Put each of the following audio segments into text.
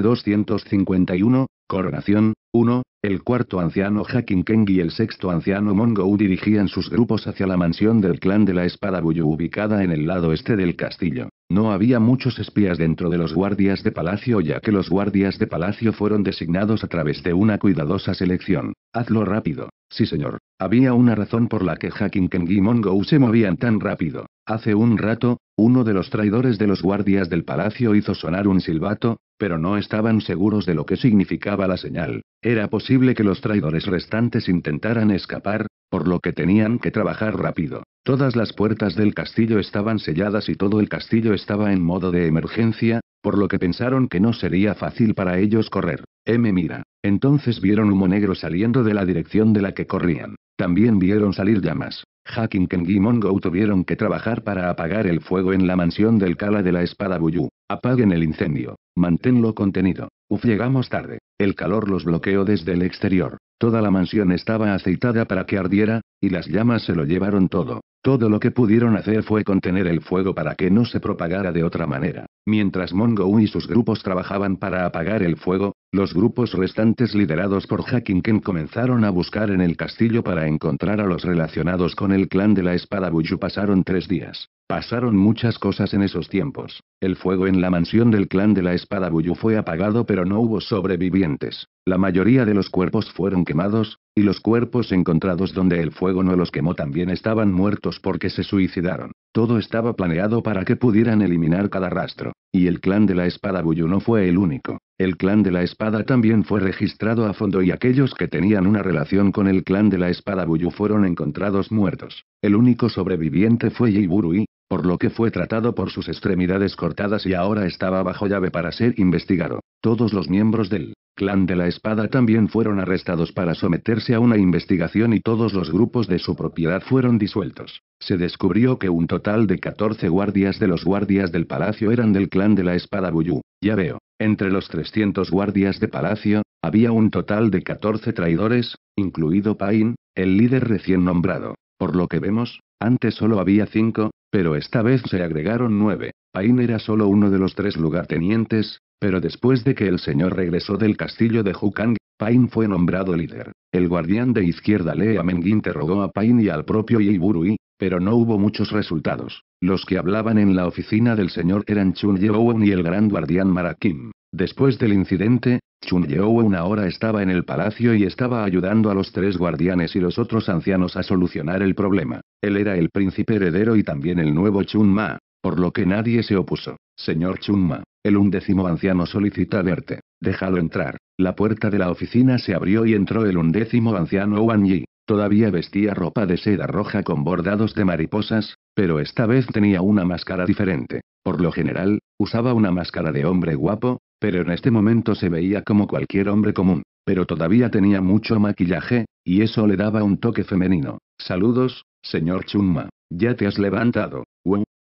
251 Coronación, 1, el cuarto anciano Hakim Keng y el sexto anciano Mongou dirigían sus grupos hacia la mansión del clan de la Espada Buyu ubicada en el lado este del castillo. No había muchos espías dentro de los guardias de palacio ya que los guardias de palacio fueron designados a través de una cuidadosa selección. Hazlo rápido. Sí señor. Había una razón por la que Hakim y Mongou se movían tan rápido. Hace un rato, uno de los traidores de los guardias del palacio hizo sonar un silbato, pero no estaban seguros de lo que significaba la señal. Era posible que los traidores restantes intentaran escapar, por lo que tenían que trabajar rápido. Todas las puertas del castillo estaban selladas y todo el castillo estaba en modo de emergencia, por lo que pensaron que no sería fácil para ellos correr. M. Mira. Entonces vieron humo negro saliendo de la dirección de la que corrían. También vieron salir llamas. Hackingham y Mongo tuvieron que trabajar para apagar el fuego en la mansión del Kala de la Espada Buyu. Apaguen el incendio. Manténlo contenido. Uf, llegamos tarde. El calor los bloqueó desde el exterior. Toda la mansión estaba aceitada para que ardiera, y las llamas se lo llevaron todo. Todo lo que pudieron hacer fue contener el fuego para que no se propagara de otra manera. Mientras Mongo y sus grupos trabajaban para apagar el fuego, los grupos restantes liderados por Hakinken comenzaron a buscar en el castillo para encontrar a los relacionados con el clan de la espada Buyu. Pasaron tres días. Pasaron muchas cosas en esos tiempos. El fuego en la mansión del clan de la espada Buyu fue apagado pero no hubo sobrevivientes. La mayoría de los cuerpos fueron quemados, y los cuerpos encontrados donde el fuego no los quemó también estaban muertos porque se suicidaron. Todo estaba planeado para que pudieran eliminar cada rastro. Y el clan de la espada Buyu no fue el único. El clan de la espada también fue registrado a fondo y aquellos que tenían una relación con el clan de la espada Buyu fueron encontrados muertos. El único sobreviviente fue Yiburui, por lo que fue tratado por sus extremidades cortadas y ahora estaba bajo llave para ser investigado. Todos los miembros del clan de la espada también fueron arrestados para someterse a una investigación y todos los grupos de su propiedad fueron disueltos. Se descubrió que un total de 14 guardias de los guardias del palacio eran del clan de la espada Buyu. Ya veo, entre los 300 guardias de palacio, había un total de 14 traidores, incluido Pain, el líder recién nombrado. Por lo que vemos, antes solo había cinco, pero esta vez se agregaron nueve. Pain era solo uno de los tres lugartenientes, pero después de que el señor regresó del castillo de Hukang, Pain fue nombrado líder. El guardián de izquierda Lea Meng interrogó a Pain y al propio Yiburui, pero no hubo muchos resultados. Los que hablaban en la oficina del señor eran Chun Yeowon y el gran guardián Kim, Después del incidente, Chun Yeowon ahora estaba en el palacio y estaba ayudando a los tres guardianes y los otros ancianos a solucionar el problema. Él era el príncipe heredero y también el nuevo Chun Ma, por lo que nadie se opuso. Señor Chun Ma, el undécimo anciano solicita verte. Déjalo entrar. La puerta de la oficina se abrió y entró el undécimo anciano Wan Yi. Todavía vestía ropa de seda roja con bordados de mariposas, pero esta vez tenía una máscara diferente. Por lo general, usaba una máscara de hombre guapo, pero en este momento se veía como cualquier hombre común. Pero todavía tenía mucho maquillaje, y eso le daba un toque femenino. Saludos, señor Chunma. Ya te has levantado.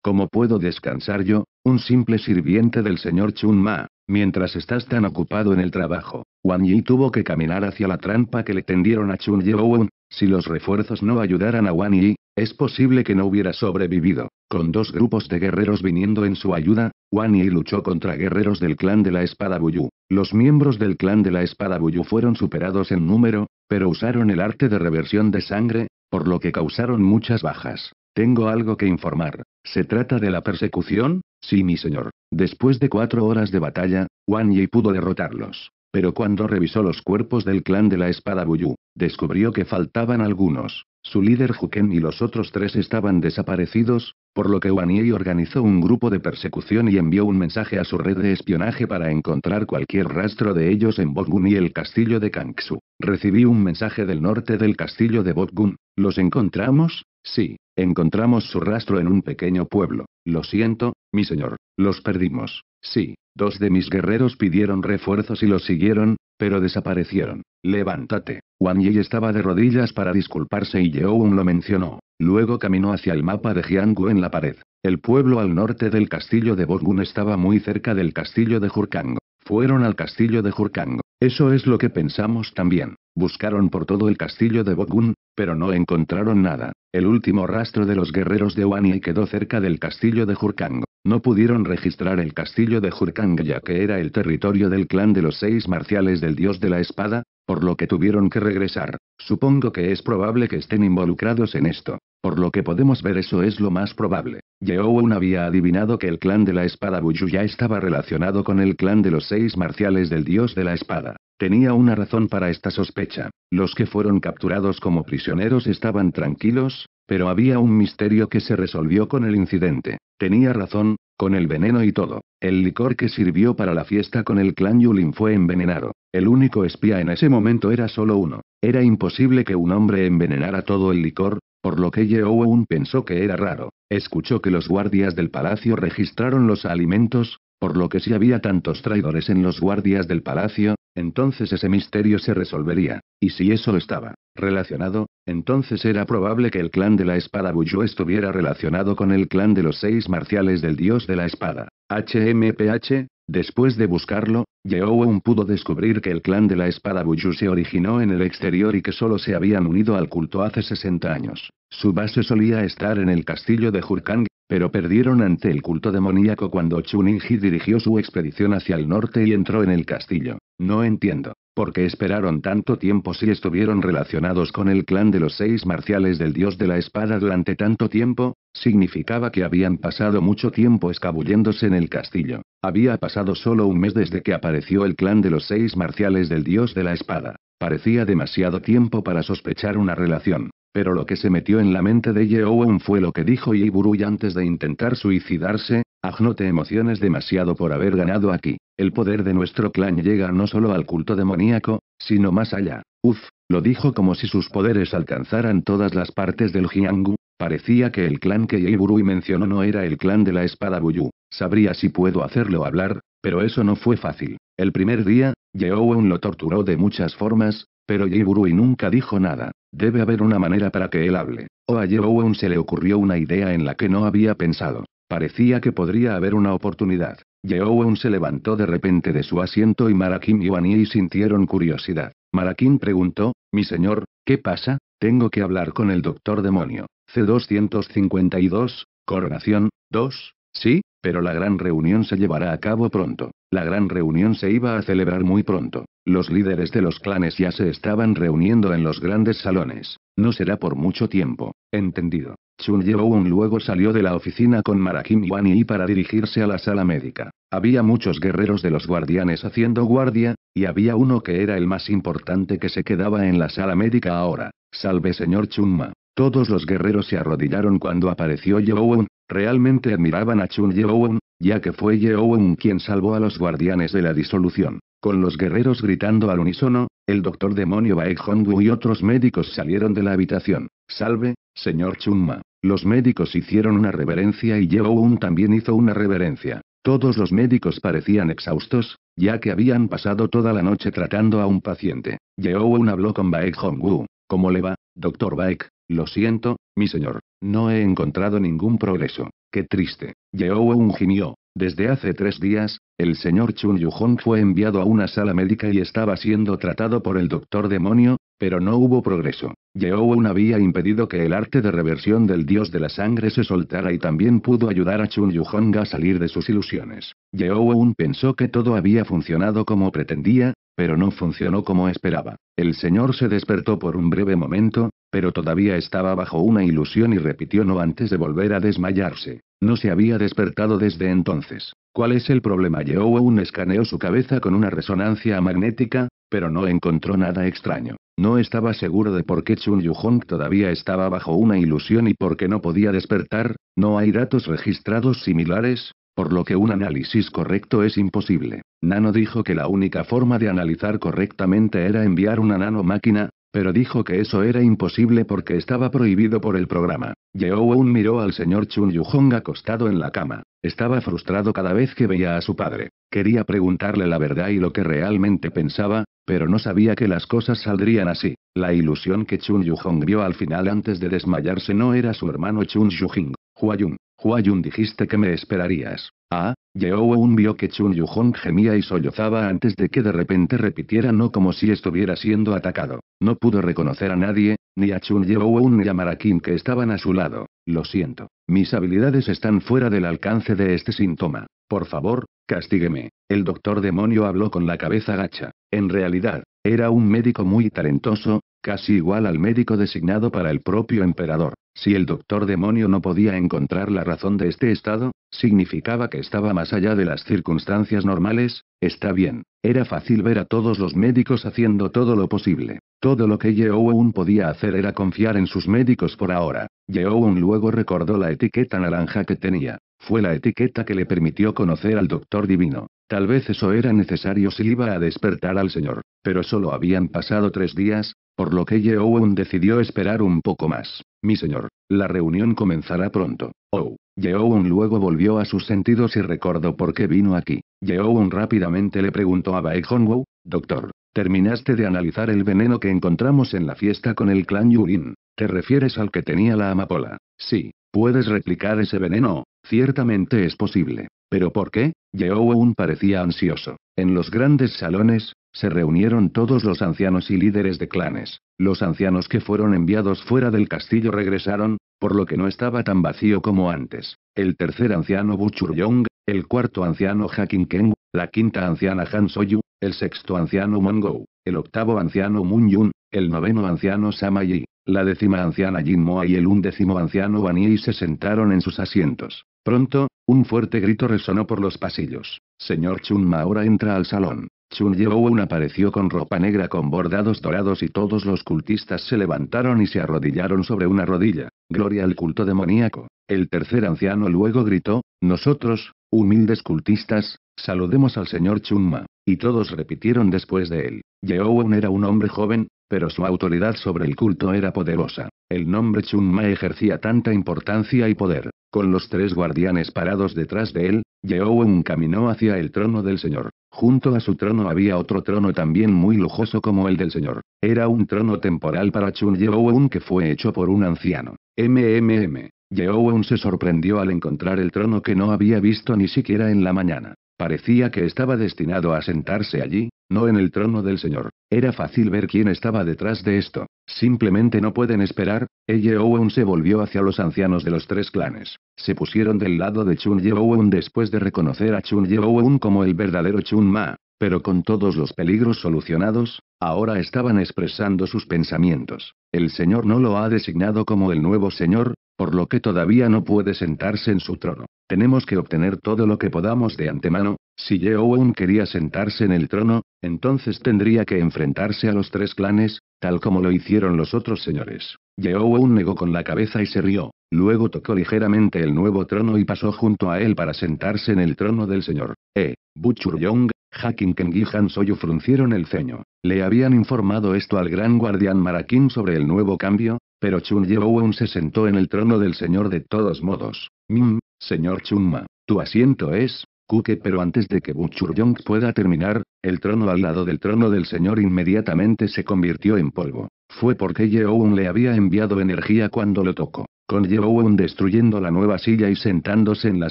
¿cómo puedo descansar yo, un simple sirviente del señor Chunma, mientras estás tan ocupado en el trabajo? Wang Yi tuvo que caminar hacia la trampa que le tendieron a Chun Yeowen, si los refuerzos no ayudaran a Wan Yi, es posible que no hubiera sobrevivido. Con dos grupos de guerreros viniendo en su ayuda, Wan Yi luchó contra guerreros del clan de la espada Buyu. Los miembros del clan de la espada Buyu fueron superados en número, pero usaron el arte de reversión de sangre, por lo que causaron muchas bajas. Tengo algo que informar. ¿Se trata de la persecución? Sí, mi señor. Después de cuatro horas de batalla, Wan Yi pudo derrotarlos. Pero cuando revisó los cuerpos del clan de la espada Buyu, descubrió que faltaban algunos. Su líder Juken y los otros tres estaban desaparecidos, por lo que Waniei organizó un grupo de persecución y envió un mensaje a su red de espionaje para encontrar cualquier rastro de ellos en Bogun y el castillo de Kangsu. Recibí un mensaje del norte del castillo de Bogun. ¿Los encontramos? Sí, encontramos su rastro en un pequeño pueblo. Lo siento, mi señor, los perdimos. Sí, dos de mis guerreros pidieron refuerzos y los siguieron, pero desaparecieron. Levántate. Wan Yi estaba de rodillas para disculparse y Yeowun lo mencionó. Luego caminó hacia el mapa de Jiangu en la pared. El pueblo al norte del castillo de Bogun estaba muy cerca del castillo de Jurkang. Fueron al castillo de Jurkango. Eso es lo que pensamos también. Buscaron por todo el castillo de Bogun, pero no encontraron nada. El último rastro de los guerreros de y quedó cerca del castillo de Jurkang. No pudieron registrar el castillo de Jurkang ya que era el territorio del clan de los seis marciales del dios de la espada, por lo que tuvieron que regresar. Supongo que es probable que estén involucrados en esto. Por lo que podemos ver eso es lo más probable. Yeowon había adivinado que el clan de la espada ya estaba relacionado con el clan de los seis marciales del dios de la espada. Tenía una razón para esta sospecha. Los que fueron capturados como prisioneros estaban tranquilos, pero había un misterio que se resolvió con el incidente. Tenía razón, con el veneno y todo. El licor que sirvió para la fiesta con el clan Yulin fue envenenado. El único espía en ese momento era solo uno. Era imposible que un hombre envenenara todo el licor, por lo que un pensó que era raro. Escuchó que los guardias del palacio registraron los alimentos, por lo que si había tantos traidores en los guardias del palacio, entonces ese misterio se resolvería. Y si eso lo estaba relacionado, entonces era probable que el clan de la espada Buyu estuviera relacionado con el clan de los seis marciales del dios de la espada. HMPH, después de buscarlo, Yeowen pudo descubrir que el clan de la espada Buyu se originó en el exterior y que solo se habían unido al culto hace 60 años. Su base solía estar en el castillo de Jurkang pero perdieron ante el culto demoníaco cuando Chuninji dirigió su expedición hacia el norte y entró en el castillo. No entiendo. ¿Por qué esperaron tanto tiempo si estuvieron relacionados con el clan de los seis marciales del dios de la espada durante tanto tiempo? Significaba que habían pasado mucho tiempo escabulléndose en el castillo. Había pasado solo un mes desde que apareció el clan de los seis marciales del dios de la espada. Parecía demasiado tiempo para sospechar una relación. Pero lo que se metió en la mente de Yeowen fue lo que dijo Yiburui antes de intentar suicidarse, Aj ah, no te emociones demasiado por haber ganado aquí, el poder de nuestro clan llega no solo al culto demoníaco, sino más allá. Uf, lo dijo como si sus poderes alcanzaran todas las partes del Jiangu, parecía que el clan que Yiburui mencionó no era el clan de la espada Buyu, sabría si puedo hacerlo hablar, pero eso no fue fácil. El primer día, Yeowen lo torturó de muchas formas, pero Yiburui nunca dijo nada. Debe haber una manera para que él hable. O a se le ocurrió una idea en la que no había pensado. Parecía que podría haber una oportunidad. Yeowon se levantó de repente de su asiento y Marakim y y sintieron curiosidad. Marakim preguntó, mi señor, ¿qué pasa? Tengo que hablar con el doctor demonio. C252, coronación, 2, ¿sí? Pero la gran reunión se llevará a cabo pronto. La gran reunión se iba a celebrar muy pronto. Los líderes de los clanes ya se estaban reuniendo en los grandes salones. No será por mucho tiempo. Entendido. Chun Yeoun luego salió de la oficina con Marakim y Wan Yi para dirigirse a la sala médica. Había muchos guerreros de los guardianes haciendo guardia, y había uno que era el más importante que se quedaba en la sala médica ahora. Salve señor Chunma. Todos los guerreros se arrodillaron cuando apareció Yeowon, realmente admiraban a Chun Yeowon, ya que fue Yeowon quien salvó a los guardianes de la disolución. Con los guerreros gritando al unísono, el doctor demonio Baek Hongwu y otros médicos salieron de la habitación. Salve, señor Chunma. Los médicos hicieron una reverencia y Yeowon también hizo una reverencia. Todos los médicos parecían exhaustos, ya que habían pasado toda la noche tratando a un paciente. Yeowon habló con Baek Hongwu. ¿Cómo le va, doctor Bike? Lo siento, mi señor. No he encontrado ningún progreso. Qué triste. un gimió. Desde hace tres días, el señor Chun Yuhong fue enviado a una sala médica y estaba siendo tratado por el doctor demonio, pero no hubo progreso. Yeowen había impedido que el arte de reversión del dios de la sangre se soltara y también pudo ayudar a Chun Yuhong a salir de sus ilusiones. Yeowen pensó que todo había funcionado como pretendía, pero no funcionó como esperaba. El señor se despertó por un breve momento, pero todavía estaba bajo una ilusión y repitió no antes de volver a desmayarse. No se había despertado desde entonces. ¿Cuál es el problema? Yeowen escaneó su cabeza con una resonancia magnética, pero no encontró nada extraño. No estaba seguro de por qué Chun yu todavía estaba bajo una ilusión y por qué no podía despertar, no hay datos registrados similares, por lo que un análisis correcto es imposible. Nano dijo que la única forma de analizar correctamente era enviar una nanomáquina, pero dijo que eso era imposible porque estaba prohibido por el programa. Yeowon miró al señor Chun Yuhong acostado en la cama. Estaba frustrado cada vez que veía a su padre. Quería preguntarle la verdad y lo que realmente pensaba, pero no sabía que las cosas saldrían así. La ilusión que Chun Hong vio al final antes de desmayarse no era su hermano Chun Yuhing. Huayun, Huayun dijiste que me esperarías. Ah, Yeowon vio que Chun Yu-Hong gemía y sollozaba antes de que de repente repitiera no como si estuviera siendo atacado. No pudo reconocer a nadie, ni a Chun Yeowon ni a Kim que estaban a su lado. Lo siento. Mis habilidades están fuera del alcance de este síntoma. Por favor, castígueme. El doctor demonio habló con la cabeza gacha. En realidad, era un médico muy talentoso, casi igual al médico designado para el propio emperador. Si el doctor demonio no podía encontrar la razón de este estado, significaba que estaba más allá de las circunstancias normales, está bien. Era fácil ver a todos los médicos haciendo todo lo posible. Todo lo que Eun podía hacer era confiar en sus médicos por ahora. Eun luego recordó la etiqueta naranja que tenía. Fue la etiqueta que le permitió conocer al doctor divino. Tal vez eso era necesario si iba a despertar al señor. Pero solo habían pasado tres días, por lo que Eun decidió esperar un poco más. Mi señor, la reunión comenzará pronto. Oh. Yeowun luego volvió a sus sentidos y recordó por qué vino aquí. Yeowun rápidamente le preguntó a Bai Hongwu, doctor, terminaste de analizar el veneno que encontramos en la fiesta con el clan Yurin. ¿Te refieres al que tenía la amapola? Sí, puedes replicar ese veneno, ciertamente es posible. ¿Pero por qué? Yeowun parecía ansioso. En los grandes salones, se reunieron todos los ancianos y líderes de clanes. Los ancianos que fueron enviados fuera del castillo regresaron, por lo que no estaba tan vacío como antes. El tercer anciano Buchur Yong, el cuarto anciano Hakinkeng, Keng, la quinta anciana Han Soyu, el sexto anciano Mongou, el octavo anciano Mun Yun, el noveno anciano Samayi, la décima anciana Jin y el undécimo anciano Bani se sentaron en sus asientos. Pronto, un fuerte grito resonó por los pasillos. Señor Chun ahora entra al salón. Chun Yeowon apareció con ropa negra con bordados dorados y todos los cultistas se levantaron y se arrodillaron sobre una rodilla. Gloria al culto demoníaco. El tercer anciano luego gritó, nosotros, humildes cultistas, saludemos al señor Chunma. Y todos repitieron después de él. Yeowon era un hombre joven, pero su autoridad sobre el culto era poderosa. El nombre Chunma ejercía tanta importancia y poder, con los tres guardianes parados detrás de él, Yeowen caminó hacia el trono del Señor. Junto a su trono había otro trono también muy lujoso como el del Señor. Era un trono temporal para Chun Yeowen que fue hecho por un anciano. MMM. Yeowen se sorprendió al encontrar el trono que no había visto ni siquiera en la mañana. Parecía que estaba destinado a sentarse allí, no en el trono del Señor. Era fácil ver quién estaba detrás de esto. Simplemente no pueden esperar. Ella Owen se volvió hacia los ancianos de los tres clanes. Se pusieron del lado de Chun Ye después de reconocer a Chun Ye como el verdadero Chun Ma. Pero con todos los peligros solucionados, ahora estaban expresando sus pensamientos. El Señor no lo ha designado como el nuevo Señor, por lo que todavía no puede sentarse en su trono. Tenemos que obtener todo lo que podamos de antemano. Si Owen quería sentarse en el trono, entonces tendría que enfrentarse a los tres clanes, tal como lo hicieron los otros señores. Yeo negó con la cabeza y se rió, luego tocó ligeramente el nuevo trono y pasó junto a él para sentarse en el trono del señor. «Eh, Buchuryong, Young, Hakim Han Soyu fruncieron el ceño. Le habían informado esto al gran guardián Maraquín sobre el nuevo cambio, pero Chun Yeowon se sentó en el trono del señor de todos modos. Mmm, señor Chunma, tu asiento es, Kuke pero antes de que Buchuryong pueda terminar, el trono al lado del trono del Señor inmediatamente se convirtió en polvo. Fue porque Yeowun le había enviado energía cuando lo tocó. Con Yeowun destruyendo la nueva silla y sentándose en la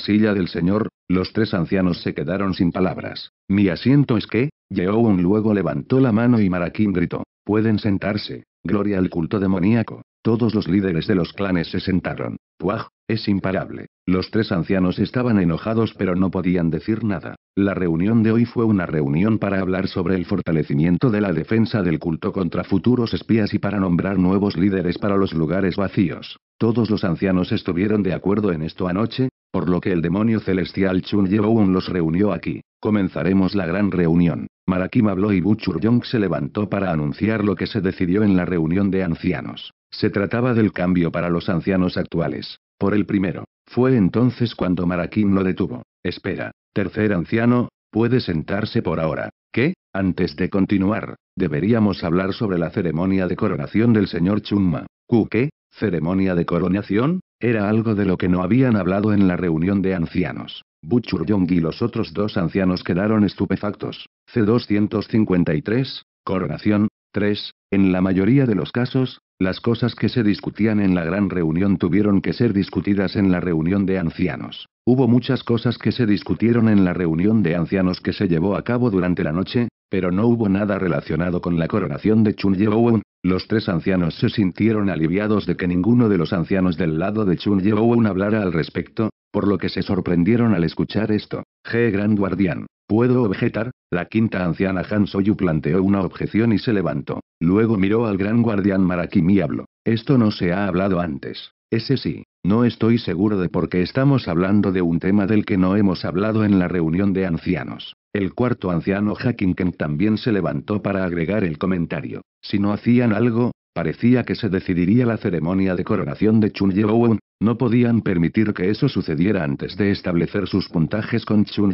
silla del Señor, los tres ancianos se quedaron sin palabras. Mi asiento es que, Yeowun luego levantó la mano y Maraquín gritó, pueden sentarse, gloria al culto demoníaco. Todos los líderes de los clanes se sentaron. Puaj, es imparable. Los tres ancianos estaban enojados pero no podían decir nada. La reunión de hoy fue una reunión para hablar sobre el fortalecimiento de la defensa del culto contra futuros espías y para nombrar nuevos líderes para los lugares vacíos. Todos los ancianos estuvieron de acuerdo en esto anoche, por lo que el demonio celestial Chun Yeoun los reunió aquí. Comenzaremos la gran reunión. Marakim habló y Buchur se levantó para anunciar lo que se decidió en la reunión de ancianos. Se trataba del cambio para los ancianos actuales. Por el primero. Fue entonces cuando Maraquín lo detuvo. Espera, tercer anciano, puede sentarse por ahora. ¿Qué? Antes de continuar, deberíamos hablar sobre la ceremonia de coronación del señor Chunma. ¿Qué? ¿Ceremonia de coronación? Era algo de lo que no habían hablado en la reunión de ancianos. Butcher y los otros dos ancianos quedaron estupefactos. C253, coronación, 3, en la mayoría de los casos, las cosas que se discutían en la gran reunión tuvieron que ser discutidas en la reunión de ancianos. Hubo muchas cosas que se discutieron en la reunión de ancianos que se llevó a cabo durante la noche, pero no hubo nada relacionado con la coronación de Chun Yeowen. Los tres ancianos se sintieron aliviados de que ninguno de los ancianos del lado de Chun Yeowon hablara al respecto, por lo que se sorprendieron al escuchar esto. G. Gran Guardián. Puedo objetar, la quinta anciana Han Soyu planteó una objeción y se levantó. Luego miró al gran guardián Marakimi y habló. Esto no se ha hablado antes. Ese sí, no estoy seguro de por qué estamos hablando de un tema del que no hemos hablado en la reunión de ancianos. El cuarto anciano Hakinken también se levantó para agregar el comentario. Si no hacían algo, parecía que se decidiría la ceremonia de coronación de Chun No podían permitir que eso sucediera antes de establecer sus puntajes con Chun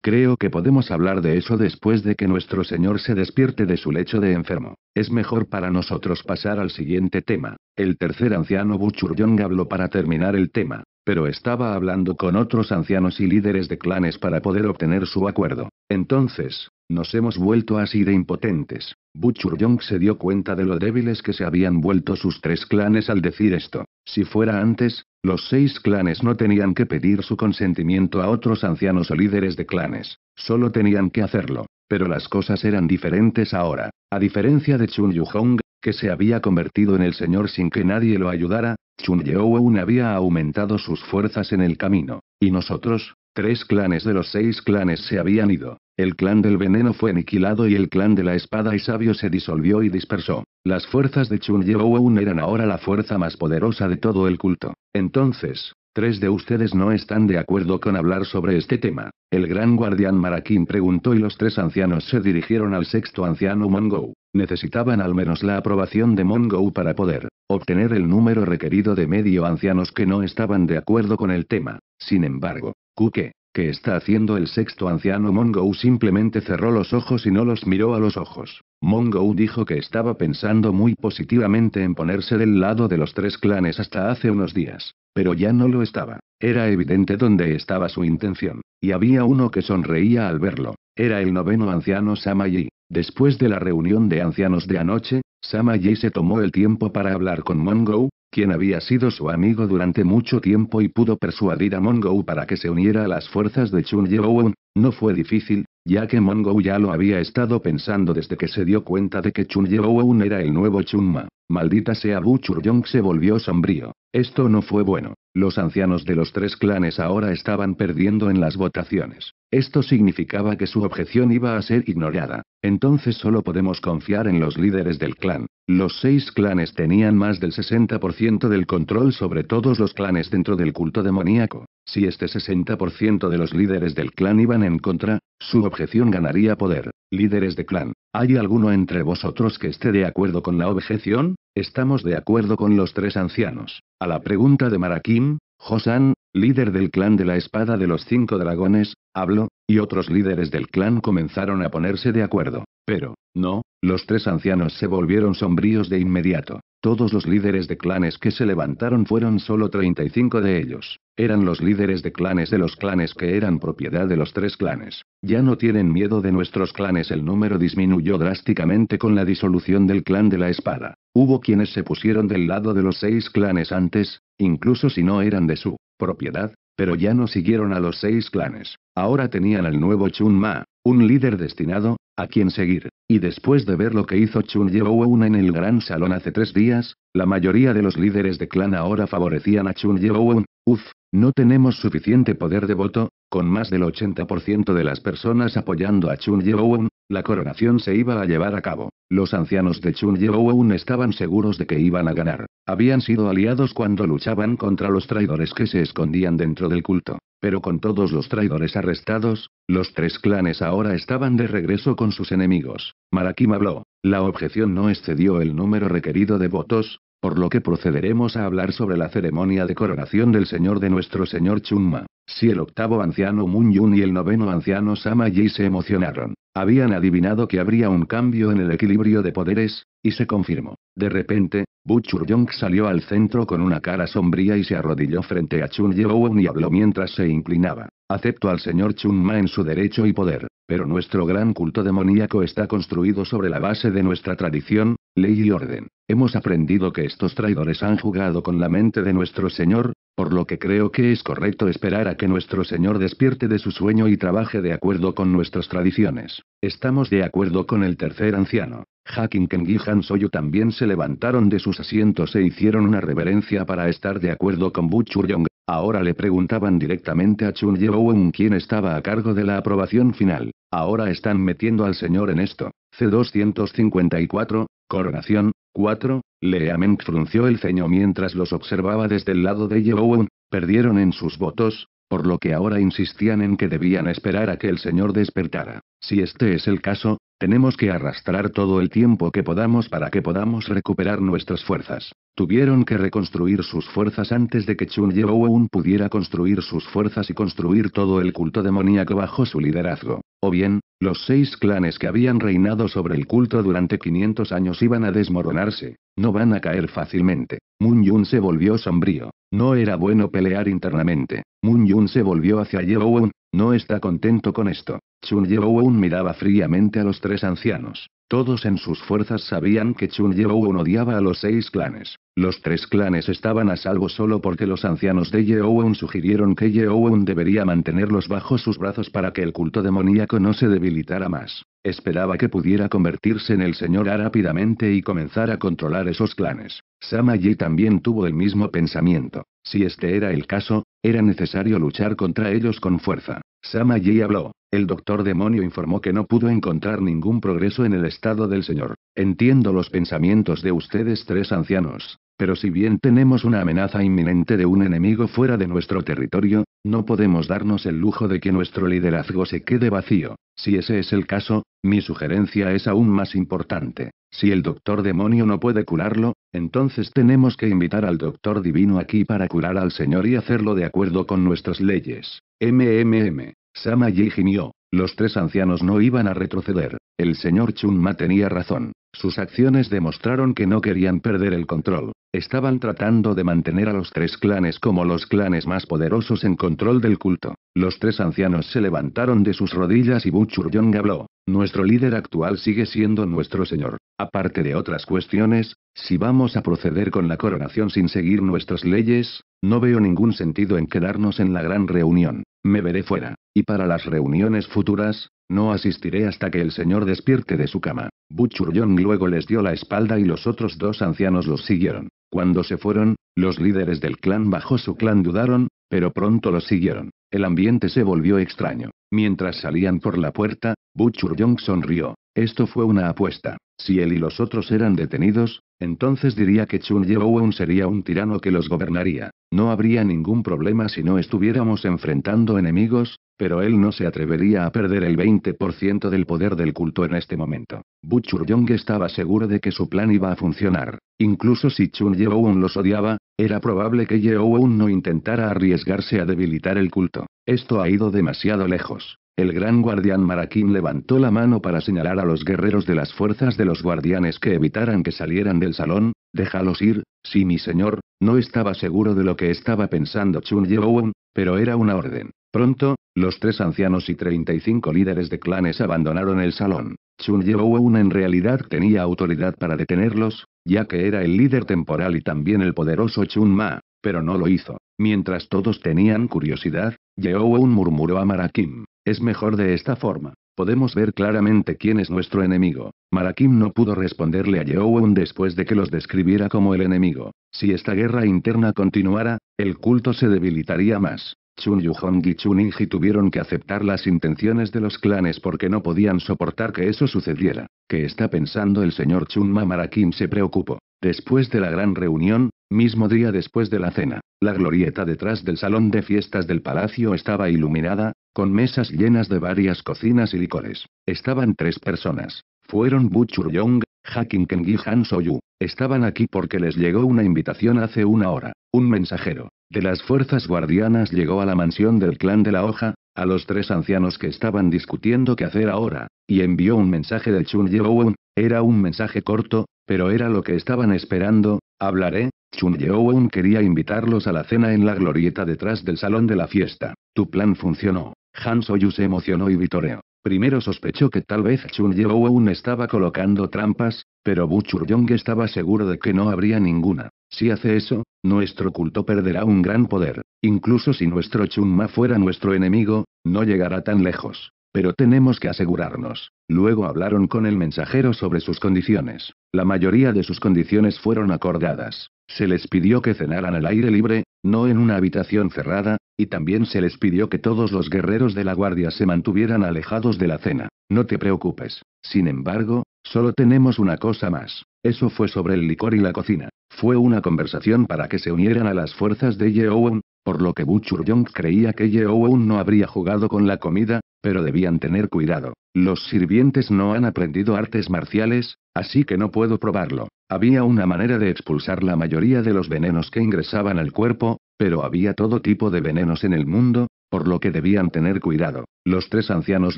Creo que podemos hablar de eso después de que nuestro Señor se despierte de su lecho de enfermo. Es mejor para nosotros pasar al siguiente tema. El tercer anciano Buchurjong habló para terminar el tema, pero estaba hablando con otros ancianos y líderes de clanes para poder obtener su acuerdo. Entonces, nos hemos vuelto así de impotentes. Buchurjong se dio cuenta de lo débiles que se habían vuelto sus tres clanes al decir esto. Si fuera antes, los seis clanes no tenían que pedir su consentimiento a otros ancianos o líderes de clanes, solo tenían que hacerlo, pero las cosas eran diferentes ahora. A diferencia de Chun Hong, que se había convertido en el señor sin que nadie lo ayudara, Chun Yeowen había aumentado sus fuerzas en el camino, y nosotros, tres clanes de los seis clanes se habían ido. El clan del veneno fue aniquilado y el clan de la espada y sabio se disolvió y dispersó. Las fuerzas de Chun un eran ahora la fuerza más poderosa de todo el culto. Entonces, tres de ustedes no están de acuerdo con hablar sobre este tema. El gran guardián Maraquín preguntó y los tres ancianos se dirigieron al sexto anciano Mongou. Necesitaban al menos la aprobación de Mongou para poder obtener el número requerido de medio ancianos que no estaban de acuerdo con el tema. Sin embargo, Kuke, que está haciendo el sexto anciano Mongo simplemente cerró los ojos y no los miró a los ojos. Mongo dijo que estaba pensando muy positivamente en ponerse del lado de los tres clanes hasta hace unos días. Pero ya no lo estaba. Era evidente dónde estaba su intención. Y había uno que sonreía al verlo. Era el noveno anciano Samayi. Después de la reunión de ancianos de anoche, Samayi se tomó el tiempo para hablar con Mongou, quien había sido su amigo durante mucho tiempo y pudo persuadir a Mongou para que se uniera a las fuerzas de Chun Yeowon, no fue difícil, ya que Mongou ya lo había estado pensando desde que se dio cuenta de que Chun Yeowon era el nuevo Chunma. Maldita sea Bu Yong, se volvió sombrío. Esto no fue bueno. Los ancianos de los tres clanes ahora estaban perdiendo en las votaciones. Esto significaba que su objeción iba a ser ignorada. Entonces solo podemos confiar en los líderes del clan. Los seis clanes tenían más del 60% del control sobre todos los clanes dentro del culto demoníaco. Si este 60% de los líderes del clan iban en contra, su objeción ganaría poder líderes de clan, ¿hay alguno entre vosotros que esté de acuerdo con la objeción? Estamos de acuerdo con los tres ancianos. A la pregunta de Marakim, Josan, líder del clan de la espada de los cinco dragones, habló, y otros líderes del clan comenzaron a ponerse de acuerdo. Pero, no, los tres ancianos se volvieron sombríos de inmediato. Todos los líderes de clanes que se levantaron fueron solo 35 de ellos. Eran los líderes de clanes de los clanes que eran propiedad de los tres clanes. Ya no tienen miedo de nuestros clanes. El número disminuyó drásticamente con la disolución del clan de la espada. Hubo quienes se pusieron del lado de los seis clanes antes, incluso si no eran de su propiedad, pero ya no siguieron a los seis clanes. Ahora tenían al nuevo Chun Ma, un líder destinado, a quien seguir. Y después de ver lo que hizo Chun Yeoun en el gran salón hace tres días, la mayoría de los líderes de clan ahora favorecían a Chun Yeoun. Uf, no tenemos suficiente poder de voto, con más del 80% de las personas apoyando a Chun Un. La coronación se iba a llevar a cabo. Los ancianos de Chun aún estaban seguros de que iban a ganar. Habían sido aliados cuando luchaban contra los traidores que se escondían dentro del culto. Pero con todos los traidores arrestados, los tres clanes ahora estaban de regreso con sus enemigos. Marakim habló. La objeción no excedió el número requerido de votos, por lo que procederemos a hablar sobre la ceremonia de coronación del Señor de nuestro Señor Chunma. Si el octavo anciano Yun y el noveno anciano Sama Yi se emocionaron, habían adivinado que habría un cambio en el equilibrio de poderes, y se confirmó. De repente, Chur salió al centro con una cara sombría y se arrodilló frente a Chun y habló mientras se inclinaba. Acepto al señor Chunma en su derecho y poder, pero nuestro gran culto demoníaco está construido sobre la base de nuestra tradición, Ley y orden. Hemos aprendido que estos traidores han jugado con la mente de nuestro Señor, por lo que creo que es correcto esperar a que nuestro Señor despierte de su sueño y trabaje de acuerdo con nuestras tradiciones. Estamos de acuerdo con el tercer anciano. Haking y Han Soyu también se levantaron de sus asientos e hicieron una reverencia para estar de acuerdo con Bu Yong. Ahora le preguntaban directamente a Chun Yeowen quién estaba a cargo de la aprobación final. Ahora están metiendo al señor en esto. C254, Coronación, 4. Leament frunció el ceño mientras los observaba desde el lado de Yeowen. Perdieron en sus votos, por lo que ahora insistían en que debían esperar a que el señor despertara. Si este es el caso, tenemos que arrastrar todo el tiempo que podamos para que podamos recuperar nuestras fuerzas. Tuvieron que reconstruir sus fuerzas antes de que Chun un pudiera construir sus fuerzas y construir todo el culto demoníaco bajo su liderazgo. O bien, los seis clanes que habían reinado sobre el culto durante 500 años iban a desmoronarse. No van a caer fácilmente. Moon Yun se volvió sombrío. No era bueno pelear internamente. Moon Yun se volvió hacia Woon, No está contento con esto. Chun Woon miraba fríamente a los tres ancianos. Todos en sus fuerzas sabían que Chun Yeowon odiaba a los seis clanes. Los tres clanes estaban a salvo solo porque los ancianos de Yeowen sugirieron que Yeowen debería mantenerlos bajo sus brazos para que el culto demoníaco no se debilitara más. Esperaba que pudiera convertirse en el señor A rápidamente y comenzar a controlar esos clanes. Sama también tuvo el mismo pensamiento. Si este era el caso, era necesario luchar contra ellos con fuerza. Sama habló. El doctor demonio informó que no pudo encontrar ningún progreso en el estado del señor. Entiendo los pensamientos de ustedes tres ancianos, pero si bien tenemos una amenaza inminente de un enemigo fuera de nuestro territorio, no podemos darnos el lujo de que nuestro liderazgo se quede vacío. Si ese es el caso, mi sugerencia es aún más importante. Si el doctor demonio no puede curarlo, entonces tenemos que invitar al doctor divino aquí para curar al señor y hacerlo de acuerdo con nuestras leyes. MMM. Sama Yi gimió. Los tres ancianos no iban a retroceder. El señor Ma tenía razón. Sus acciones demostraron que no querían perder el control. Estaban tratando de mantener a los tres clanes como los clanes más poderosos en control del culto. Los tres ancianos se levantaron de sus rodillas y Buchurjong habló. Nuestro líder actual sigue siendo nuestro señor. Aparte de otras cuestiones, si vamos a proceder con la coronación sin seguir nuestras leyes, no veo ningún sentido en quedarnos en la gran reunión. Me veré fuera. Y para las reuniones futuras, no asistiré hasta que el señor despierte de su cama. Butcher luego les dio la espalda y los otros dos ancianos los siguieron. Cuando se fueron, los líderes del clan bajo su clan dudaron, pero pronto los siguieron. El ambiente se volvió extraño. Mientras salían por la puerta, Butcher sonrió. Esto fue una apuesta. Si él y los otros eran detenidos, entonces diría que Chun Yeowon sería un tirano que los gobernaría. No habría ningún problema si no estuviéramos enfrentando enemigos, pero él no se atrevería a perder el 20% del poder del culto en este momento. Butcher Young estaba seguro de que su plan iba a funcionar. Incluso si Chun Yeowon los odiaba, era probable que Yeowon no intentara arriesgarse a debilitar el culto. Esto ha ido demasiado lejos. El gran guardián Maraquín levantó la mano para señalar a los guerreros de las fuerzas de los guardianes que evitaran que salieran del salón, déjalos ir, si mi señor, no estaba seguro de lo que estaba pensando Chun Yeowon, pero era una orden. Pronto, los tres ancianos y 35 líderes de clanes abandonaron el salón. Chun Yeowon en realidad tenía autoridad para detenerlos, ya que era el líder temporal y también el poderoso Chun Ma, pero no lo hizo. Mientras todos tenían curiosidad, Un murmuró a Marakim. Es mejor de esta forma. Podemos ver claramente quién es nuestro enemigo. Marakim no pudo responderle a Yeowen después de que los describiera como el enemigo. Si esta guerra interna continuara, el culto se debilitaría más. Chun Hong y Chun tuvieron que aceptar las intenciones de los clanes porque no podían soportar que eso sucediera. ¿Qué está pensando el señor Chun Marakim Se preocupó. Después de la gran reunión, mismo día después de la cena, la glorieta detrás del salón de fiestas del palacio estaba iluminada, con mesas llenas de varias cocinas y licores. Estaban tres personas. Fueron Butchur Young, Hacking y Han Soyu. Estaban aquí porque les llegó una invitación hace una hora. Un mensajero de las fuerzas guardianas llegó a la mansión del clan de la hoja, a los tres ancianos que estaban discutiendo qué hacer ahora, y envió un mensaje de Chun Yeowen. Era un mensaje corto, pero era lo que estaban esperando. Hablaré. Chun Yeowen quería invitarlos a la cena en la glorieta detrás del salón de la fiesta. Tu plan funcionó. Han Soyu se emocionó y vitoreó. Primero sospechó que tal vez Chun aún estaba colocando trampas, pero Bu Yong estaba seguro de que no habría ninguna. Si hace eso, nuestro culto perderá un gran poder. Incluso si nuestro Chun Ma fuera nuestro enemigo, no llegará tan lejos. Pero tenemos que asegurarnos. Luego hablaron con el mensajero sobre sus condiciones. La mayoría de sus condiciones fueron acordadas. Se les pidió que cenaran al aire libre, no en una habitación cerrada, y también se les pidió que todos los guerreros de la guardia se mantuvieran alejados de la cena. No te preocupes. Sin embargo, solo tenemos una cosa más. Eso fue sobre el licor y la cocina. Fue una conversación para que se unieran a las fuerzas de Yeowon, por lo que Butcher Young creía que Yeowon no habría jugado con la comida, pero debían tener cuidado. Los sirvientes no han aprendido artes marciales, Así que no puedo probarlo. Había una manera de expulsar la mayoría de los venenos que ingresaban al cuerpo, pero había todo tipo de venenos en el mundo, por lo que debían tener cuidado. Los tres ancianos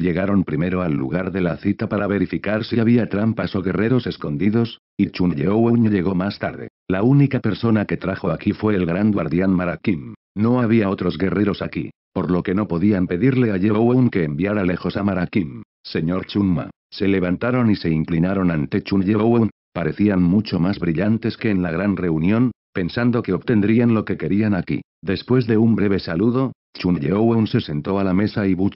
llegaron primero al lugar de la cita para verificar si había trampas o guerreros escondidos, y Chun Yeowen llegó más tarde. La única persona que trajo aquí fue el gran guardián Marakim. No había otros guerreros aquí, por lo que no podían pedirle a Yeowen que enviara lejos a Marakim. Señor Chunma, se levantaron y se inclinaron ante Chun Yeowen, parecían mucho más brillantes que en la gran reunión, pensando que obtendrían lo que querían aquí. Después de un breve saludo, Chun Yeowon se sentó a la mesa y Bu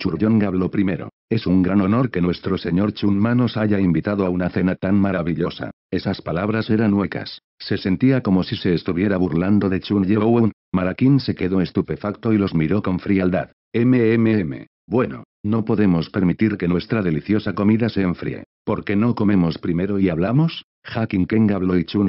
habló primero. Es un gran honor que nuestro señor Chun Ma nos haya invitado a una cena tan maravillosa. Esas palabras eran huecas. Se sentía como si se estuviera burlando de Chun Yeowen. Marakin se quedó estupefacto y los miró con frialdad. MMM. Bueno, no podemos permitir que nuestra deliciosa comida se enfríe. ¿Por qué no comemos primero y hablamos? Hakin Keng habló y Chun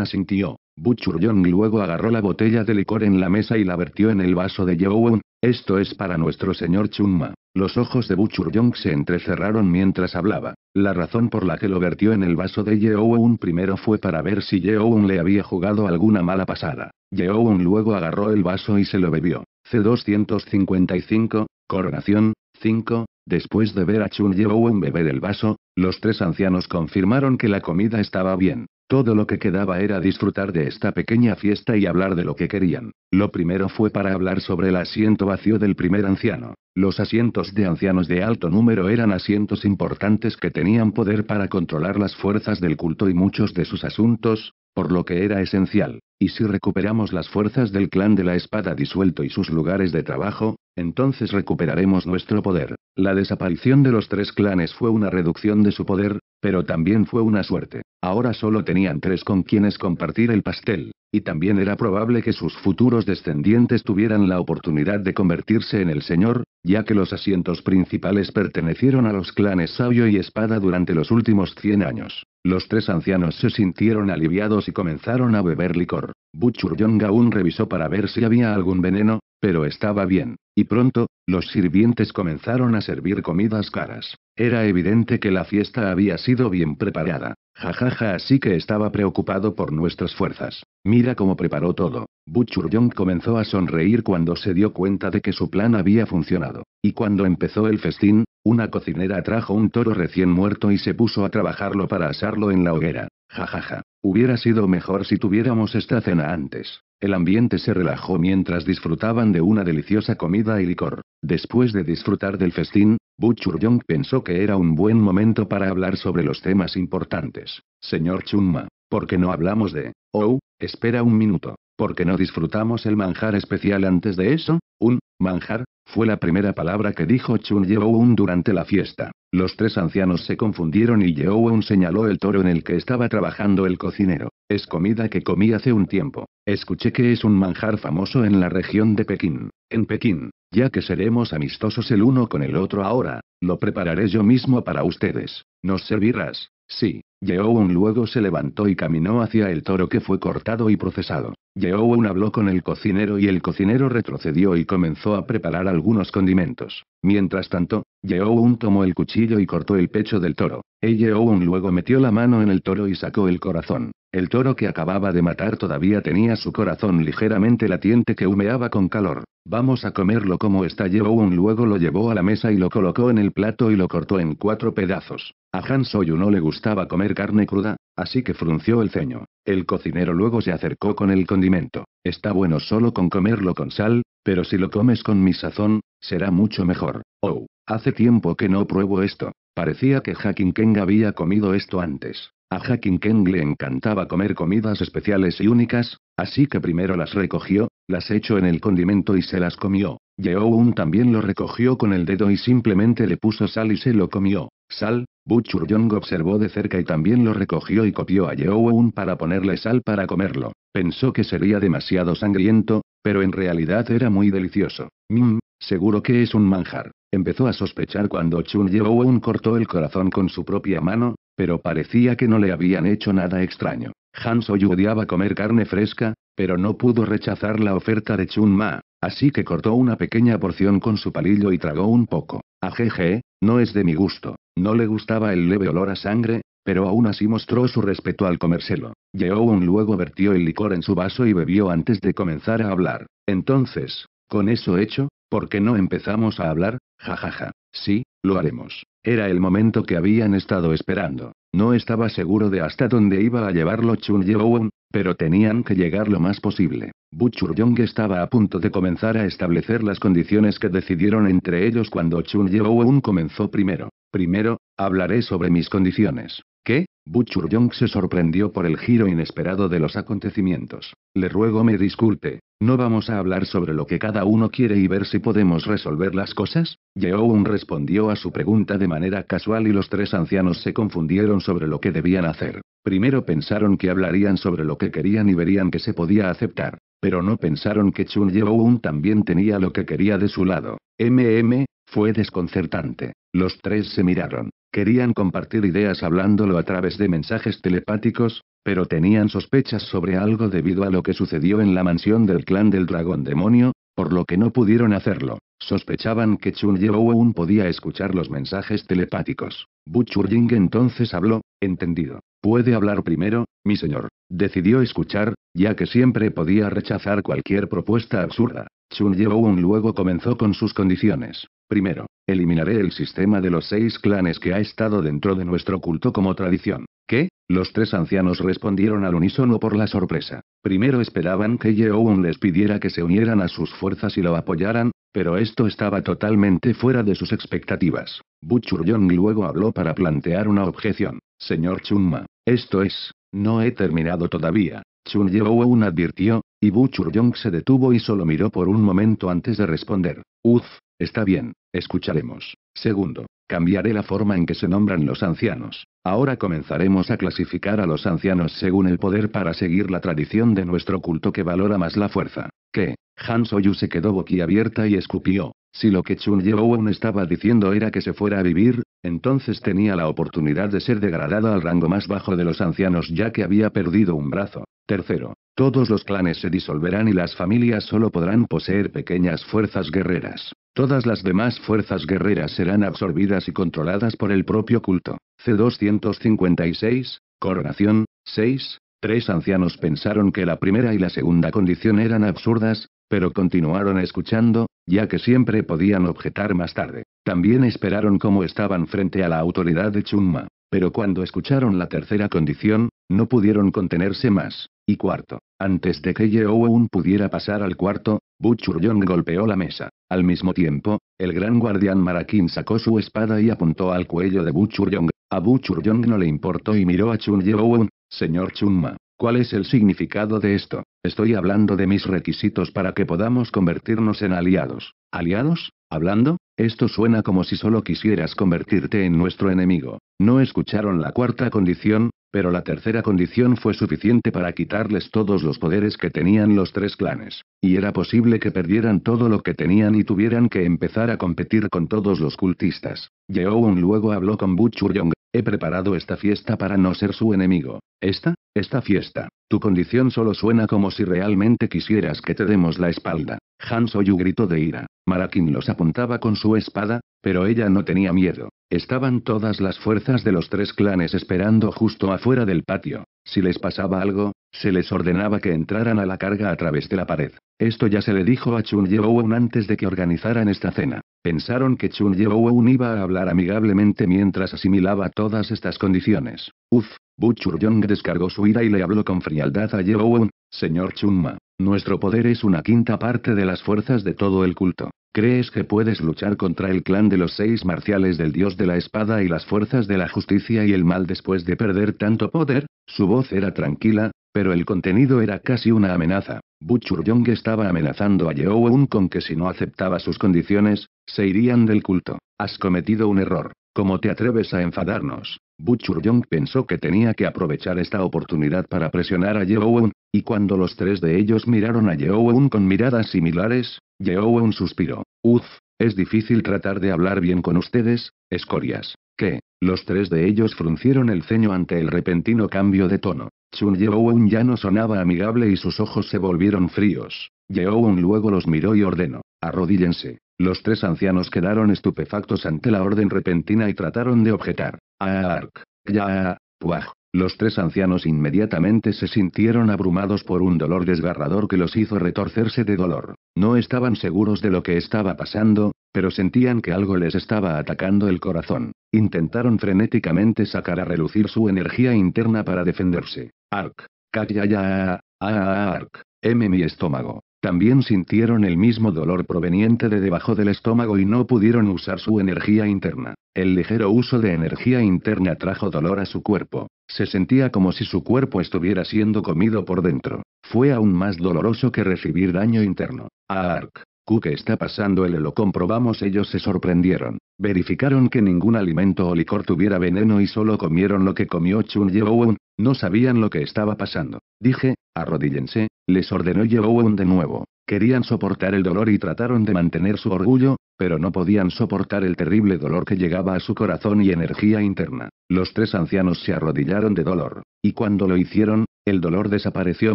asintió. Buchur luego agarró la botella de licor en la mesa y la vertió en el vaso de Yeowun. Esto es para nuestro señor Chunma. Los ojos de Buchur se entrecerraron mientras hablaba. La razón por la que lo vertió en el vaso de Yeowun primero fue para ver si Yeowun le había jugado alguna mala pasada. Yeowun luego agarró el vaso y se lo bebió. C255, coronación, 5. Después de ver a Chun Yeowen beber el vaso, los tres ancianos confirmaron que la comida estaba bien. Todo lo que quedaba era disfrutar de esta pequeña fiesta y hablar de lo que querían. Lo primero fue para hablar sobre el asiento vacío del primer anciano. Los asientos de ancianos de alto número eran asientos importantes que tenían poder para controlar las fuerzas del culto y muchos de sus asuntos, por lo que era esencial. Y si recuperamos las fuerzas del clan de la espada disuelto y sus lugares de trabajo, entonces recuperaremos nuestro poder. La desaparición de los tres clanes fue una reducción de su poder, pero también fue una suerte. Ahora solo tenían tres con quienes compartir el pastel, y también era probable que sus futuros descendientes tuvieran la oportunidad de convertirse en el Señor, ya que los asientos principales pertenecieron a los clanes Sabio y Espada durante los últimos 100 años. Los tres ancianos se sintieron aliviados y comenzaron a beber licor. Butcher aún revisó para ver si había algún veneno, pero estaba bien, y pronto, los sirvientes comenzaron a servir comidas caras. Era evidente que la fiesta había sido bien preparada. Jajaja, así que estaba preocupado por nuestras fuerzas. Mira cómo preparó todo. Butcher comenzó a sonreír cuando se dio cuenta de que su plan había funcionado. Y cuando empezó el festín, una cocinera trajo un toro recién muerto y se puso a trabajarlo para asarlo en la hoguera. Jajaja. Hubiera sido mejor si tuviéramos esta cena antes. El ambiente se relajó mientras disfrutaban de una deliciosa comida y licor. Después de disfrutar del festín, Butcher Yong pensó que era un buen momento para hablar sobre los temas importantes. Señor Chunma, ¿por qué no hablamos de... Oh, espera un minuto. ¿Por qué no disfrutamos el manjar especial antes de eso? Un manjar fue la primera palabra que dijo Chun un durante la fiesta. Los tres ancianos se confundieron y un señaló el toro en el que estaba trabajando el cocinero. Es comida que comí hace un tiempo. Escuché que es un manjar famoso en la región de Pekín. En Pekín, ya que seremos amistosos el uno con el otro ahora, lo prepararé yo mismo para ustedes. ¿Nos servirás? Sí. Yeowun luego se levantó y caminó hacia el toro que fue cortado y procesado. Yeowun habló con el cocinero y el cocinero retrocedió y comenzó a preparar algunos condimentos. Mientras tanto, Yeowun tomó el cuchillo y cortó el pecho del toro. E luego metió la mano en el toro y sacó el corazón. El toro que acababa de matar todavía tenía su corazón ligeramente latiente que humeaba con calor. Vamos a comerlo como está un luego lo llevó a la mesa y lo colocó en el plato y lo cortó en cuatro pedazos. A Han Soyu no le gustaba comer carne cruda, así que frunció el ceño. El cocinero luego se acercó con el condimento. Está bueno solo con comerlo con sal, pero si lo comes con mi sazón, será mucho mejor. Oh, hace tiempo que no pruebo esto. Parecía que Hakim Keng había comido esto antes. A Hakim Keng le encantaba comer comidas especiales y únicas, así que primero las recogió, las echó en el condimento y se las comió. un también lo recogió con el dedo y simplemente le puso sal y se lo comió. Sal, Chur Yong observó de cerca y también lo recogió y copió a un para ponerle sal para comerlo. Pensó que sería demasiado sangriento, pero en realidad era muy delicioso. Mmm, seguro que es un manjar. Empezó a sospechar cuando Chun un cortó el corazón con su propia mano, pero parecía que no le habían hecho nada extraño. Han Soyu odiaba comer carne fresca, pero no pudo rechazar la oferta de Chun Ma, así que cortó una pequeña porción con su palillo y tragó un poco. A Jeje, no es de mi gusto. No le gustaba el leve olor a sangre, pero aún así mostró su respeto al comérselo. un luego vertió el licor en su vaso y bebió antes de comenzar a hablar. Entonces, con eso hecho, ¿Por qué no empezamos a hablar? Ja Ja, ja. Sí, lo haremos. Era el momento que habían estado esperando. No estaba seguro de hasta dónde iba a llevarlo Chun Yeowon, pero tenían que llegar lo más posible. Butcher yong estaba a punto de comenzar a establecer las condiciones que decidieron entre ellos cuando Chun Yeowon comenzó primero. Primero, hablaré sobre mis condiciones. ¿Qué? Butcher se sorprendió por el giro inesperado de los acontecimientos. Le ruego me disculpe, ¿no vamos a hablar sobre lo que cada uno quiere y ver si podemos resolver las cosas? un respondió a su pregunta de manera casual y los tres ancianos se confundieron sobre lo que debían hacer. Primero pensaron que hablarían sobre lo que querían y verían que se podía aceptar, pero no pensaron que Chun un también tenía lo que quería de su lado. MM, fue desconcertante. Los tres se miraron. Querían compartir ideas hablándolo a través de mensajes telepáticos, pero tenían sospechas sobre algo debido a lo que sucedió en la mansión del clan del dragón demonio, por lo que no pudieron hacerlo. Sospechaban que Chun Yeowun podía escuchar los mensajes telepáticos. Bu Churjing entonces habló, entendido. Puede hablar primero, mi señor. Decidió escuchar, ya que siempre podía rechazar cualquier propuesta absurda. Chun Yeowun luego comenzó con sus condiciones. Primero, eliminaré el sistema de los seis clanes que ha estado dentro de nuestro culto como tradición. ¿Qué? Los tres ancianos respondieron al unísono por la sorpresa. Primero esperaban que Yeowon les pidiera que se unieran a sus fuerzas y lo apoyaran, pero esto estaba totalmente fuera de sus expectativas. chur luego habló para plantear una objeción. Señor Chunma, esto es, no he terminado todavía. Chun Yeoun advirtió, y chur se detuvo y solo miró por un momento antes de responder. Uf, Está bien, escucharemos. Segundo, cambiaré la forma en que se nombran los ancianos. Ahora comenzaremos a clasificar a los ancianos según el poder para seguir la tradición de nuestro culto que valora más la fuerza. Que, Han Soyu se quedó boquiabierta y escupió. Si lo que Chun Yeowon estaba diciendo era que se fuera a vivir, entonces tenía la oportunidad de ser degradada al rango más bajo de los ancianos ya que había perdido un brazo. Tercero, todos los clanes se disolverán y las familias solo podrán poseer pequeñas fuerzas guerreras. Todas las demás fuerzas guerreras serán absorbidas y controladas por el propio culto. C256, Coronación, 6. Tres ancianos pensaron que la primera y la segunda condición eran absurdas, pero continuaron escuchando, ya que siempre podían objetar más tarde. También esperaron cómo estaban frente a la autoridad de Chumma, pero cuando escucharon la tercera condición, no pudieron contenerse más. Y cuarto. Antes de que Yeowon pudiera pasar al cuarto, Butcher golpeó la mesa. Al mismo tiempo, el gran guardián Maraquín sacó su espada y apuntó al cuello de Butcher A Buchuryon no le importó y miró a Chun Yeowon. Señor Chunma, ¿cuál es el significado de esto? Estoy hablando de mis requisitos para que podamos convertirnos en aliados. ¿Aliados? ¿Hablando? Esto suena como si solo quisieras convertirte en nuestro enemigo. No escucharon la cuarta condición, pero la tercera condición fue suficiente para quitarles todos los poderes que tenían los tres clanes, y era posible que perdieran todo lo que tenían y tuvieran que empezar a competir con todos los cultistas. Yeowon luego habló con Yong He preparado esta fiesta para no ser su enemigo. Esta, esta fiesta. Tu condición solo suena como si realmente quisieras que te demos la espalda. Han Soyu gritó de ira. Marakin los apuntaba con su espada, pero ella no tenía miedo. Estaban todas las fuerzas de los tres clanes esperando justo afuera del patio. Si les pasaba algo, se les ordenaba que entraran a la carga a través de la pared. Esto ya se le dijo a Chun Yeowon antes de que organizaran esta cena. Pensaron que Chun Yeowon iba a hablar amigablemente mientras asimilaba todas estas condiciones. Uf, Butcher Yong descargó su ira y le habló con frialdad a Yeowon. Señor Chumma, nuestro poder es una quinta parte de las fuerzas de todo el culto. ¿Crees que puedes luchar contra el clan de los seis marciales del dios de la espada y las fuerzas de la justicia y el mal después de perder tanto poder? Su voz era tranquila, pero el contenido era casi una amenaza. Butcher estaba amenazando a Yeou-eun con que si no aceptaba sus condiciones, se irían del culto. Has cometido un error. ¿Cómo te atreves a enfadarnos? Butcher Young pensó que tenía que aprovechar esta oportunidad para presionar a Yeowon, y cuando los tres de ellos miraron a Yeowon con miradas similares, Yeowon suspiró. Uf, es difícil tratar de hablar bien con ustedes, escorias. ¿Qué? Los tres de ellos fruncieron el ceño ante el repentino cambio de tono. Chun Yeowon ya no sonaba amigable y sus ojos se volvieron fríos. Yeowon luego los miró y ordenó. Arrodíllense. Los tres ancianos quedaron estupefactos ante la orden repentina y trataron de objetar. A-A-Ark, ya, puaj. Los tres ancianos inmediatamente se sintieron abrumados por un dolor desgarrador que los hizo retorcerse de dolor. No estaban seguros de lo que estaba pasando, pero sentían que algo les estaba atacando el corazón. Intentaron frenéticamente sacar a relucir su energía interna para defenderse. Ark. Calla ya. Ah, Ark. M mi estómago. También sintieron el mismo dolor proveniente de debajo del estómago y no pudieron usar su energía interna. El ligero uso de energía interna trajo dolor a su cuerpo. Se sentía como si su cuerpo estuviera siendo comido por dentro. Fue aún más doloroso que recibir daño interno. A Ark. ¿Qué está pasando? Él lo comprobamos. Ellos se sorprendieron. Verificaron que ningún alimento o licor tuviera veneno y solo comieron lo que comió Chun Yeowon No sabían lo que estaba pasando. Dije, arrodíllense, les ordenó Yeowon de nuevo. Querían soportar el dolor y trataron de mantener su orgullo, pero no podían soportar el terrible dolor que llegaba a su corazón y energía interna. Los tres ancianos se arrodillaron de dolor. Y cuando lo hicieron, el dolor desapareció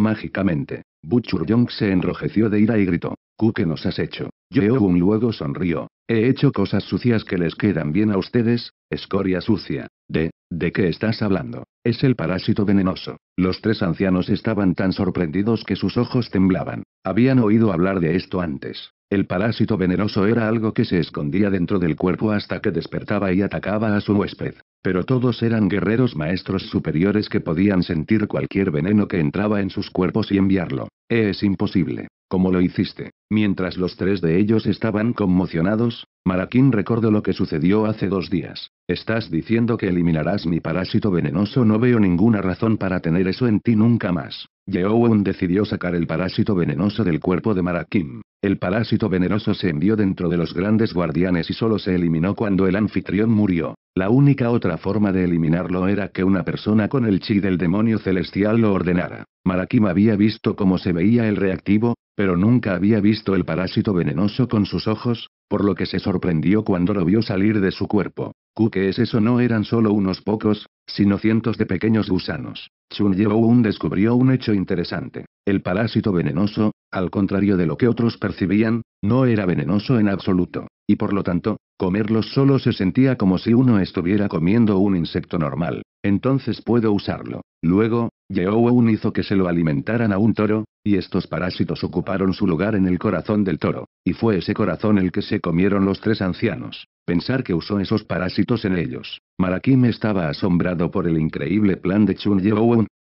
mágicamente. Buchur Yong se enrojeció de ira y gritó. ¿Qué que nos has hecho. un luego sonrió. He hecho cosas sucias que les quedan bien a ustedes, escoria sucia. ¿De, de qué estás hablando? Es el parásito venenoso. Los tres ancianos estaban tan sorprendidos que sus ojos temblaban. Habían oído hablar de esto antes. El parásito venenoso era algo que se escondía dentro del cuerpo hasta que despertaba y atacaba a su huésped. Pero todos eran guerreros maestros superiores que podían sentir cualquier veneno que entraba en sus cuerpos y enviarlo. Es imposible. Como lo hiciste? Mientras los tres de ellos estaban conmocionados, Maraquín recordó lo que sucedió hace dos días. Estás diciendo que eliminarás mi parásito venenoso. No veo ninguna razón para tener eso en ti nunca más. Yeowun decidió sacar el parásito venenoso del cuerpo de Marakim. El parásito venenoso se envió dentro de los grandes guardianes y solo se eliminó cuando el anfitrión murió. La única otra forma de eliminarlo era que una persona con el chi del demonio celestial lo ordenara. Marakim había visto cómo se veía el reactivo, pero nunca había visto el parásito venenoso con sus ojos, por lo que se sorprendió cuando lo vio salir de su cuerpo. es eso no eran solo unos pocos, sino cientos de pequeños gusanos. Chun Yeowun descubrió un hecho interesante. El parásito venenoso, al contrario de lo que otros percibían, no era venenoso en absoluto, y por lo tanto, comerlos solo se sentía como si uno estuviera comiendo un insecto normal. Entonces puedo usarlo. Luego, Woon hizo que se lo alimentaran a un toro, y estos parásitos ocuparon su lugar en el corazón del toro, y fue ese corazón el que se comieron los tres ancianos. Pensar que usó esos parásitos en ellos. Marakim estaba asombrado por el increíble plan de Chun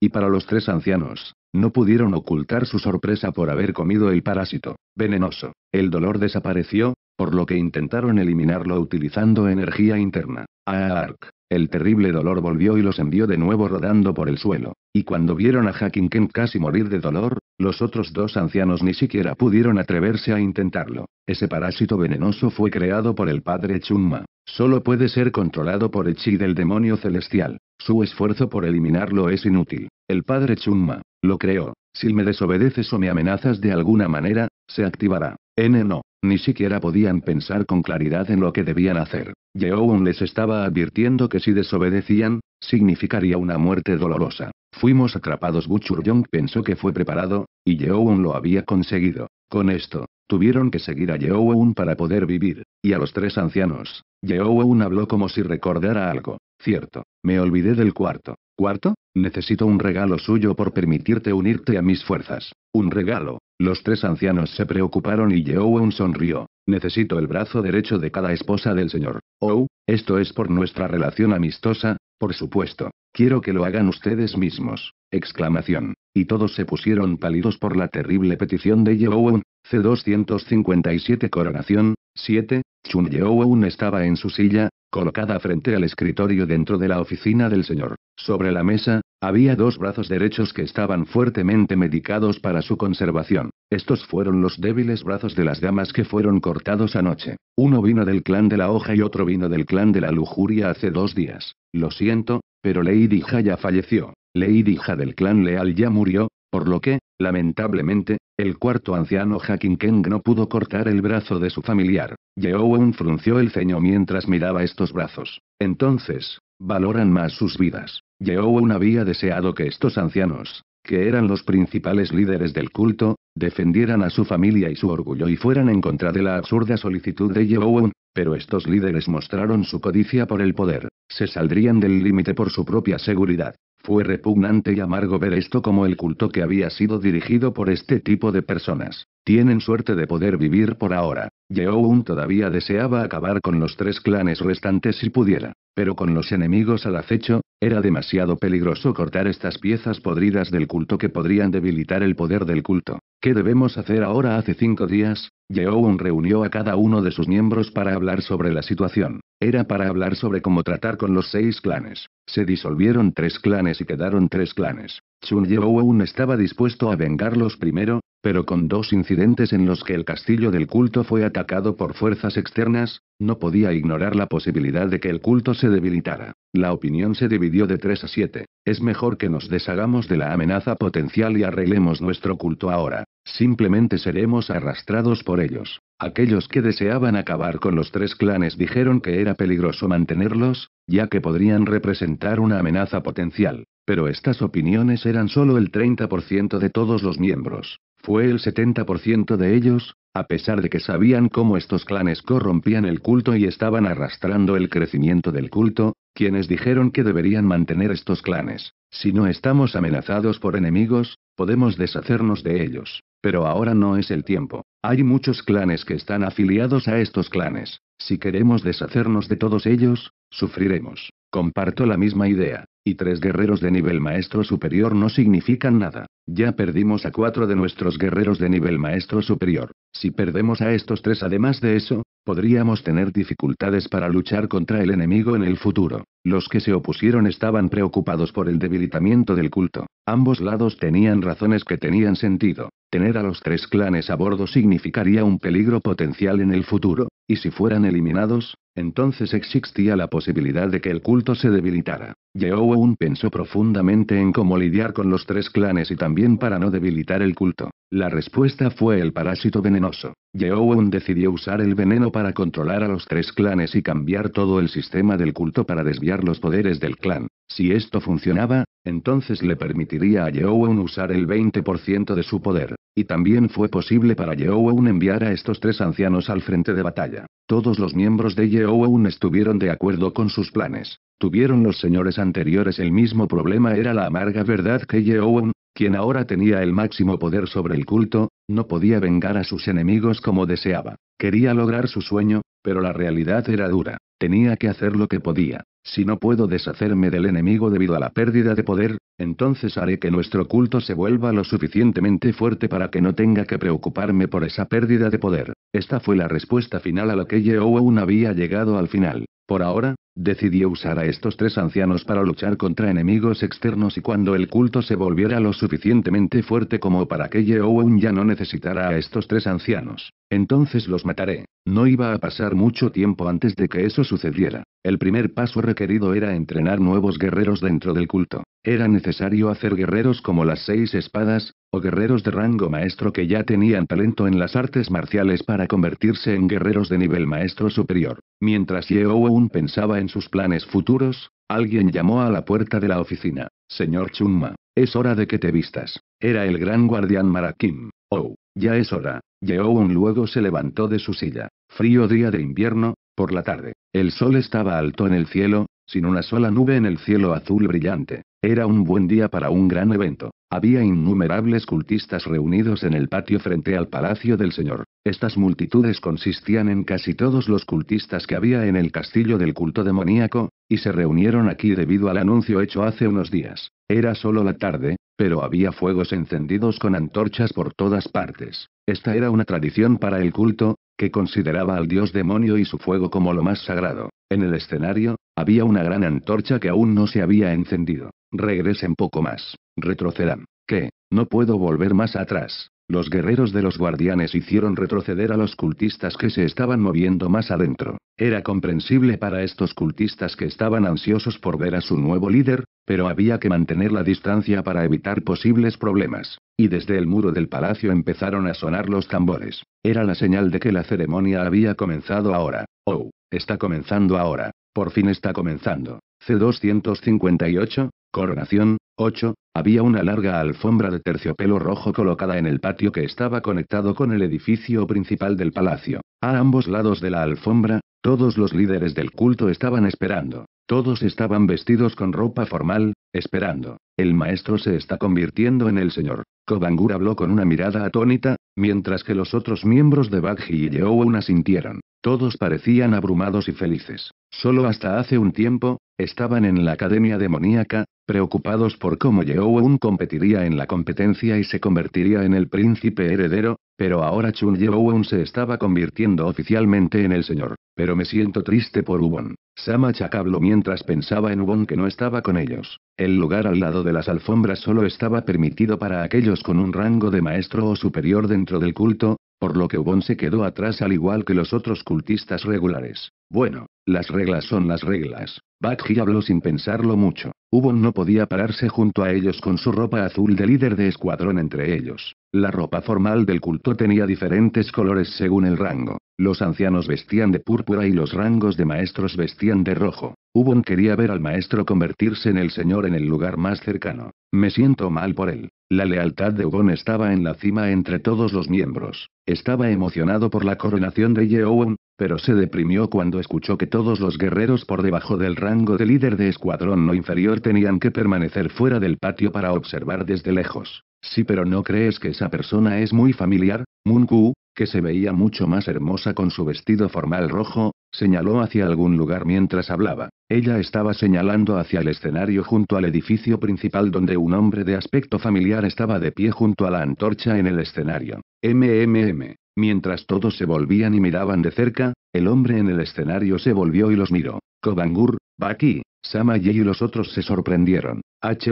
y para los tres ancianos, no pudieron ocultar su sorpresa por haber comido el parásito venenoso. El dolor desapareció, por lo que intentaron eliminarlo utilizando energía interna. Aark. El terrible dolor volvió y los envió de nuevo rodando por el suelo. Y cuando vieron a Ken casi morir de dolor, los otros dos ancianos ni siquiera pudieron atreverse a intentarlo. Ese parásito venenoso fue creado por el padre Chunma. Solo puede ser controlado por Echi del demonio celestial. Su esfuerzo por eliminarlo es inútil. El padre Chunma lo creó. Si me desobedeces o me amenazas de alguna manera, se activará. N no. Ni siquiera podían pensar con claridad en lo que debían hacer. Yeowon les estaba advirtiendo que si desobedecían, significaría una muerte dolorosa. Fuimos atrapados. Guchur pensó que fue preparado, y Yeowon lo había conseguido. Con esto, tuvieron que seguir a Yeowon para poder vivir, y a los tres ancianos. Yeowon habló como si recordara algo. Cierto, me olvidé del cuarto. ¿Cuarto? Necesito un regalo suyo por permitirte unirte a mis fuerzas. Un regalo, los tres ancianos se preocuparon y Yeowen sonrió. Necesito el brazo derecho de cada esposa del señor. Oh, esto es por nuestra relación amistosa, por supuesto. Quiero que lo hagan ustedes mismos. Exclamación. Y todos se pusieron pálidos por la terrible petición de Yeowen. C257 Coronación, 7. Chun Yeowen estaba en su silla, colocada frente al escritorio dentro de la oficina del señor. Sobre la mesa, había dos brazos derechos que estaban fuertemente medicados para su conservación. Estos fueron los débiles brazos de las damas que fueron cortados anoche. Uno vino del clan de la hoja y otro vino del clan de la lujuria hace dos días. Lo siento, pero Lady ya falleció. Lady Haya del clan leal ya murió, por lo que, lamentablemente, el cuarto anciano Hacking Keng no pudo cortar el brazo de su familiar. Yeowen frunció el ceño mientras miraba estos brazos. Entonces, valoran más sus vidas. Yeowen había deseado que estos ancianos, que eran los principales líderes del culto, defendieran a su familia y su orgullo y fueran en contra de la absurda solicitud de Yeowen, pero estos líderes mostraron su codicia por el poder, se saldrían del límite por su propia seguridad. Fue repugnante y amargo ver esto como el culto que había sido dirigido por este tipo de personas. Tienen suerte de poder vivir por ahora. Yeowun todavía deseaba acabar con los tres clanes restantes si pudiera pero con los enemigos al acecho, era demasiado peligroso cortar estas piezas podridas del culto que podrían debilitar el poder del culto. ¿Qué debemos hacer ahora? Hace cinco días, Yeowun reunió a cada uno de sus miembros para hablar sobre la situación. Era para hablar sobre cómo tratar con los seis clanes. Se disolvieron tres clanes y quedaron tres clanes. Chun Yeowun estaba dispuesto a vengarlos primero, pero con dos incidentes en los que el castillo del culto fue atacado por fuerzas externas, no podía ignorar la posibilidad de que el culto se debilitara. La opinión se dividió de 3 a 7. Es mejor que nos deshagamos de la amenaza potencial y arreglemos nuestro culto ahora. Simplemente seremos arrastrados por ellos. Aquellos que deseaban acabar con los tres clanes dijeron que era peligroso mantenerlos, ya que podrían representar una amenaza potencial. Pero estas opiniones eran solo el 30% de todos los miembros fue el 70% de ellos, a pesar de que sabían cómo estos clanes corrompían el culto y estaban arrastrando el crecimiento del culto, quienes dijeron que deberían mantener estos clanes. Si no estamos amenazados por enemigos, podemos deshacernos de ellos. Pero ahora no es el tiempo. Hay muchos clanes que están afiliados a estos clanes. Si queremos deshacernos de todos ellos, sufriremos. Comparto la misma idea y tres guerreros de nivel maestro superior no significan nada. Ya perdimos a cuatro de nuestros guerreros de nivel maestro superior. Si perdemos a estos tres además de eso, podríamos tener dificultades para luchar contra el enemigo en el futuro. Los que se opusieron estaban preocupados por el debilitamiento del culto. Ambos lados tenían razones que tenían sentido. Tener a los tres clanes a bordo significaría un peligro potencial en el futuro, y si fueran eliminados, entonces existía la posibilidad de que el culto se debilitara. Jeowun pensó profundamente en cómo lidiar con los tres clanes y también para no debilitar el culto. La respuesta fue el parásito venenoso. Jeowun decidió usar el veneno para controlar a los tres clanes y cambiar todo el sistema del culto para desviar los poderes del clan. Si esto funcionaba, entonces le permitiría a Yeowen usar el 20% de su poder. Y también fue posible para Yeowen enviar a estos tres ancianos al frente de batalla. Todos los miembros de Yeowen estuvieron de acuerdo con sus planes. Tuvieron los señores anteriores el mismo problema era la amarga verdad que Yeowen, quien ahora tenía el máximo poder sobre el culto, no podía vengar a sus enemigos como deseaba. Quería lograr su sueño, pero la realidad era dura. Tenía que hacer lo que podía. Si no puedo deshacerme del enemigo debido a la pérdida de poder, entonces haré que nuestro culto se vuelva lo suficientemente fuerte para que no tenga que preocuparme por esa pérdida de poder. Esta fue la respuesta final a la que Yeowen había llegado al final. Por ahora, decidió usar a estos tres ancianos para luchar contra enemigos externos y cuando el culto se volviera lo suficientemente fuerte como para que Yeowen ya no necesitara a estos tres ancianos. Entonces los mataré. No iba a pasar mucho tiempo antes de que eso sucediera. El primer paso querido era entrenar nuevos guerreros dentro del culto. Era necesario hacer guerreros como las seis espadas, o guerreros de rango maestro que ya tenían talento en las artes marciales para convertirse en guerreros de nivel maestro superior. Mientras Yeo pensaba en sus planes futuros, alguien llamó a la puerta de la oficina. Señor Chunma, es hora de que te vistas. Era el gran guardián Marakim. Oh, ya es hora. Yeowun luego se levantó de su silla. Frío día de invierno, por la tarde, el sol estaba alto en el cielo, sin una sola nube en el cielo azul brillante. Era un buen día para un gran evento. Había innumerables cultistas reunidos en el patio frente al palacio del señor. Estas multitudes consistían en casi todos los cultistas que había en el castillo del culto demoníaco, y se reunieron aquí debido al anuncio hecho hace unos días. Era solo la tarde, pero había fuegos encendidos con antorchas por todas partes. Esta era una tradición para el culto, que consideraba al dios demonio y su fuego como lo más sagrado. En el escenario, había una gran antorcha que aún no se había encendido. Regresen poco más. Retrocedan. ¿Qué? No puedo volver más atrás. Los guerreros de los guardianes hicieron retroceder a los cultistas que se estaban moviendo más adentro. Era comprensible para estos cultistas que estaban ansiosos por ver a su nuevo líder, pero había que mantener la distancia para evitar posibles problemas. Y desde el muro del palacio empezaron a sonar los tambores. Era la señal de que la ceremonia había comenzado ahora. Oh, está comenzando ahora. Por fin está comenzando. C258, Coronación, 8, había una larga alfombra de terciopelo rojo colocada en el patio que estaba conectado con el edificio principal del palacio. A ambos lados de la alfombra, todos los líderes del culto estaban esperando. Todos estaban vestidos con ropa formal, esperando. El maestro se está convirtiendo en el señor. Kobangur habló con una mirada atónita, mientras que los otros miembros de Baghi y Yeowon asintieron. Todos parecían abrumados y felices. Solo hasta hace un tiempo, estaban en la academia demoníaca, preocupados por cómo Yeowon competiría en la competencia y se convertiría en el príncipe heredero, pero ahora Chun Yeowon se estaba convirtiendo oficialmente en el señor. Pero me siento triste por Ubon. Sama Chacablo mientras pensaba en Ubon que no estaba con ellos. El lugar al lado de las alfombras solo estaba permitido para aquellos con un rango de maestro o superior dentro del culto, por lo que Ubon se quedó atrás al igual que los otros cultistas regulares. Bueno, las reglas son las reglas. Bakji habló sin pensarlo mucho. Ubon no podía pararse junto a ellos con su ropa azul de líder de escuadrón entre ellos. La ropa formal del culto tenía diferentes colores según el rango. Los ancianos vestían de púrpura y los rangos de maestros vestían de rojo. Ubon quería ver al maestro convertirse en el señor en el lugar más cercano. Me siento mal por él. La lealtad de Ubon estaba en la cima entre todos los miembros. Estaba emocionado por la coronación de Yeowon pero se deprimió cuando escuchó que todos los guerreros por debajo del rango de líder de escuadrón no inferior tenían que permanecer fuera del patio para observar desde lejos. Sí, pero ¿no crees que esa persona es muy familiar? Munku, que se veía mucho más hermosa con su vestido formal rojo, señaló hacia algún lugar mientras hablaba. Ella estaba señalando hacia el escenario junto al edificio principal donde un hombre de aspecto familiar estaba de pie junto a la antorcha en el escenario. MMM. Mientras todos se volvían y miraban de cerca, el hombre en el escenario se volvió y los miró. Kobangur, Baki, Samaye y los otros se sorprendieron. H.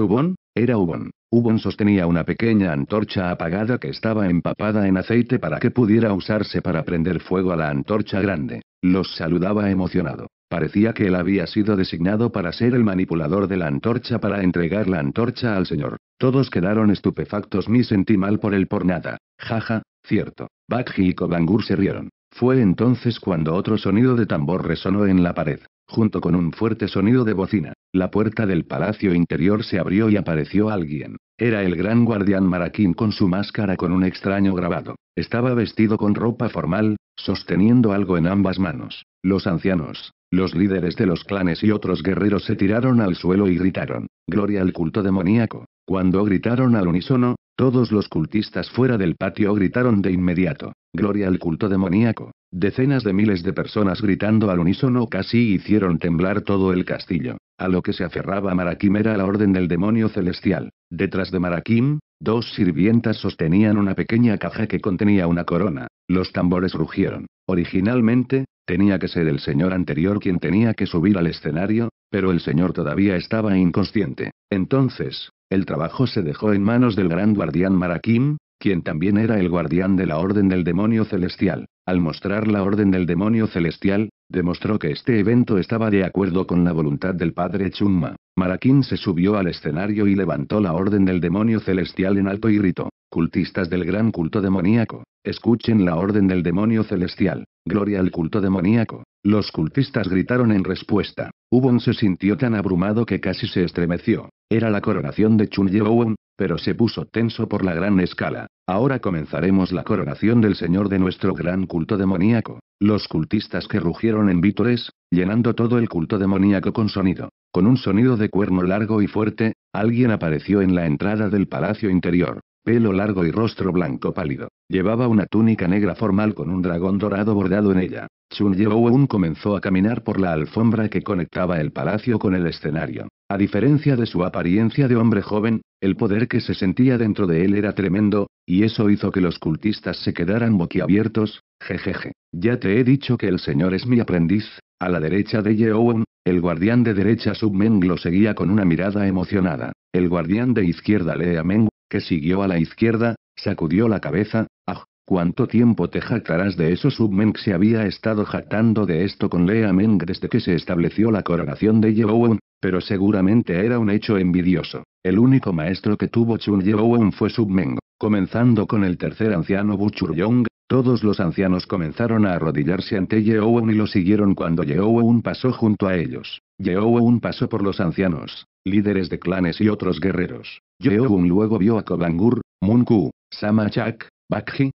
era Ubon. Ubon sostenía una pequeña antorcha apagada que estaba empapada en aceite para que pudiera usarse para prender fuego a la antorcha grande. Los saludaba emocionado. Parecía que él había sido designado para ser el manipulador de la antorcha para entregar la antorcha al señor. Todos quedaron estupefactos ni sentí mal por él por nada. Jaja, Cierto. Bakji y Kobangur se rieron. Fue entonces cuando otro sonido de tambor resonó en la pared, junto con un fuerte sonido de bocina. La puerta del palacio interior se abrió y apareció alguien. Era el gran guardián maraquín con su máscara con un extraño grabado. Estaba vestido con ropa formal, sosteniendo algo en ambas manos. Los ancianos, los líderes de los clanes y otros guerreros se tiraron al suelo y gritaron, Gloria al culto demoníaco. Cuando gritaron al unísono, todos los cultistas fuera del patio gritaron de inmediato, Gloria al culto demoníaco. Decenas de miles de personas gritando al unísono casi hicieron temblar todo el castillo, a lo que se aferraba Marakim era la orden del demonio celestial. Detrás de Maraquim, dos sirvientas sostenían una pequeña caja que contenía una corona. Los tambores rugieron. Originalmente, tenía que ser el señor anterior quien tenía que subir al escenario, pero el señor todavía estaba inconsciente. Entonces, el trabajo se dejó en manos del gran guardián Maraquín, quien también era el guardián de la Orden del Demonio Celestial. Al mostrar la Orden del Demonio Celestial, demostró que este evento estaba de acuerdo con la voluntad del padre Chumma. Maraquín se subió al escenario y levantó la Orden del Demonio Celestial en alto y gritó, Cultistas del gran culto demoníaco, escuchen la Orden del Demonio Celestial, gloria al culto demoníaco. Los cultistas gritaron en respuesta. Ubon se sintió tan abrumado que casi se estremeció. Era la coronación de Chun Yeowon, pero se puso tenso por la gran escala. Ahora comenzaremos la coronación del Señor de nuestro gran culto demoníaco. Los cultistas que rugieron en vítores, llenando todo el culto demoníaco con sonido. Con un sonido de cuerno largo y fuerte, alguien apareció en la entrada del palacio interior pelo largo y rostro blanco pálido. Llevaba una túnica negra formal con un dragón dorado bordado en ella. Chun Yeowun comenzó a caminar por la alfombra que conectaba el palacio con el escenario. A diferencia de su apariencia de hombre joven, el poder que se sentía dentro de él era tremendo, y eso hizo que los cultistas se quedaran boquiabiertos. Jejeje. Ya te he dicho que el señor es mi aprendiz. A la derecha de Yeowun, el guardián de derecha Meng lo seguía con una mirada emocionada. El guardián de izquierda Lea Meng que siguió a la izquierda, sacudió la cabeza, ah, ¿cuánto tiempo te jactarás de eso? Submeng se había estado jactando de esto con Lea Meng desde que se estableció la coronación de Yeowon, pero seguramente era un hecho envidioso. El único maestro que tuvo Chun Yeowon fue Submeng, comenzando con el tercer anciano Bu Churyong, todos los ancianos comenzaron a arrodillarse ante Yeowen y lo siguieron cuando Yeowen pasó junto a ellos. Yeowen pasó por los ancianos, líderes de clanes y otros guerreros. Yeowen luego vio a Kobangur, Munku, Samachak, Bakji,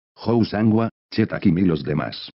Sangwa, Chetakim y los demás.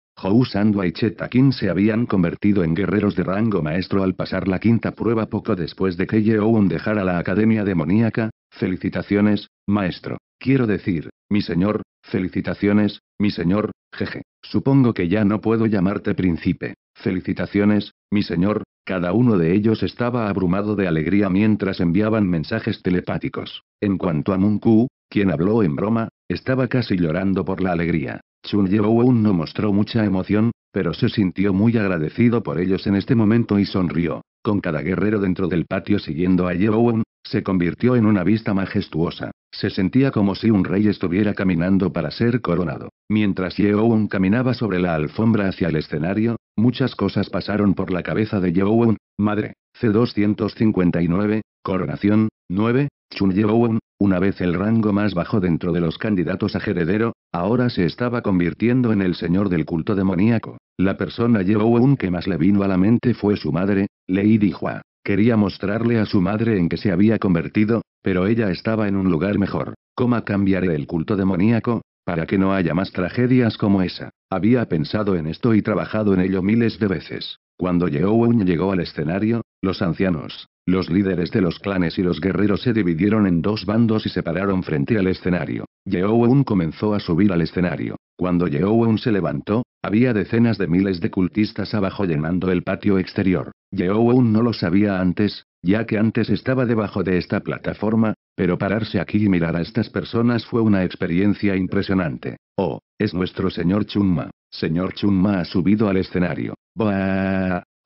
Sangwa y Chetakim se habían convertido en guerreros de rango maestro al pasar la quinta prueba poco después de que Yeowen dejara la academia demoníaca. Felicitaciones, maestro. Quiero decir, mi señor, felicitaciones, mi señor, jeje, supongo que ya no puedo llamarte príncipe. Felicitaciones, mi señor, cada uno de ellos estaba abrumado de alegría mientras enviaban mensajes telepáticos. En cuanto a Munku, quien habló en broma, estaba casi llorando por la alegría. Chun Yeowun no mostró mucha emoción, pero se sintió muy agradecido por ellos en este momento y sonrió. Con cada guerrero dentro del patio siguiendo a Yeowun, se convirtió en una vista majestuosa. Se sentía como si un rey estuviera caminando para ser coronado. Mientras Yeowon caminaba sobre la alfombra hacia el escenario, muchas cosas pasaron por la cabeza de Yeowon, Madre, C259, coronación, 9, Chun Yeowon, una vez el rango más bajo dentro de los candidatos a heredero, ahora se estaba convirtiendo en el señor del culto demoníaco. La persona Yeowon que más le vino a la mente fue su madre, Lady Hua. Quería mostrarle a su madre en qué se había convertido, pero ella estaba en un lugar mejor. ¿Cómo cambiaré el culto demoníaco? Para que no haya más tragedias como esa. Había pensado en esto y trabajado en ello miles de veces. Cuando Yeowen llegó al escenario, los ancianos, los líderes de los clanes y los guerreros se dividieron en dos bandos y se pararon frente al escenario. Yeowen comenzó a subir al escenario. Cuando Yeowen se levantó, había decenas de miles de cultistas abajo llenando el patio exterior. Yeowen no lo sabía antes, ya que antes estaba debajo de esta plataforma, pero pararse aquí y mirar a estas personas fue una experiencia impresionante. Oh, es nuestro señor Chunma. Señor Chunma ha subido al escenario.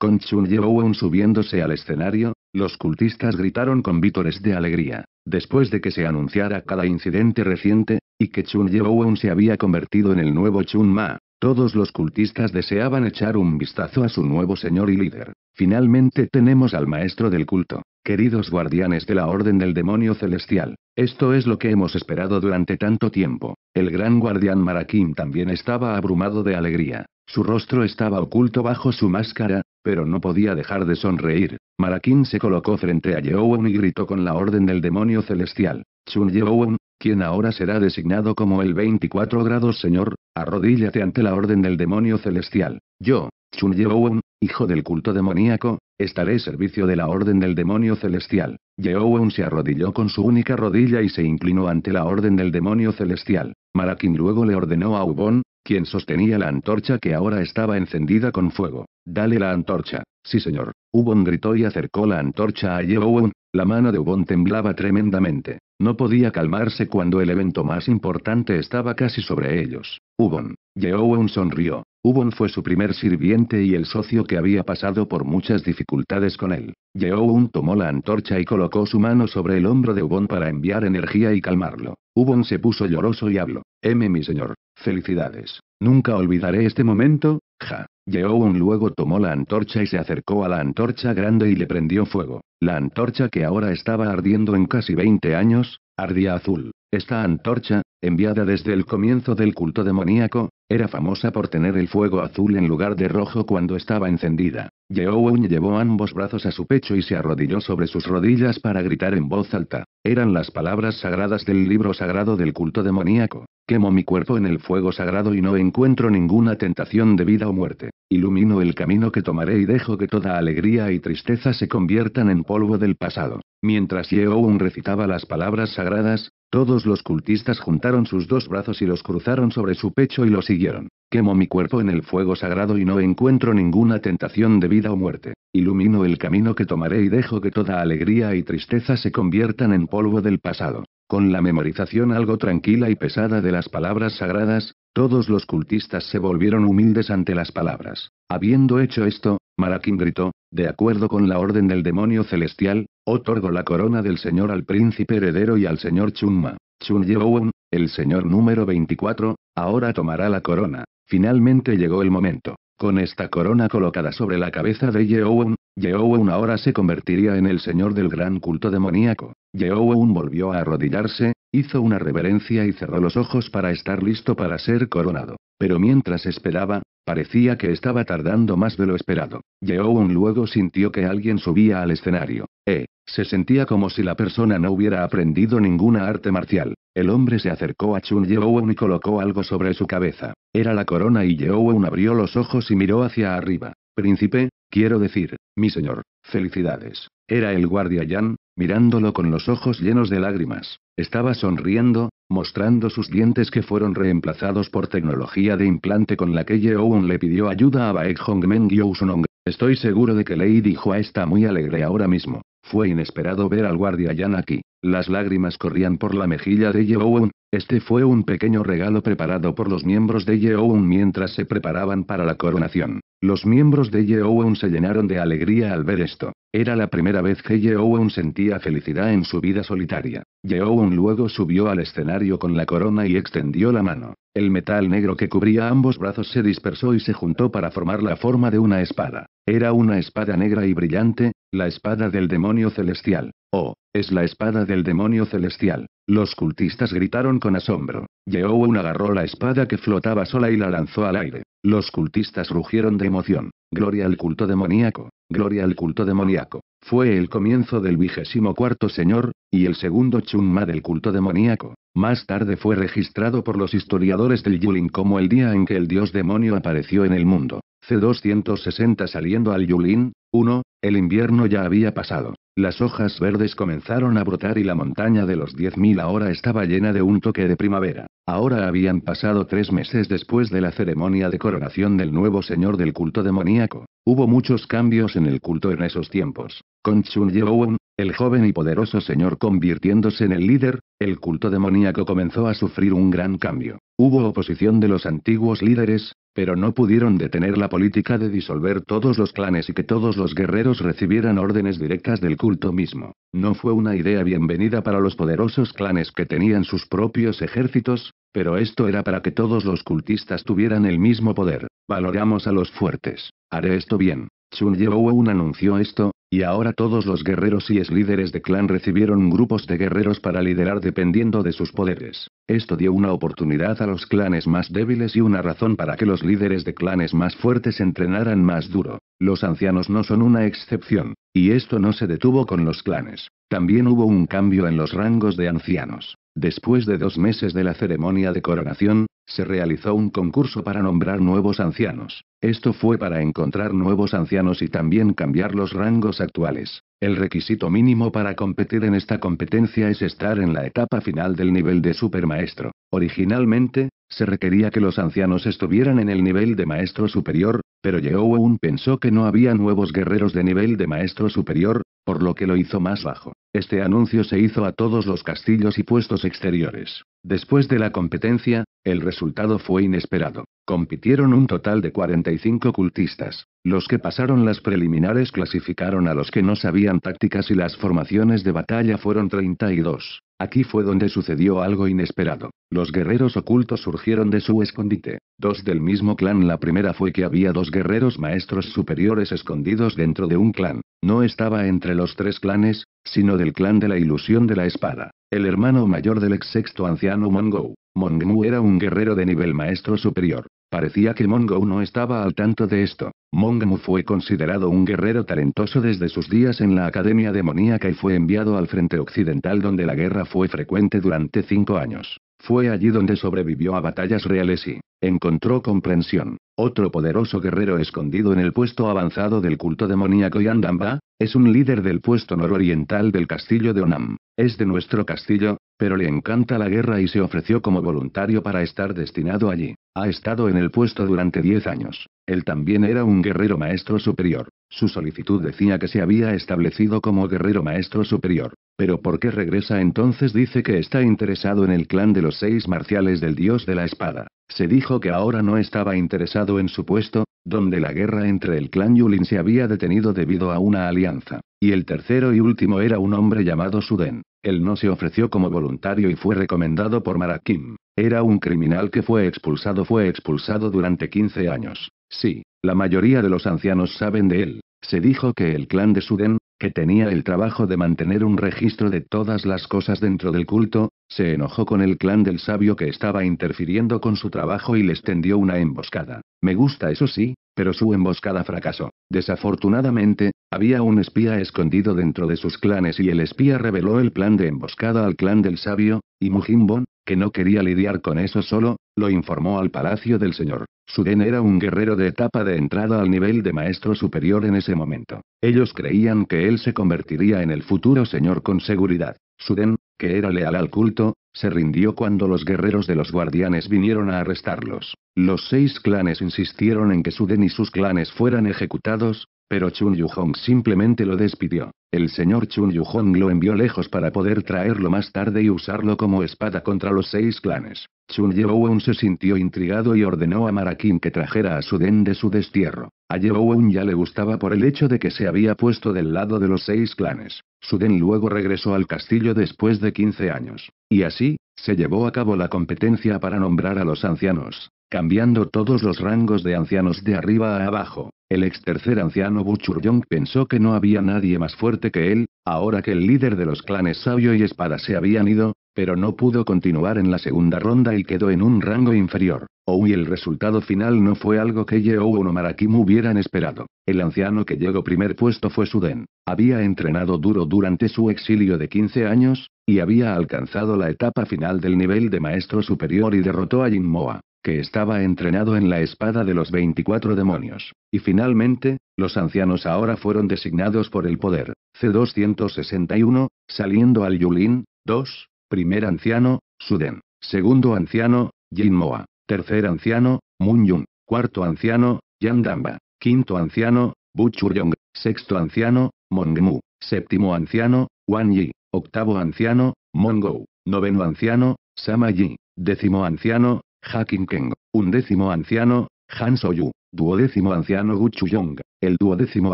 Con Chun Yeo-Won subiéndose al escenario, los cultistas gritaron con vítores de alegría. Después de que se anunciara cada incidente reciente, y que Chun Yeo-Won se había convertido en el nuevo Chun Ma, todos los cultistas deseaban echar un vistazo a su nuevo señor y líder. Finalmente tenemos al maestro del culto. Queridos guardianes de la Orden del Demonio Celestial, esto es lo que hemos esperado durante tanto tiempo. El gran guardián Maraquín también estaba abrumado de alegría. Su rostro estaba oculto bajo su máscara, pero no podía dejar de sonreír. Maraquín se colocó frente a Yeowon y gritó con la orden del demonio celestial. Chun Yeowon, quien ahora será designado como el 24 grados señor, arrodíllate ante la orden del demonio celestial. Yo, Chun Yeowon, hijo del culto demoníaco, estaré servicio de la orden del demonio celestial. Yeowon se arrodilló con su única rodilla y se inclinó ante la orden del demonio celestial. Maraquín luego le ordenó a Ubon, quien sostenía la antorcha que ahora estaba encendida con fuego. Dale la antorcha. Sí, señor. Ubon gritó y acercó la antorcha a Yeowon. La mano de Ubon temblaba tremendamente. No podía calmarse cuando el evento más importante estaba casi sobre ellos. Ubon. Yeowon sonrió. Ubon fue su primer sirviente y el socio que había pasado por muchas dificultades con él. Yeowon tomó la antorcha y colocó su mano sobre el hombro de Ubon para enviar energía y calmarlo. Ubon se puso lloroso y habló. M mi señor, Felicidades. Nunca olvidaré este momento, ja. un luego tomó la antorcha y se acercó a la antorcha grande y le prendió fuego. La antorcha que ahora estaba ardiendo en casi 20 años, ardía azul. Esta antorcha, enviada desde el comienzo del culto demoníaco, era famosa por tener el fuego azul en lugar de rojo cuando estaba encendida. Yeowen llevó ambos brazos a su pecho y se arrodilló sobre sus rodillas para gritar en voz alta. Eran las palabras sagradas del libro sagrado del culto demoníaco. Quemo mi cuerpo en el fuego sagrado y no encuentro ninguna tentación de vida o muerte. Ilumino el camino que tomaré y dejo que toda alegría y tristeza se conviertan en polvo del pasado. Mientras Yeowen recitaba las palabras sagradas, todos los cultistas juntaron sus dos brazos y los cruzaron sobre su pecho y lo siguieron. Quemo mi cuerpo en el fuego sagrado y no encuentro ninguna tentación de vida o muerte. Ilumino el camino que tomaré y dejo que toda alegría y tristeza se conviertan en polvo del pasado. Con la memorización algo tranquila y pesada de las palabras sagradas, todos los cultistas se volvieron humildes ante las palabras. Habiendo hecho esto, Maraquín gritó, de acuerdo con la orden del demonio celestial, Otorgo la corona del señor al príncipe heredero y al señor Chunma. Chun Yeowon, el señor número 24, ahora tomará la corona. Finalmente llegó el momento. Con esta corona colocada sobre la cabeza de Yeowon, Yeowon ahora se convertiría en el señor del gran culto demoníaco. Yeowon volvió a arrodillarse, hizo una reverencia y cerró los ojos para estar listo para ser coronado. Pero mientras esperaba, Parecía que estaba tardando más de lo esperado. Yeowon luego sintió que alguien subía al escenario. Eh, se sentía como si la persona no hubiera aprendido ninguna arte marcial. El hombre se acercó a Chun Yeowon y colocó algo sobre su cabeza. Era la corona y Yeowon abrió los ojos y miró hacia arriba. Príncipe, quiero decir, mi señor, felicidades. Era el guardia Yan, mirándolo con los ojos llenos de lágrimas. Estaba sonriendo, mostrando sus dientes que fueron reemplazados por tecnología de implante con la que Yeowun le pidió ayuda a Baek Hongmen Yousunong. Estoy seguro de que dijo a ah, esta muy alegre ahora mismo. Fue inesperado ver al guardia Yan aquí. Las lágrimas corrían por la mejilla de Yeowun. Este fue un pequeño regalo preparado por los miembros de Yeowon mientras se preparaban para la coronación. Los miembros de Ye se llenaron de alegría al ver esto. Era la primera vez que Ye sentía felicidad en su vida solitaria. Ye luego subió al escenario con la corona y extendió la mano. El metal negro que cubría ambos brazos se dispersó y se juntó para formar la forma de una espada. Era una espada negra y brillante, la espada del demonio celestial. Oh, es la espada del demonio celestial. Los cultistas gritaron con asombro. Yeowen agarró la espada que flotaba sola y la lanzó al aire. Los cultistas rugieron de emoción. Gloria al culto demoníaco. Gloria al culto demoníaco. Fue el comienzo del vigésimo cuarto señor, y el segundo Chunma del culto demoníaco. Más tarde fue registrado por los historiadores del Yulin como el día en que el dios demonio apareció en el mundo. C260 saliendo al Yulin, 1, el invierno ya había pasado. Las hojas verdes comenzaron a brotar y la montaña de los 10.000 ahora estaba llena de un toque de primavera. Ahora habían pasado tres meses después de la ceremonia de coronación del nuevo señor del culto demoníaco. Hubo muchos cambios en el culto en esos tiempos. Con Chun Yeowon, el joven y poderoso señor convirtiéndose en el líder, el culto demoníaco comenzó a sufrir un gran cambio. Hubo oposición de los antiguos líderes, pero no pudieron detener la política de disolver todos los clanes y que todos los guerreros recibieran órdenes directas del culto mismo. No fue una idea bienvenida para los poderosos clanes que tenían sus propios ejércitos, pero esto era para que todos los cultistas tuvieran el mismo poder. Valoramos a los fuertes. Haré esto bien. Chun Yeowen anunció esto, y ahora todos los guerreros y ex líderes de clan recibieron grupos de guerreros para liderar dependiendo de sus poderes. Esto dio una oportunidad a los clanes más débiles y una razón para que los líderes de clanes más fuertes entrenaran más duro. Los ancianos no son una excepción, y esto no se detuvo con los clanes. También hubo un cambio en los rangos de ancianos. Después de dos meses de la ceremonia de coronación, se realizó un concurso para nombrar nuevos ancianos. Esto fue para encontrar nuevos ancianos y también cambiar los rangos actuales. El requisito mínimo para competir en esta competencia es estar en la etapa final del nivel de supermaestro. Originalmente, se requería que los ancianos estuvieran en el nivel de maestro superior, pero Yeowen pensó que no había nuevos guerreros de nivel de maestro superior, por lo que lo hizo más bajo. Este anuncio se hizo a todos los castillos y puestos exteriores. Después de la competencia, el resultado fue inesperado. Compitieron un total de 45 cultistas. Los que pasaron las preliminares clasificaron a los que no sabían tácticas y las formaciones de batalla fueron 32. Aquí fue donde sucedió algo inesperado. Los guerreros ocultos surgieron de su escondite. Dos del mismo clan. La primera fue que había dos guerreros maestros superiores escondidos dentro de un clan. No estaba entre los tres clanes, sino del clan de la ilusión de la espada. El hermano mayor del ex sexto anciano Mongou. Mongmu era un guerrero de nivel maestro superior. Parecía que Mongo no estaba al tanto de esto. Mongmu fue considerado un guerrero talentoso desde sus días en la Academia Demoníaca y fue enviado al frente occidental donde la guerra fue frecuente durante cinco años. Fue allí donde sobrevivió a batallas reales y encontró comprensión. Otro poderoso guerrero escondido en el puesto avanzado del culto demoníaco Yandamba, es un líder del puesto nororiental del castillo de Onam. Es de nuestro castillo, pero le encanta la guerra y se ofreció como voluntario para estar destinado allí. Ha estado en el puesto durante 10 años. Él también era un guerrero maestro superior. Su solicitud decía que se había establecido como guerrero maestro superior. Pero ¿por qué regresa entonces? Dice que está interesado en el clan de los seis marciales del dios de la espada. Se dijo que ahora no estaba interesado en su puesto, donde la guerra entre el clan Yulin se había detenido debido a una alianza. Y el tercero y último era un hombre llamado Suden. Él no se ofreció como voluntario y fue recomendado por Marakim. Era un criminal que fue expulsado. Fue expulsado durante 15 años. Sí, la mayoría de los ancianos saben de él. Se dijo que el clan de Suden, que tenía el trabajo de mantener un registro de todas las cosas dentro del culto, se enojó con el clan del sabio que estaba interfiriendo con su trabajo y les tendió una emboscada. Me gusta eso sí, pero su emboscada fracasó. Desafortunadamente, había un espía escondido dentro de sus clanes y el espía reveló el plan de emboscada al clan del sabio, y Mujimbon, que no quería lidiar con eso solo, lo informó al Palacio del Señor. Suden era un guerrero de etapa de entrada al nivel de maestro superior en ese momento. Ellos creían que él se convertiría en el futuro señor con seguridad. Suden, que era leal al culto, se rindió cuando los guerreros de los guardianes vinieron a arrestarlos. Los seis clanes insistieron en que Suden y sus clanes fueran ejecutados, pero Chun Yu Hong simplemente lo despidió. El señor Chun Yuhong lo envió lejos para poder traerlo más tarde y usarlo como espada contra los seis clanes. Chun Yeowon se sintió intrigado y ordenó a Maraquín que trajera a Suden de su destierro. A Yeowon ya le gustaba por el hecho de que se había puesto del lado de los seis clanes. Suden luego regresó al castillo después de 15 años. Y así, se llevó a cabo la competencia para nombrar a los ancianos cambiando todos los rangos de ancianos de arriba a abajo. El ex tercer anciano Buchuryong pensó que no había nadie más fuerte que él, ahora que el líder de los clanes Sabio y Espada se habían ido, pero no pudo continuar en la segunda ronda y quedó en un rango inferior. Oh, el resultado final no fue algo que Yeoun o Marakim hubieran esperado. El anciano que llegó primer puesto fue Suden. Había entrenado duro durante su exilio de 15 años, y había alcanzado la etapa final del nivel de maestro superior y derrotó a Jinmoa que estaba entrenado en la espada de los 24 demonios. Y finalmente, los ancianos ahora fueron designados por el poder. C261, saliendo al Yulin, 2, primer anciano, Suden, segundo anciano, Jinmoa, Moa, tercer anciano, Mun Yun, cuarto anciano, Yan Damba, quinto anciano, Buchuryong, sexto anciano, Mongmu, séptimo anciano, Wan Yi, octavo anciano, Mongou, noveno anciano, Sama Yi, décimo anciano, Hakim Keng, undécimo anciano, Han Soyu, duodécimo anciano Gu Chuyong, El duodécimo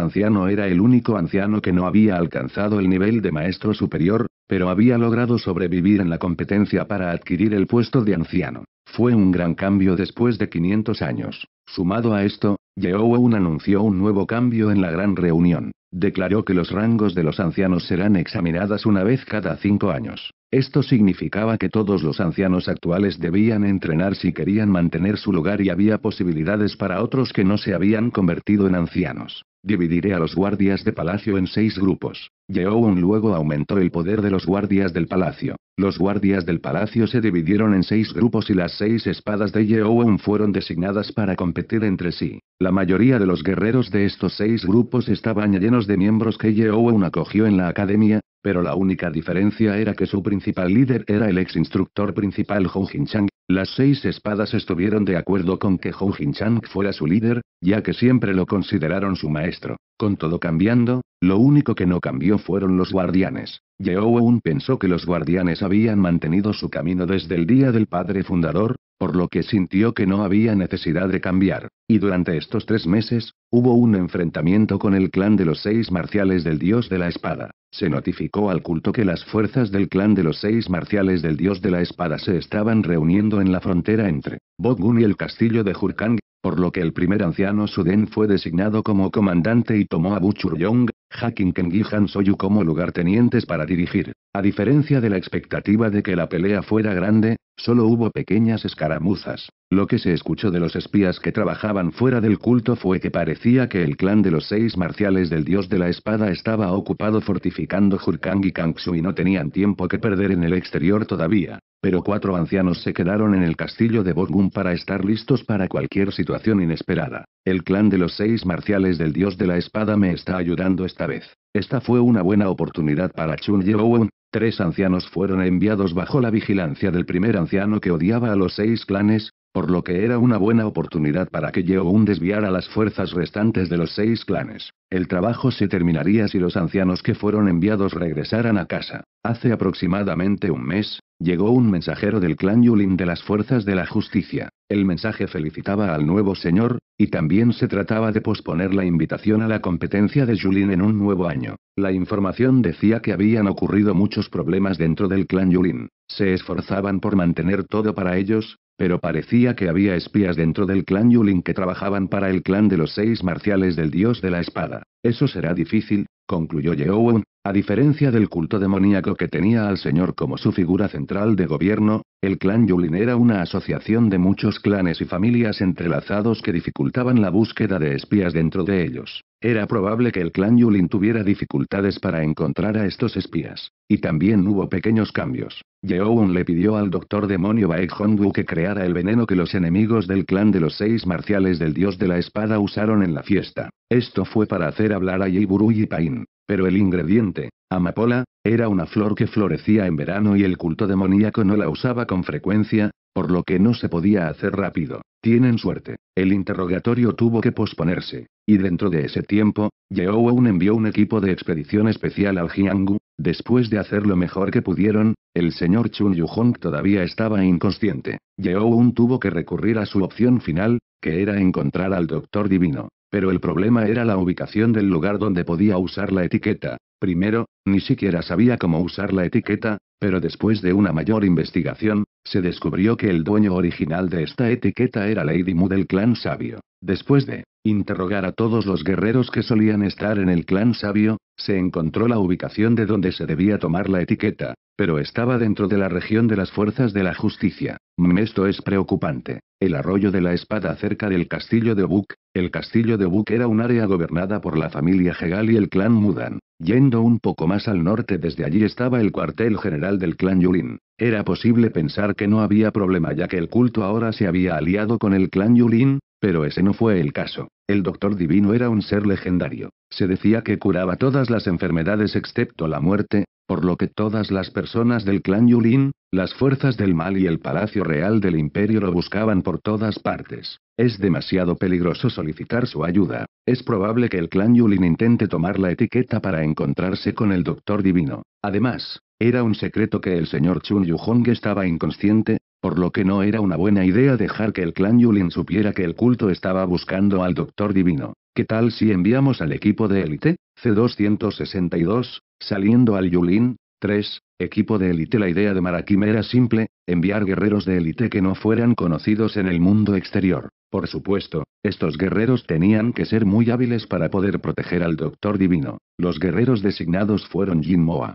anciano era el único anciano que no había alcanzado el nivel de maestro superior, pero había logrado sobrevivir en la competencia para adquirir el puesto de anciano. Fue un gran cambio después de 500 años. Sumado a esto, Wen anunció un nuevo cambio en la gran reunión. Declaró que los rangos de los ancianos serán examinadas una vez cada cinco años. Esto significaba que todos los ancianos actuales debían entrenar si querían mantener su lugar y había posibilidades para otros que no se habían convertido en ancianos. Dividiré a los guardias de palacio en seis grupos. Yeouun luego aumentó el poder de los guardias del palacio. Los guardias del palacio se dividieron en seis grupos y las seis espadas de Yeouun fueron designadas para competir entre sí. La mayoría de los guerreros de estos seis grupos estaban llenos de miembros que Yeouun acogió en la academia, pero la única diferencia era que su principal líder era el ex instructor principal Hong Jin-chang. Las seis espadas estuvieron de acuerdo con que Hong Jin-chang fuera su líder, ya que siempre lo consideraron su maestro. Con todo cambiando, lo único que no cambió fueron los guardianes. Yeowoon pensó que los guardianes habían mantenido su camino desde el día del padre fundador, por lo que sintió que no había necesidad de cambiar. Y durante estos tres meses, hubo un enfrentamiento con el clan de los seis marciales del dios de la espada. Se notificó al culto que las fuerzas del clan de los seis marciales del dios de la espada se estaban reuniendo en la frontera entre Bogun y el castillo de Jurkang, por lo que el primer anciano Suden fue designado como comandante y tomó a Buchuryong, Hakin Kengi Han Soyu como lugartenientes para dirigir. A diferencia de la expectativa de que la pelea fuera grande, solo hubo pequeñas escaramuzas. Lo que se escuchó de los espías que trabajaban fuera del culto fue que parecía que el clan de los seis marciales del dios de la espada estaba ocupado fortificando Jurkang y Kangsu y no tenían tiempo que perder en el exterior todavía. Pero cuatro ancianos se quedaron en el castillo de Borgum para estar listos para cualquier situación inesperada. El clan de los seis marciales del dios de la espada me está ayudando esta vez. Esta fue una buena oportunidad para Chun Yeowon, Tres ancianos fueron enviados bajo la vigilancia del primer anciano que odiaba a los seis clanes, por lo que era una buena oportunidad para que Yeowon desviara las fuerzas restantes de los seis clanes. El trabajo se terminaría si los ancianos que fueron enviados regresaran a casa. Hace aproximadamente un mes, llegó un mensajero del clan Yulin de las fuerzas de la justicia. El mensaje felicitaba al nuevo señor, y también se trataba de posponer la invitación a la competencia de Yulin en un nuevo año. La información decía que habían ocurrido muchos problemas dentro del clan Yulin. Se esforzaban por mantener todo para ellos, pero parecía que había espías dentro del clan Yulin que trabajaban para el clan de los seis marciales del dios de la espada. Eso será difícil, concluyó Yeowon. A diferencia del culto demoníaco que tenía al señor como su figura central de gobierno, el clan Yulin era una asociación de muchos clanes y familias entrelazados que dificultaban la búsqueda de espías dentro de ellos. Era probable que el clan Yulin tuviera dificultades para encontrar a estos espías. Y también hubo pequeños cambios. Yeowun le pidió al doctor demonio Baek Hongu que creara el veneno que los enemigos del clan de los seis marciales del dios de la espada usaron en la fiesta. Esto fue para hacer hablar a Yiburu y Pain. Pero el ingrediente, amapola, era una flor que florecía en verano y el culto demoníaco no la usaba con frecuencia, por lo que no se podía hacer rápido. Tienen suerte. El interrogatorio tuvo que posponerse. Y dentro de ese tiempo, un envió un equipo de expedición especial al Jiangu. Después de hacer lo mejor que pudieron, el señor Chun Yuhong todavía estaba inconsciente. un tuvo que recurrir a su opción final, que era encontrar al doctor divino. Pero el problema era la ubicación del lugar donde podía usar la etiqueta. Primero, ni siquiera sabía cómo usar la etiqueta, pero después de una mayor investigación, se descubrió que el dueño original de esta etiqueta era Lady Mu del clan sabio. Después de interrogar a todos los guerreros que solían estar en el clan sabio, se encontró la ubicación de donde se debía tomar la etiqueta, pero estaba dentro de la región de las fuerzas de la justicia. Mm, esto es preocupante. El arroyo de la espada cerca del castillo de Buk. El castillo de Buk era un área gobernada por la familia Hegal y el clan Mudan. Yendo un poco más al norte desde allí estaba el cuartel general del clan Yulin. Era posible pensar que no había problema ya que el culto ahora se había aliado con el clan Yulin, pero ese no fue el caso. El doctor divino era un ser legendario. Se decía que curaba todas las enfermedades excepto la muerte, por lo que todas las personas del clan Yulin, las fuerzas del mal y el palacio real del imperio lo buscaban por todas partes. Es demasiado peligroso solicitar su ayuda. Es probable que el clan Yulin intente tomar la etiqueta para encontrarse con el doctor divino. Además, era un secreto que el señor Chun Yuhong estaba inconsciente, por lo que no era una buena idea dejar que el clan Yulin supiera que el culto estaba buscando al Doctor Divino. ¿Qué tal si enviamos al equipo de élite? C262, saliendo al Yulin, 3, equipo de élite. La idea de Marakim era simple, enviar guerreros de élite que no fueran conocidos en el mundo exterior. Por supuesto, estos guerreros tenían que ser muy hábiles para poder proteger al Doctor Divino. Los guerreros designados fueron Jin Moa,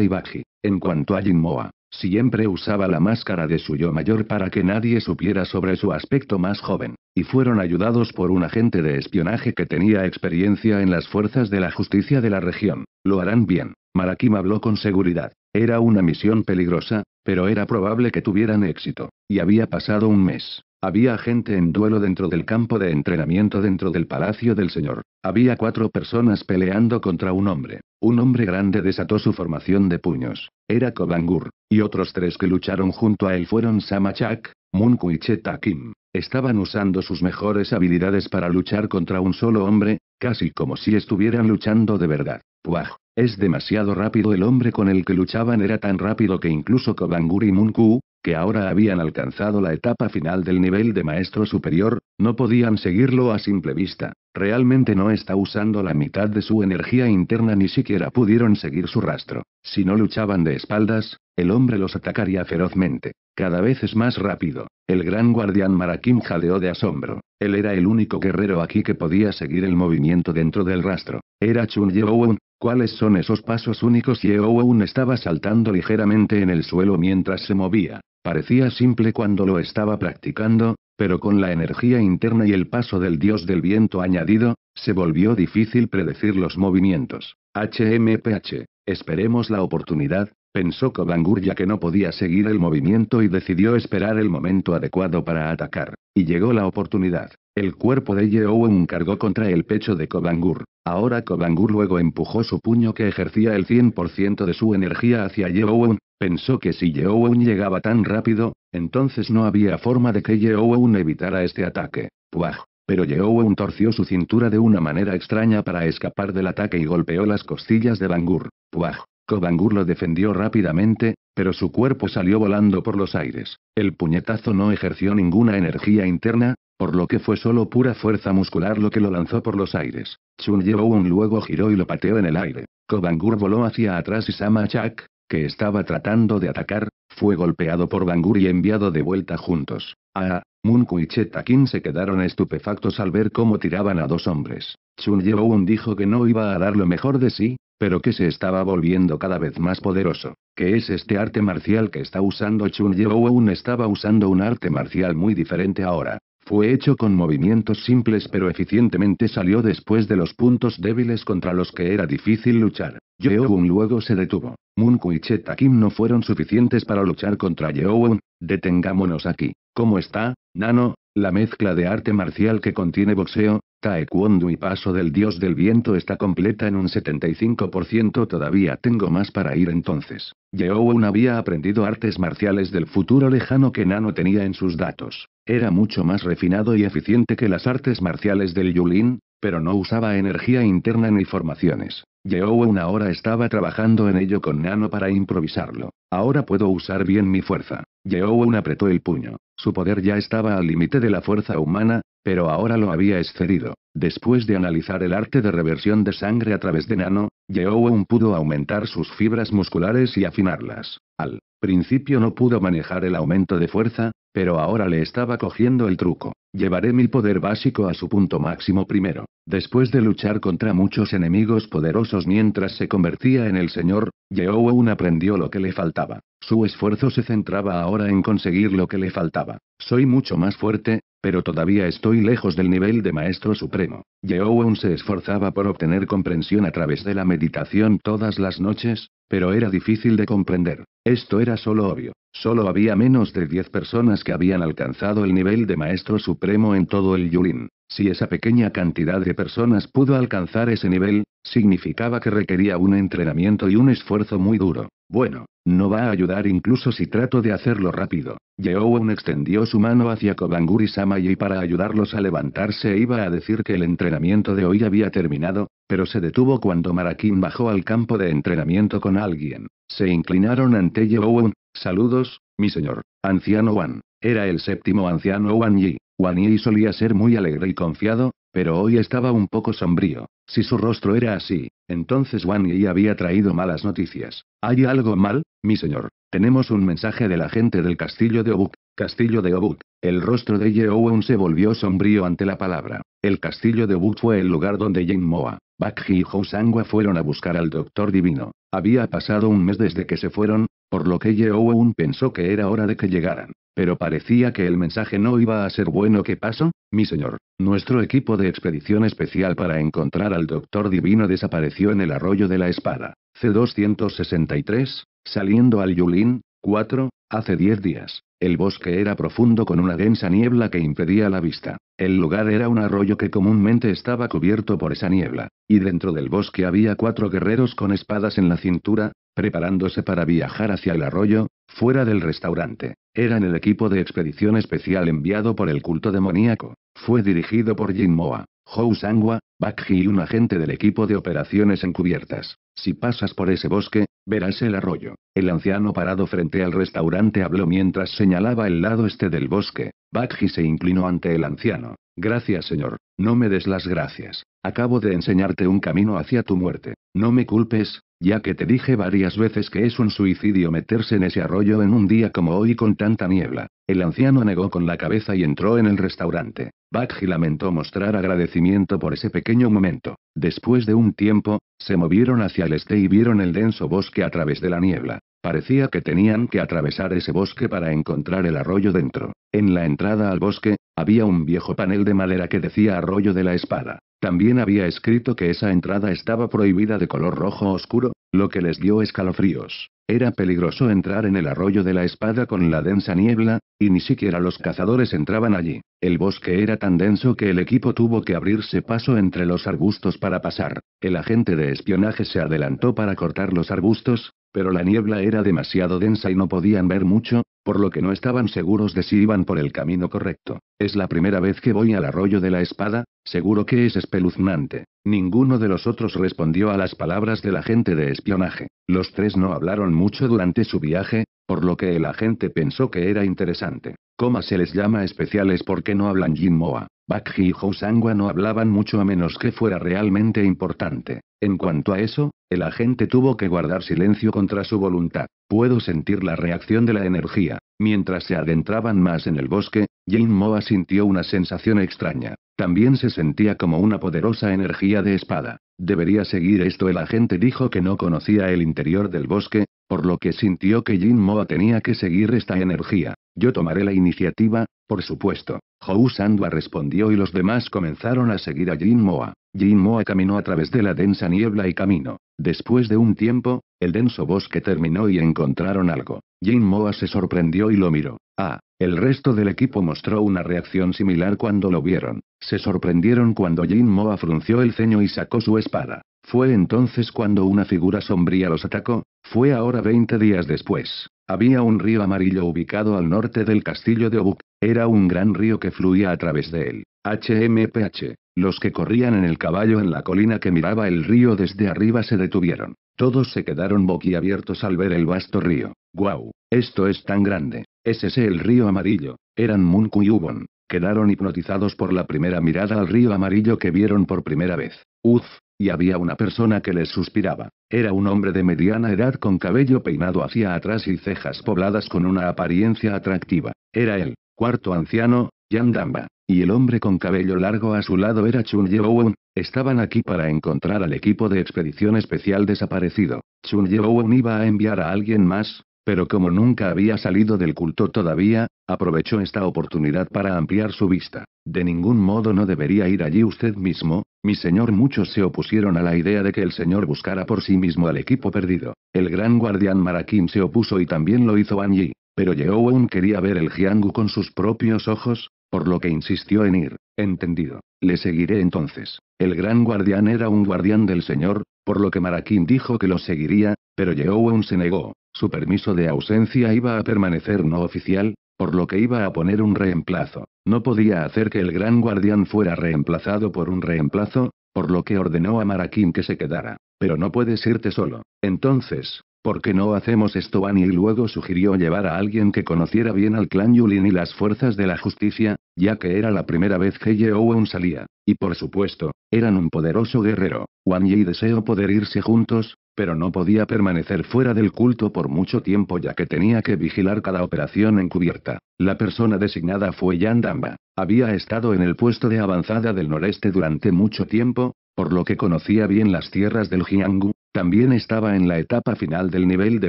y Baji, En cuanto a Jinmoa, siempre usaba la máscara de su yo mayor para que nadie supiera sobre su aspecto más joven, y fueron ayudados por un agente de espionaje que tenía experiencia en las fuerzas de la justicia de la región. Lo harán bien. Marakim habló con seguridad. Era una misión peligrosa, pero era probable que tuvieran éxito. Y había pasado un mes. Había gente en duelo dentro del campo de entrenamiento dentro del palacio del señor. Había cuatro personas peleando contra un hombre. Un hombre grande desató su formación de puños. Era Kobangur. Y otros tres que lucharon junto a él fueron Samachak, Munku y Chetakim. Estaban usando sus mejores habilidades para luchar contra un solo hombre, casi como si estuvieran luchando de verdad. Puaj. Es demasiado rápido el hombre con el que luchaban era tan rápido que incluso Kobangur y Munku, que ahora habían alcanzado la etapa final del nivel de maestro superior, no podían seguirlo a simple vista. Realmente no está usando la mitad de su energía interna ni siquiera pudieron seguir su rastro. Si no luchaban de espaldas, el hombre los atacaría ferozmente. Cada vez es más rápido. El gran guardián Maraquín jadeó de asombro. Él era el único guerrero aquí que podía seguir el movimiento dentro del rastro. Era Chun Yeowon, ¿Cuáles son esos pasos únicos? aún estaba saltando ligeramente en el suelo mientras se movía. Parecía simple cuando lo estaba practicando, pero con la energía interna y el paso del dios del viento añadido, se volvió difícil predecir los movimientos. HMPH. Esperemos la oportunidad, pensó Kobangur ya que no podía seguir el movimiento y decidió esperar el momento adecuado para atacar. Y llegó la oportunidad. El cuerpo de Yeowen cargó contra el pecho de Kobangur. Ahora Kobangur luego empujó su puño que ejercía el 100% de su energía hacia Yeowen. Pensó que si Yeowen llegaba tan rápido, entonces no había forma de que Yeowen evitara este ataque. Puaj. Pero Yeowen torció su cintura de una manera extraña para escapar del ataque y golpeó las costillas de Bangur. Puaj. Kobangur lo defendió rápidamente, pero su cuerpo salió volando por los aires. El puñetazo no ejerció ninguna energía interna, por lo que fue solo pura fuerza muscular lo que lo lanzó por los aires. Chun Yeowun luego giró y lo pateó en el aire. Kobangur voló hacia atrás y Sama Chak, que estaba tratando de atacar, fue golpeado por Bangur y enviado de vuelta juntos. Ah, Munku y Chetakin se quedaron estupefactos al ver cómo tiraban a dos hombres. Chun Yeowun dijo que no iba a dar lo mejor de sí, pero que se estaba volviendo cada vez más poderoso, que es este arte marcial que está usando Chun Yeo-Won estaba usando un arte marcial muy diferente ahora. Fue hecho con movimientos simples pero eficientemente salió después de los puntos débiles contra los que era difícil luchar. Yeoun luego se detuvo. Munku y Cheta Kim no fueron suficientes para luchar contra Yeoun. Detengámonos aquí. ¿Cómo está, Nano? La mezcla de arte marcial que contiene boxeo, Taekwondo y Paso del Dios del Viento está completa en un 75%. Todavía tengo más para ir entonces. Yeowen había aprendido artes marciales del futuro lejano que Nano tenía en sus datos. Era mucho más refinado y eficiente que las artes marciales del Yulin, pero no usaba energía interna ni formaciones. Yeowen ahora estaba trabajando en ello con Nano para improvisarlo. Ahora puedo usar bien mi fuerza. Yeowen apretó el puño. Su poder ya estaba al límite de la fuerza humana, pero ahora lo había excedido. Después de analizar el arte de reversión de sangre a través de nano, Yeowen pudo aumentar sus fibras musculares y afinarlas. Al principio no pudo manejar el aumento de fuerza, pero ahora le estaba cogiendo el truco. Llevaré mi poder básico a su punto máximo primero. Después de luchar contra muchos enemigos poderosos mientras se convertía en el señor, Yeowun aprendió lo que le faltaba. Su esfuerzo se centraba ahora en conseguir lo que le faltaba. Soy mucho más fuerte, pero todavía estoy lejos del nivel de maestro supremo. Yeowun se esforzaba por obtener comprensión a través de la meditación todas las noches, pero era difícil de comprender. Esto era solo obvio. Solo había menos de 10 personas que habían alcanzado el nivel de maestro supremo en todo el Yulin. Si esa pequeña cantidad de personas pudo alcanzar ese nivel, significaba que requería un entrenamiento y un esfuerzo muy duro. Bueno, no va a ayudar incluso si trato de hacerlo rápido. Yeowon extendió su mano hacia Kobanguri sama y para ayudarlos a levantarse iba a decir que el entrenamiento de hoy había terminado, pero se detuvo cuando Marakin bajó al campo de entrenamiento con alguien. Se inclinaron ante Yeowon. Saludos, mi señor. Anciano Wan. Era el séptimo anciano Wan Yi. Wan Yi solía ser muy alegre y confiado, pero hoy estaba un poco sombrío. Si su rostro era así, entonces Wan Yi había traído malas noticias. ¿Hay algo mal, mi señor? Tenemos un mensaje de la gente del castillo de Obuk. Castillo de Obuk. El rostro de Yeowen se volvió sombrío ante la palabra. El castillo de Obuk fue el lugar donde Jin Moa, Bakji y Sangwa fueron a buscar al doctor divino. Había pasado un mes desde que se fueron, por lo que aún pensó que era hora de que llegaran. Pero parecía que el mensaje no iba a ser bueno. ¿Qué pasó, mi señor? Nuestro equipo de expedición especial para encontrar al Doctor Divino desapareció en el arroyo de la espada. C-263, saliendo al Yulin, 4, hace 10 días. El bosque era profundo con una densa niebla que impedía la vista. El lugar era un arroyo que comúnmente estaba cubierto por esa niebla, y dentro del bosque había cuatro guerreros con espadas en la cintura, preparándose para viajar hacia el arroyo, fuera del restaurante. Eran el equipo de expedición especial enviado por el culto demoníaco. Fue dirigido por Jin Moa, Hou Sangwa, Bakji y un agente del equipo de operaciones encubiertas. Si pasas por ese bosque, verás el arroyo. El anciano parado frente al restaurante habló mientras señalaba el lado este del bosque. Bakji se inclinó ante el anciano. Gracias, señor. No me des las gracias. Acabo de enseñarte un camino hacia tu muerte. No me culpes, ya que te dije varias veces que es un suicidio meterse en ese arroyo en un día como hoy con tanta niebla. El anciano negó con la cabeza y entró en el restaurante. Bakji lamentó mostrar agradecimiento por ese pequeño momento. Después de un tiempo, se movieron hacia el este y vieron el denso bosque a través de la niebla. Parecía que tenían que atravesar ese bosque para encontrar el arroyo dentro. En la entrada al bosque, había un viejo panel de madera que decía Arroyo de la Espada. También había escrito que esa entrada estaba prohibida de color rojo oscuro, lo que les dio escalofríos. Era peligroso entrar en el arroyo de la espada con la densa niebla, y ni siquiera los cazadores entraban allí. El bosque era tan denso que el equipo tuvo que abrirse paso entre los arbustos para pasar. El agente de espionaje se adelantó para cortar los arbustos, pero la niebla era demasiado densa y no podían ver mucho, por lo que no estaban seguros de si iban por el camino correcto. Es la primera vez que voy al arroyo de la espada, seguro que es espeluznante. Ninguno de los otros respondió a las palabras del agente de espionaje. Los tres no hablaron mucho durante su viaje, por lo que el agente pensó que era interesante. Como se les llama especiales porque no hablan Jinmoa. Bakji y Housangua no hablaban mucho a menos que fuera realmente importante. En cuanto a eso, el agente tuvo que guardar silencio contra su voluntad. Puedo sentir la reacción de la energía. Mientras se adentraban más en el bosque, Jin Moa sintió una sensación extraña. También se sentía como una poderosa energía de espada. Debería seguir esto. El agente dijo que no conocía el interior del bosque, por lo que sintió que Jin Moa tenía que seguir esta energía. Yo tomaré la iniciativa, por supuesto. Hou Sandua respondió y los demás comenzaron a seguir a Jin Moa. Jin Moa caminó a través de la densa niebla y camino. Después de un tiempo, el denso bosque terminó y encontraron algo. Jin Moa se sorprendió y lo miró. Ah, el resto del equipo mostró una reacción similar cuando lo vieron. Se sorprendieron cuando Jin Moa frunció el ceño y sacó su espada. Fue entonces cuando una figura sombría los atacó, fue ahora 20 días después. Había un río amarillo ubicado al norte del castillo de Obuk, era un gran río que fluía a través de él. HMPH. Los que corrían en el caballo en la colina que miraba el río desde arriba se detuvieron. Todos se quedaron boquiabiertos al ver el vasto río. ¡Guau! Esto es tan grande. ese ¿Es el río amarillo? Eran Munku y Ubon. Quedaron hipnotizados por la primera mirada al río amarillo que vieron por primera vez. Uf, y había una persona que les suspiraba. Era un hombre de mediana edad con cabello peinado hacia atrás y cejas pobladas con una apariencia atractiva. Era el cuarto anciano, Yan Damba. Y el hombre con cabello largo a su lado era Chun Yeowon. Estaban aquí para encontrar al equipo de expedición especial desaparecido. Chun Yeowon iba a enviar a alguien más, pero como nunca había salido del culto todavía, aprovechó esta oportunidad para ampliar su vista. De ningún modo no debería ir allí usted mismo, mi señor. Muchos se opusieron a la idea de que el señor buscara por sí mismo al equipo perdido. El gran guardián Maraquín se opuso y también lo hizo Yi. pero Yeowen quería ver el Jiangu con sus propios ojos, por lo que insistió en ir. Entendido. Le seguiré entonces. El gran guardián era un guardián del señor, por lo que Maraquín dijo que lo seguiría, pero Yeowen se negó. Su permiso de ausencia iba a permanecer no oficial, por lo que iba a poner un reemplazo. No podía hacer que el gran guardián fuera reemplazado por un reemplazo, por lo que ordenó a Maraquín que se quedara. Pero no puedes irte solo. Entonces, ¿Por qué no hacemos esto Wan Y luego sugirió llevar a alguien que conociera bien al clan Yulin y las fuerzas de la justicia, ya que era la primera vez que Yeouen salía. Y por supuesto, eran un poderoso guerrero. Wan Yi deseó poder irse juntos, pero no podía permanecer fuera del culto por mucho tiempo ya que tenía que vigilar cada operación encubierta. La persona designada fue Yandamba. Había estado en el puesto de avanzada del noreste durante mucho tiempo, por lo que conocía bien las tierras del Jiangu, también estaba en la etapa final del nivel de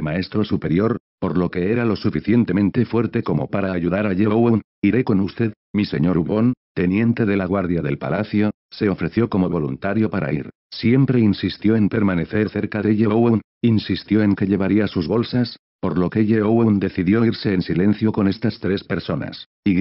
maestro superior, por lo que era lo suficientemente fuerte como para ayudar a Yeowon. Iré con usted, mi señor Ubon, teniente de la guardia del palacio, se ofreció como voluntario para ir. Siempre insistió en permanecer cerca de Yeowon, insistió en que llevaría sus bolsas, por lo que Yeowon decidió irse en silencio con estas tres personas. Y.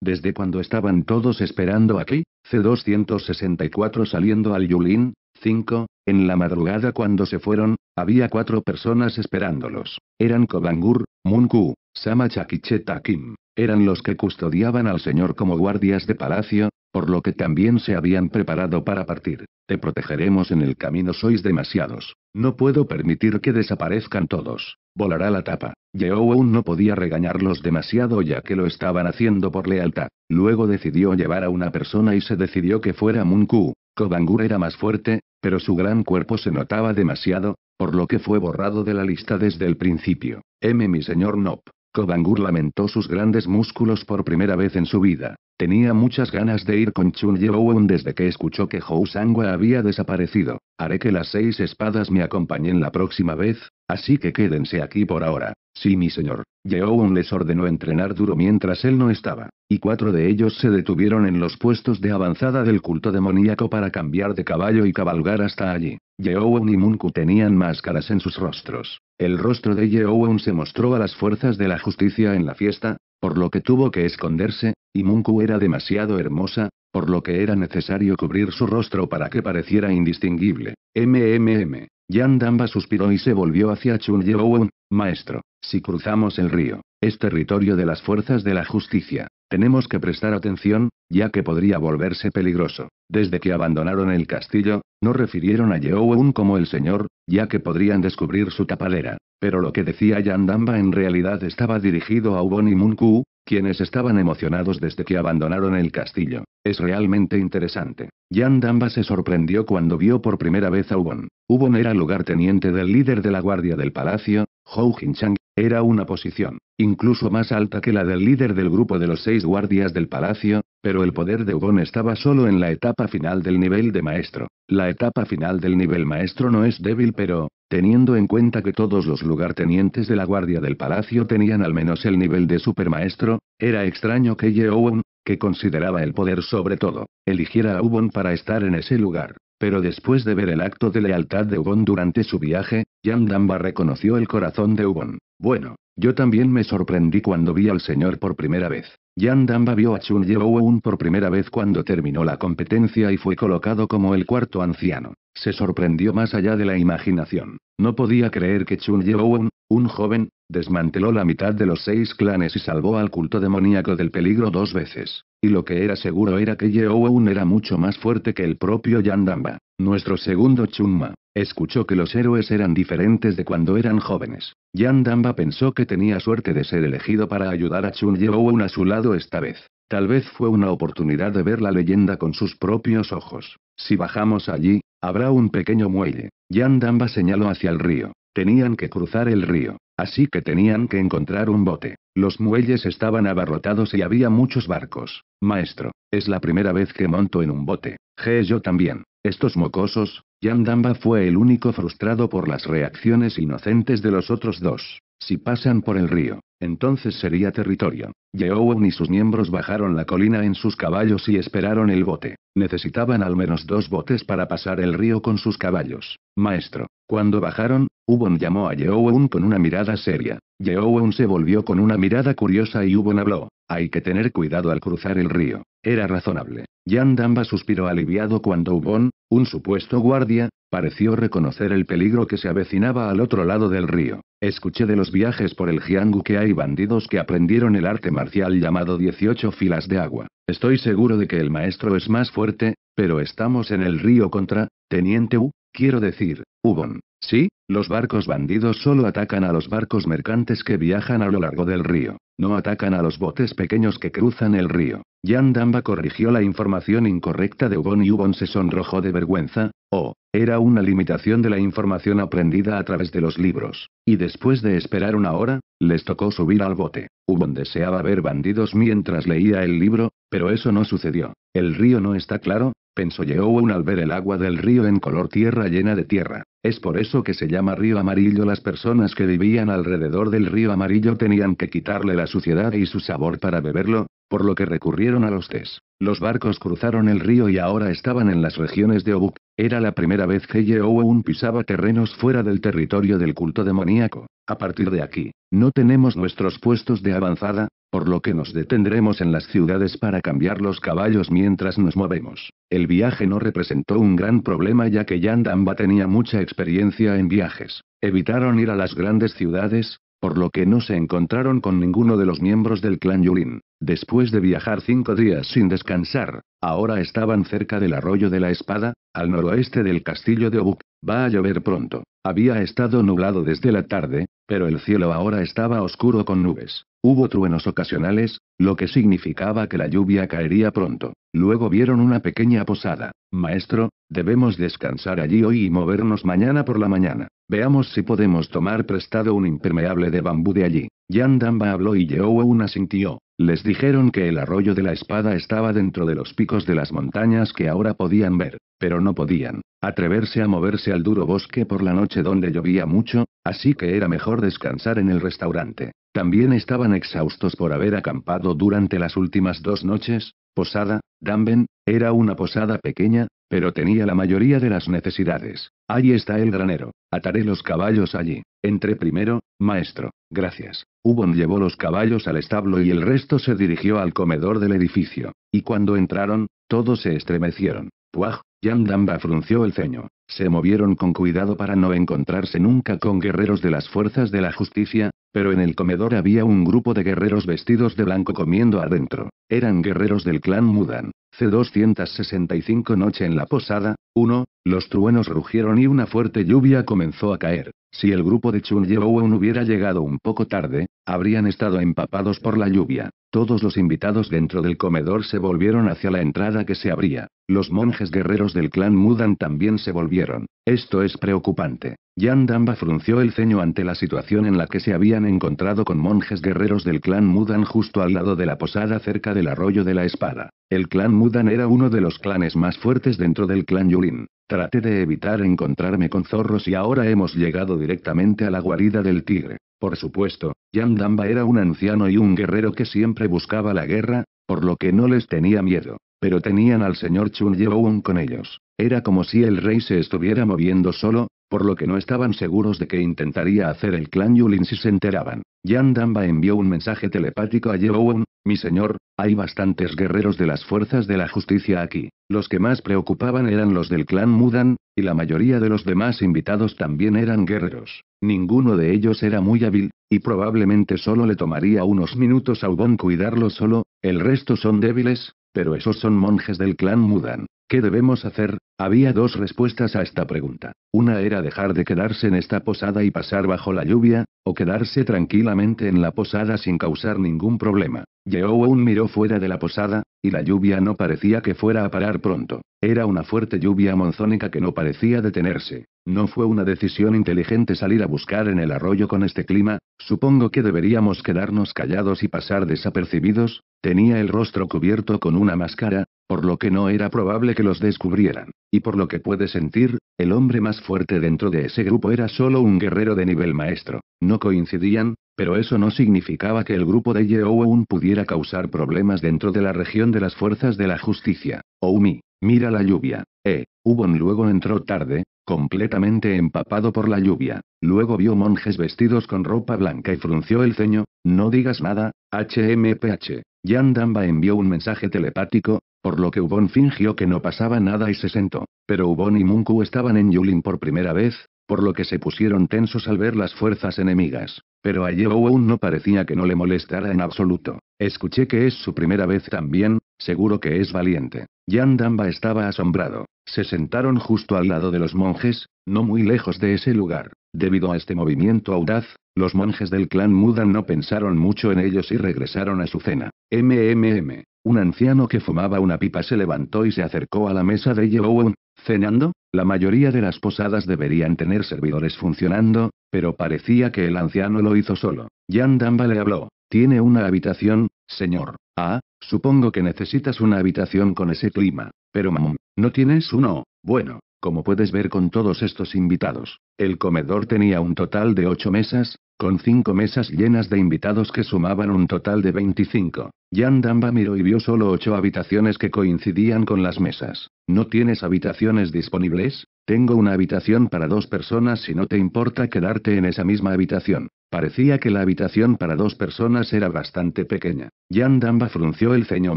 Desde cuando estaban todos esperando aquí, C264 saliendo al Yulin, 5. En la madrugada cuando se fueron, había cuatro personas esperándolos. Eran Kobangur, Munku, Sama y Kim. Eran los que custodiaban al señor como guardias de palacio, por lo que también se habían preparado para partir. Te protegeremos en el camino, sois demasiados. No puedo permitir que desaparezcan todos. Volará la tapa. Yeowon no podía regañarlos demasiado ya que lo estaban haciendo por lealtad. Luego decidió llevar a una persona y se decidió que fuera Munku. Kobangur era más fuerte, pero su gran cuerpo se notaba demasiado, por lo que fue borrado de la lista desde el principio. M. Mi señor Nop. Kobangur lamentó sus grandes músculos por primera vez en su vida. Tenía muchas ganas de ir con Chun Yeowon desde que escuchó que Hou Sangwa había desaparecido. Haré que las seis espadas me acompañen la próxima vez, así que quédense aquí por ahora. Sí, mi señor. Yeowon les ordenó entrenar duro mientras él no estaba, y cuatro de ellos se detuvieron en los puestos de avanzada del culto demoníaco para cambiar de caballo y cabalgar hasta allí. Yeowon y Munku tenían máscaras en sus rostros. El rostro de Yeowon se mostró a las fuerzas de la justicia en la fiesta, por lo que tuvo que esconderse, y Munku era demasiado hermosa, por lo que era necesario cubrir su rostro para que pareciera indistinguible. MMM. Yan Damba suspiró y se volvió hacia Chun Yeowon, maestro. Si cruzamos el río, es territorio de las fuerzas de la justicia. Tenemos que prestar atención, ya que podría volverse peligroso. Desde que abandonaron el castillo, no refirieron a Yeowon como el señor, ya que podrían descubrir su tapadera. Pero lo que decía Yandamba en realidad estaba dirigido a Ubon y Munku, quienes estaban emocionados desde que abandonaron el castillo. Es realmente interesante. Yandamba se sorprendió cuando vio por primera vez a Ubon. Ubon era teniente del líder de la guardia del palacio, Hou Chang era una posición, incluso más alta que la del líder del grupo de los seis guardias del palacio, pero el poder de Ubon estaba solo en la etapa final del nivel de maestro. La etapa final del nivel maestro no es débil pero, Teniendo en cuenta que todos los lugartenientes de la guardia del palacio tenían al menos el nivel de supermaestro, era extraño que Yeowon, que consideraba el poder sobre todo, eligiera a Ubon para estar en ese lugar. Pero después de ver el acto de lealtad de Ubon durante su viaje, Damba reconoció el corazón de Ubon. Bueno, yo también me sorprendí cuando vi al señor por primera vez. Yandamba vio a Chun Yeowon por primera vez cuando terminó la competencia y fue colocado como el cuarto anciano. Se sorprendió más allá de la imaginación. No podía creer que Chun Yeowon, un joven, desmanteló la mitad de los seis clanes y salvó al culto demoníaco del peligro dos veces. Y lo que era seguro era que Yeowon era mucho más fuerte que el propio Yandamba. Nuestro segundo Chunma, escuchó que los héroes eran diferentes de cuando eran jóvenes. Yandamba pensó que tenía suerte de ser elegido para ayudar a Chun Yeowon a su lado esta vez. Tal vez fue una oportunidad de ver la leyenda con sus propios ojos. Si bajamos allí, Habrá un pequeño muelle. Yandamba señaló hacia el río. Tenían que cruzar el río. Así que tenían que encontrar un bote. Los muelles estaban abarrotados y había muchos barcos. Maestro, es la primera vez que monto en un bote. Je, yo también. Estos mocosos, Yandamba fue el único frustrado por las reacciones inocentes de los otros dos. Si pasan por el río, entonces sería territorio. Yeowen y sus miembros bajaron la colina en sus caballos y esperaron el bote. Necesitaban al menos dos botes para pasar el río con sus caballos. Maestro. Cuando bajaron, Ubon llamó a Yeowen con una mirada seria. Yeowen se volvió con una mirada curiosa y Ubon habló. Hay que tener cuidado al cruzar el río. Era razonable. Yandamba suspiró aliviado cuando Ubon, un supuesto guardia, pareció reconocer el peligro que se avecinaba al otro lado del río. Escuché de los viajes por el Jiangu que hay bandidos que aprendieron el arte marcial llamado 18 filas de agua. Estoy seguro de que el maestro es más fuerte, pero estamos en el río contra, Teniente U, quiero decir, Ubon. Sí, los barcos bandidos solo atacan a los barcos mercantes que viajan a lo largo del río. No atacan a los botes pequeños que cruzan el río. Yan Damba corrigió la información incorrecta de Ubon y Ubon se sonrojó de vergüenza. Oh, era una limitación de la información aprendida a través de los libros. Y después de esperar una hora, les tocó subir al bote. Ubon deseaba ver bandidos mientras leía el libro, pero eso no sucedió. El río no está claro, pensó Yeowun al ver el agua del río en color tierra llena de tierra. Es por eso que se llama río amarillo. Las personas que vivían alrededor del río amarillo tenían que quitarle la suciedad y su sabor para beberlo, por lo que recurrieron a los test. Los barcos cruzaron el río y ahora estaban en las regiones de Obuk. Era la primera vez que Yeowon pisaba terrenos fuera del territorio del culto demoníaco. A partir de aquí, no tenemos nuestros puestos de avanzada, por lo que nos detendremos en las ciudades para cambiar los caballos mientras nos movemos. El viaje no representó un gran problema ya que Yandamba tenía mucha experiencia en viajes. Evitaron ir a las grandes ciudades, por lo que no se encontraron con ninguno de los miembros del clan Yulin. Después de viajar cinco días sin descansar, ahora estaban cerca del arroyo de la espada, al noroeste del castillo de Obuk. Va a llover pronto. Había estado nublado desde la tarde, pero el cielo ahora estaba oscuro con nubes. Hubo truenos ocasionales, lo que significaba que la lluvia caería pronto. Luego vieron una pequeña posada. Maestro, debemos descansar allí hoy y movernos mañana por la mañana. Veamos si podemos tomar prestado un impermeable de bambú de allí. Yandamba habló y Yeowen asintió. Les dijeron que el arroyo de la espada estaba dentro de los picos de las montañas que ahora podían ver, pero no podían atreverse a moverse al duro bosque por la noche donde llovía mucho, Así que era mejor descansar en el restaurante. También estaban exhaustos por haber acampado durante las últimas dos noches. Posada, Danben, era una posada pequeña, pero tenía la mayoría de las necesidades. Ahí está el granero. Ataré los caballos allí. Entré primero, maestro. Gracias. Ubon llevó los caballos al establo y el resto se dirigió al comedor del edificio. Y cuando entraron, todos se estremecieron. Puaj, Damba frunció el ceño. Se movieron con cuidado para no encontrarse nunca con guerreros de las fuerzas de la justicia, pero en el comedor había un grupo de guerreros vestidos de blanco comiendo adentro. Eran guerreros del clan Mudan. C265 Noche en la Posada, 1, los truenos rugieron y una fuerte lluvia comenzó a caer. Si el grupo de Chun Yeowen hubiera llegado un poco tarde, habrían estado empapados por la lluvia. Todos los invitados dentro del comedor se volvieron hacia la entrada que se abría. Los monjes guerreros del clan Mudan también se volvieron. Esto es preocupante. Yan Damba frunció el ceño ante la situación en la que se habían encontrado con monjes guerreros del clan Mudan justo al lado de la posada cerca del arroyo de la espada. El clan Mudan era uno de los clanes más fuertes dentro del clan Yulin. Traté de evitar encontrarme con zorros y ahora hemos llegado directamente a la guarida del tigre. Por supuesto, Yandamba era un anciano y un guerrero que siempre buscaba la guerra, por lo que no les tenía miedo, pero tenían al señor Chun Yeowon con ellos. Era como si el rey se estuviera moviendo solo, por lo que no estaban seguros de que intentaría hacer el clan Yulin si se enteraban. Yan Damba envió un mensaje telepático a Yeowon, mi señor, hay bastantes guerreros de las fuerzas de la justicia aquí. Los que más preocupaban eran los del clan Mudan, y la mayoría de los demás invitados también eran guerreros. Ninguno de ellos era muy hábil, y probablemente solo le tomaría unos minutos a Ubon cuidarlo solo, el resto son débiles, pero esos son monjes del clan Mudan. ¿Qué debemos hacer? Había dos respuestas a esta pregunta. Una era dejar de quedarse en esta posada y pasar bajo la lluvia, o quedarse tranquilamente en la posada sin causar ningún problema. un miró fuera de la posada, y la lluvia no parecía que fuera a parar pronto. Era una fuerte lluvia monzónica que no parecía detenerse. No fue una decisión inteligente salir a buscar en el arroyo con este clima, supongo que deberíamos quedarnos callados y pasar desapercibidos. Tenía el rostro cubierto con una máscara, por lo que no era probable que los descubrieran. Y por lo que puede sentir, el hombre más fuerte dentro de ese grupo era solo un guerrero de nivel maestro. No coincidían, pero eso no significaba que el grupo de aún pudiera causar problemas dentro de la región de las fuerzas de la justicia. Oumi, mira la lluvia. Eh, Ubon luego entró tarde, completamente empapado por la lluvia. Luego vio monjes vestidos con ropa blanca y frunció el ceño. No digas nada, HMPH. Yandamba envió un mensaje telepático, por lo que Ubon fingió que no pasaba nada y se sentó. Pero Ubon y Munku estaban en Yulin por primera vez, por lo que se pusieron tensos al ver las fuerzas enemigas. Pero a Yeowon no parecía que no le molestara en absoluto. Escuché que es su primera vez también, seguro que es valiente. Yandamba estaba asombrado. Se sentaron justo al lado de los monjes, no muy lejos de ese lugar. Debido a este movimiento audaz, los monjes del clan Mudan no pensaron mucho en ellos y regresaron a su cena. MMM. Un anciano que fumaba una pipa se levantó y se acercó a la mesa de Yeowon, cenando. La mayoría de las posadas deberían tener servidores funcionando, pero parecía que el anciano lo hizo solo. Yan Damba le habló. Tiene una habitación, señor. Ah, supongo que necesitas una habitación con ese clima. Pero mamón, ¿no tienes uno? Bueno, como puedes ver con todos estos invitados, el comedor tenía un total de ocho mesas, con cinco mesas llenas de invitados que sumaban un total de 25. Damba miró y vio solo ocho habitaciones que coincidían con las mesas. ¿No tienes habitaciones disponibles? Tengo una habitación para dos personas si no te importa quedarte en esa misma habitación. Parecía que la habitación para dos personas era bastante pequeña. Yandamba frunció el ceño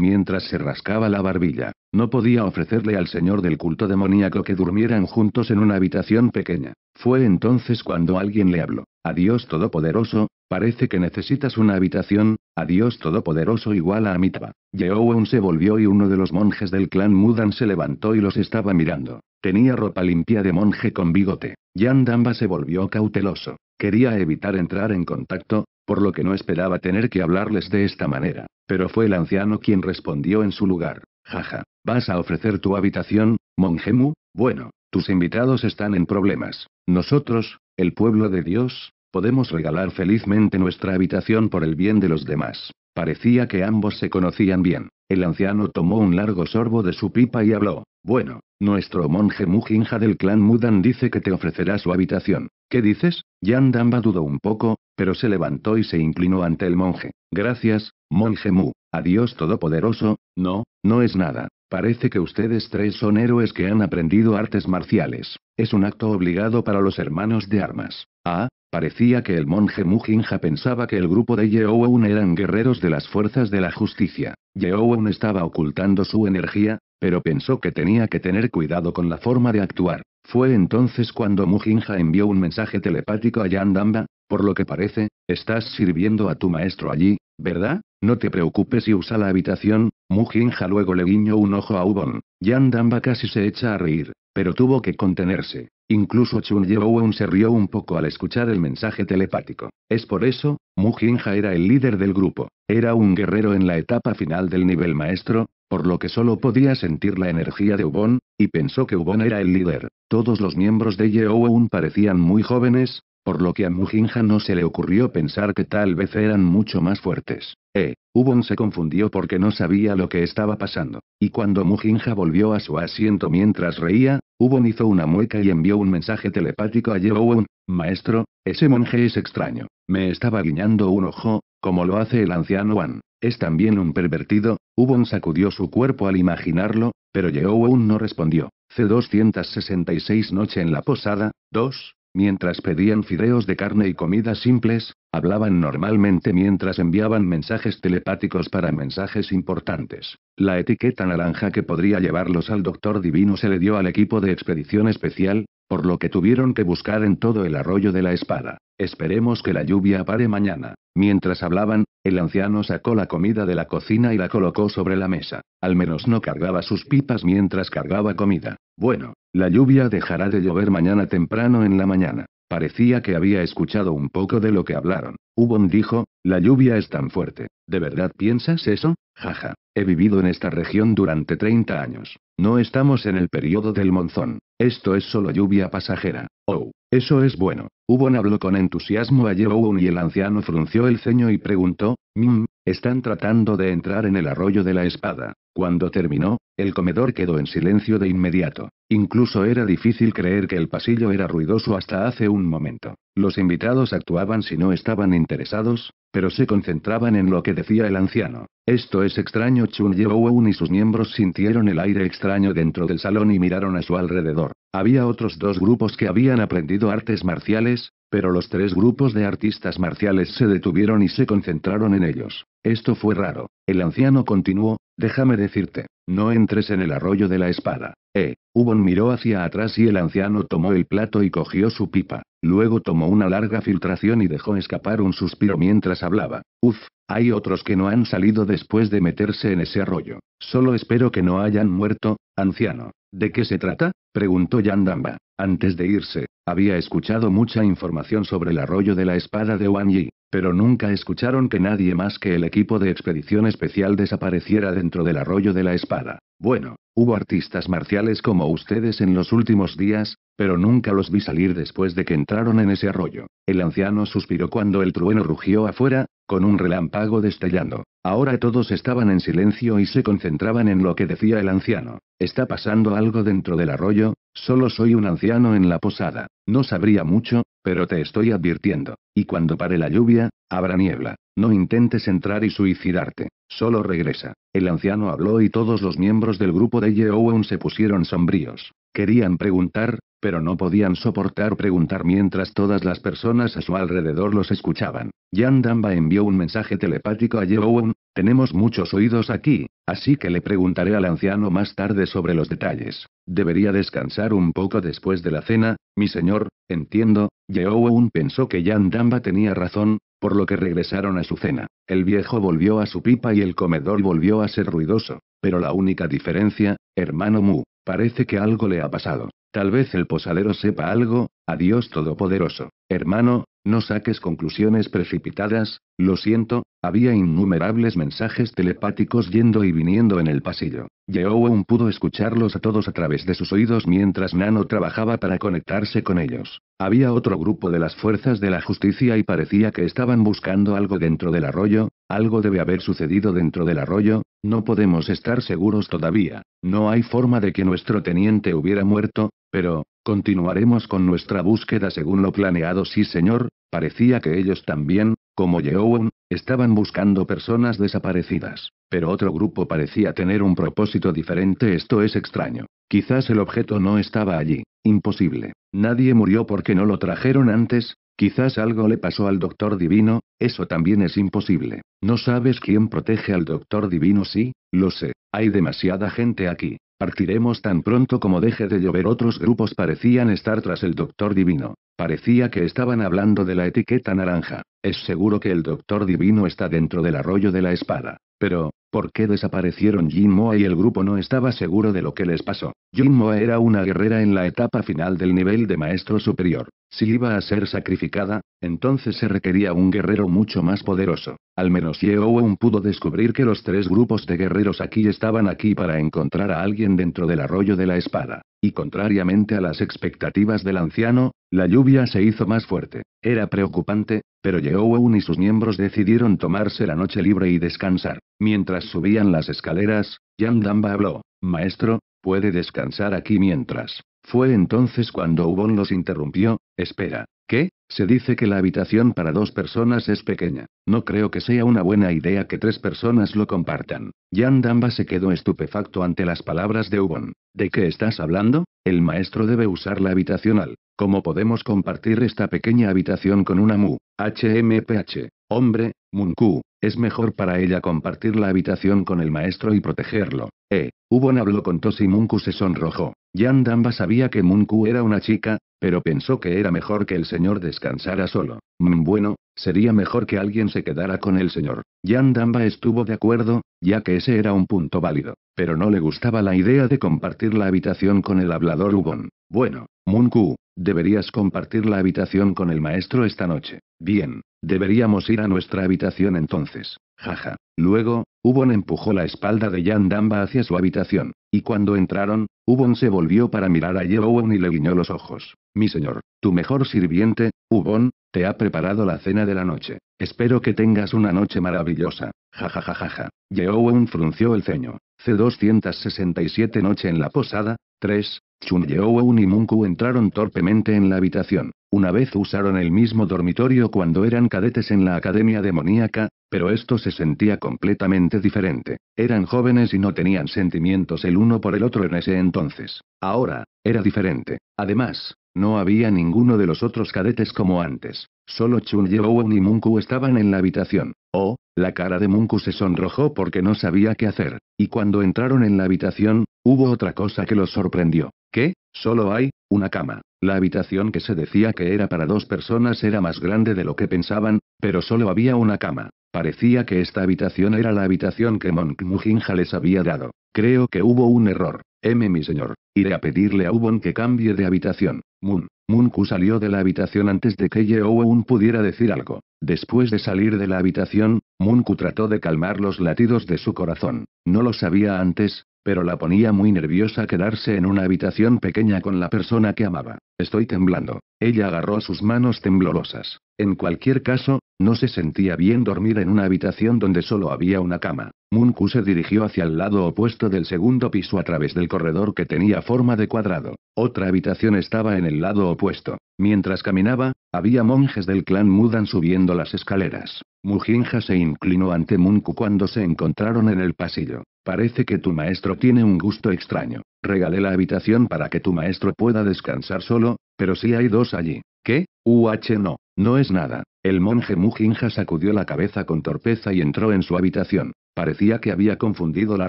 mientras se rascaba la barbilla. No podía ofrecerle al señor del culto demoníaco que durmieran juntos en una habitación pequeña. Fue entonces cuando alguien le habló. Adiós Todopoderoso, parece que necesitas una habitación, adiós Todopoderoso igual a Amitba. Yeowen se volvió y uno de los monjes del clan Mudan se levantó y los estaba mirando. Tenía ropa limpia de monje con bigote. Yandamba se volvió cauteloso. Quería evitar entrar en contacto, por lo que no esperaba tener que hablarles de esta manera, pero fue el anciano quien respondió en su lugar. Jaja, ¿vas a ofrecer tu habitación, monjemu? Bueno, tus invitados están en problemas. Nosotros, el pueblo de Dios, podemos regalar felizmente nuestra habitación por el bien de los demás. Parecía que ambos se conocían bien. El anciano tomó un largo sorbo de su pipa y habló. Bueno, nuestro monje Mujinja del clan Mudan dice que te ofrecerá su habitación. ¿Qué dices? Damba dudó un poco, pero se levantó y se inclinó ante el monje. Gracias, monje Mu. Adiós todopoderoso. No, no es nada. Parece que ustedes tres son héroes que han aprendido artes marciales. Es un acto obligado para los hermanos de armas. Ah, parecía que el monje Mujinja pensaba que el grupo de Yeowun eran guerreros de las fuerzas de la justicia. Yeowun estaba ocultando su energía, pero pensó que tenía que tener cuidado con la forma de actuar. Fue entonces cuando Mujinja envió un mensaje telepático a Yandamba, por lo que parece, estás sirviendo a tu maestro allí, ¿verdad? No te preocupes y usa la habitación, Mujinja luego le guiñó un ojo a Ubon. Yandamba casi se echa a reír, pero tuvo que contenerse. Incluso Chun Yeowon se rió un poco al escuchar el mensaje telepático. Es por eso, Mu Jinja era el líder del grupo. Era un guerrero en la etapa final del nivel maestro, por lo que solo podía sentir la energía de Ubon, y pensó que Ubon era el líder. Todos los miembros de Yeowon parecían muy jóvenes, por lo que a Mujinja no se le ocurrió pensar que tal vez eran mucho más fuertes. Eh, Ubon se confundió porque no sabía lo que estaba pasando, y cuando Mujinja volvió a su asiento mientras reía, Ubon hizo una mueca y envió un mensaje telepático a Yeowun. Maestro, ese monje es extraño, me estaba guiñando un ojo, como lo hace el anciano Wan. ¿Es también un pervertido? Ubon sacudió su cuerpo al imaginarlo, pero Yeowun no respondió. C266 Noche en la Posada, 2, Mientras pedían fideos de carne y comidas simples, hablaban normalmente mientras enviaban mensajes telepáticos para mensajes importantes. La etiqueta naranja que podría llevarlos al doctor divino se le dio al equipo de expedición especial, por lo que tuvieron que buscar en todo el arroyo de la espada. Esperemos que la lluvia pare mañana. Mientras hablaban, el anciano sacó la comida de la cocina y la colocó sobre la mesa. Al menos no cargaba sus pipas mientras cargaba comida. Bueno, la lluvia dejará de llover mañana temprano en la mañana. Parecía que había escuchado un poco de lo que hablaron. Ubon dijo, la lluvia es tan fuerte. ¿De verdad piensas eso? Jaja. He vivido en esta región durante 30 años. No estamos en el periodo del monzón. Esto es solo lluvia pasajera. Oh, eso es bueno. Ubon habló con entusiasmo a Yeoun y el anciano frunció el ceño y preguntó, mmm, están tratando de entrar en el arroyo de la espada. Cuando terminó, el comedor quedó en silencio de inmediato. Incluso era difícil creer que el pasillo era ruidoso hasta hace un momento. Los invitados actuaban si no estaban interesados, pero se concentraban en lo que decía el anciano. Esto es extraño. Chun aún y sus miembros sintieron el aire extraño dentro del salón y miraron a su alrededor. Había otros dos grupos que habían aprendido artes marciales, pero los tres grupos de artistas marciales se detuvieron y se concentraron en ellos. Esto fue raro. El anciano continuó, Déjame decirte, no entres en el arroyo de la espada. Eh. Ubon miró hacia atrás y el anciano tomó el plato y cogió su pipa. Luego tomó una larga filtración y dejó escapar un suspiro mientras hablaba. Uf, hay otros que no han salido después de meterse en ese arroyo. Solo espero que no hayan muerto, anciano. ¿De qué se trata? preguntó Yandamba. Antes de irse, había escuchado mucha información sobre el arroyo de la espada de Wang Yi, pero nunca escucharon que nadie más que el equipo de expedición especial desapareciera dentro del arroyo de la espada. Bueno, hubo artistas marciales como ustedes en los últimos días, pero nunca los vi salir después de que entraron en ese arroyo. El anciano suspiró cuando el trueno rugió afuera, con un relámpago destellando. Ahora todos estaban en silencio y se concentraban en lo que decía el anciano. ¿Está pasando algo dentro del arroyo? Solo soy un anciano en la posada. No sabría mucho, pero te estoy advirtiendo. Y cuando pare la lluvia, habrá niebla. No intentes entrar y suicidarte. Solo regresa. El anciano habló y todos los miembros del grupo de Yeowen se pusieron sombríos. Querían preguntar, pero no podían soportar preguntar mientras todas las personas a su alrededor los escuchaban. Damba envió un mensaje telepático a Yeowen, tenemos muchos oídos aquí, así que le preguntaré al anciano más tarde sobre los detalles. Debería descansar un poco después de la cena, mi señor, entiendo. Yeowun pensó que Yan tenía razón, por lo que regresaron a su cena. El viejo volvió a su pipa y el comedor volvió a ser ruidoso. Pero la única diferencia, hermano Mu, parece que algo le ha pasado. Tal vez el posadero sepa algo, adiós todopoderoso. Hermano, no saques conclusiones precipitadas, lo siento, había innumerables mensajes telepáticos yendo y viniendo en el pasillo. Yeowen pudo escucharlos a todos a través de sus oídos mientras Nano trabajaba para conectarse con ellos. Había otro grupo de las fuerzas de la justicia y parecía que estaban buscando algo dentro del arroyo, algo debe haber sucedido dentro del arroyo, no podemos estar seguros todavía, no hay forma de que nuestro teniente hubiera muerto, pero, continuaremos con nuestra búsqueda según lo planeado sí señor, parecía que ellos también, como Yeowen, Estaban buscando personas desaparecidas, pero otro grupo parecía tener un propósito diferente. Esto es extraño. Quizás el objeto no estaba allí. Imposible. Nadie murió porque no lo trajeron antes. Quizás algo le pasó al doctor divino, eso también es imposible. No sabes quién protege al doctor divino, sí, lo sé, hay demasiada gente aquí. Partiremos tan pronto como deje de llover. Otros grupos parecían estar tras el Doctor Divino. Parecía que estaban hablando de la etiqueta naranja. Es seguro que el Doctor Divino está dentro del arroyo de la espada. Pero, ¿por qué desaparecieron Jin Moa y el grupo no estaba seguro de lo que les pasó? Jin Moa era una guerrera en la etapa final del nivel de maestro superior. Si iba a ser sacrificada, entonces se requería un guerrero mucho más poderoso. Al menos Owen pudo descubrir que los tres grupos de guerreros aquí estaban aquí para encontrar a alguien dentro del arroyo de la espada. Y contrariamente a las expectativas del anciano, la lluvia se hizo más fuerte. Era preocupante, pero Yeowen y sus miembros decidieron tomarse la noche libre y descansar. Mientras subían las escaleras, Yandamba habló: Maestro, puede descansar aquí mientras. Fue entonces cuando Ubon los interrumpió. Espera, ¿qué? Se dice que la habitación para dos personas es pequeña. No creo que sea una buena idea que tres personas lo compartan. Yan se quedó estupefacto ante las palabras de Ubon. ¿De qué estás hablando? El maestro debe usar la habitacional. ¿Cómo podemos compartir esta pequeña habitación con una Mu? HMPH. Hombre, Munku, es mejor para ella compartir la habitación con el maestro y protegerlo. Eh, Ubon habló con Tos y Munku se sonrojó. Yandamba sabía que Munku era una chica, pero pensó que era mejor que el señor descansara solo. Mm, bueno, sería mejor que alguien se quedara con el señor. Yandamba estuvo de acuerdo, ya que ese era un punto válido, pero no le gustaba la idea de compartir la habitación con el hablador Ubon. Bueno, Munku, Deberías compartir la habitación con el maestro esta noche. Bien, deberíamos ir a nuestra habitación entonces. Jaja. Luego, Ubon empujó la espalda de Yan hacia su habitación. Y cuando entraron, Ubon se volvió para mirar a Yeowon y le guiñó los ojos. Mi señor, tu mejor sirviente, Ubon, te ha preparado la cena de la noche. Espero que tengas una noche maravillosa. Jajajajaja. Yeowon frunció el ceño. C267 Noche en la Posada, 3, Chunyeowoon y Munku entraron torpemente en la habitación. Una vez usaron el mismo dormitorio cuando eran cadetes en la academia demoníaca, pero esto se sentía completamente diferente. Eran jóvenes y no tenían sentimientos el uno por el otro en ese entonces. Ahora, era diferente. Además, no había ninguno de los otros cadetes como antes. Solo Chun Yeowon y Munku estaban en la habitación. Oh, la cara de Munku se sonrojó porque no sabía qué hacer. Y cuando entraron en la habitación, hubo otra cosa que los sorprendió. ¿Qué? Solo hay una cama. La habitación que se decía que era para dos personas era más grande de lo que pensaban, pero solo había una cama. Parecía que esta habitación era la habitación que Monk Mujinja les había dado. Creo que hubo un error. M mi señor. Iré a pedirle a Ubon que cambie de habitación. Moon Munku salió de la habitación antes de que Yeowun pudiera decir algo. Después de salir de la habitación, Munku trató de calmar los latidos de su corazón. No lo sabía antes, pero la ponía muy nerviosa quedarse en una habitación pequeña con la persona que amaba. Estoy temblando. Ella agarró sus manos temblorosas. En cualquier caso, no se sentía bien dormir en una habitación donde solo había una cama. Munku se dirigió hacia el lado opuesto del segundo piso a través del corredor que tenía forma de cuadrado. Otra habitación estaba en el lado opuesto. Mientras caminaba, había monjes del clan Mudan subiendo las escaleras. Mujinja se inclinó ante Munku cuando se encontraron en el pasillo. Parece que tu maestro tiene un gusto extraño. Regalé la habitación para que tu maestro pueda descansar solo, pero si hay dos allí. ¿Qué? UH no, no es nada. El monje Mujinja sacudió la cabeza con torpeza y entró en su habitación. Parecía que había confundido la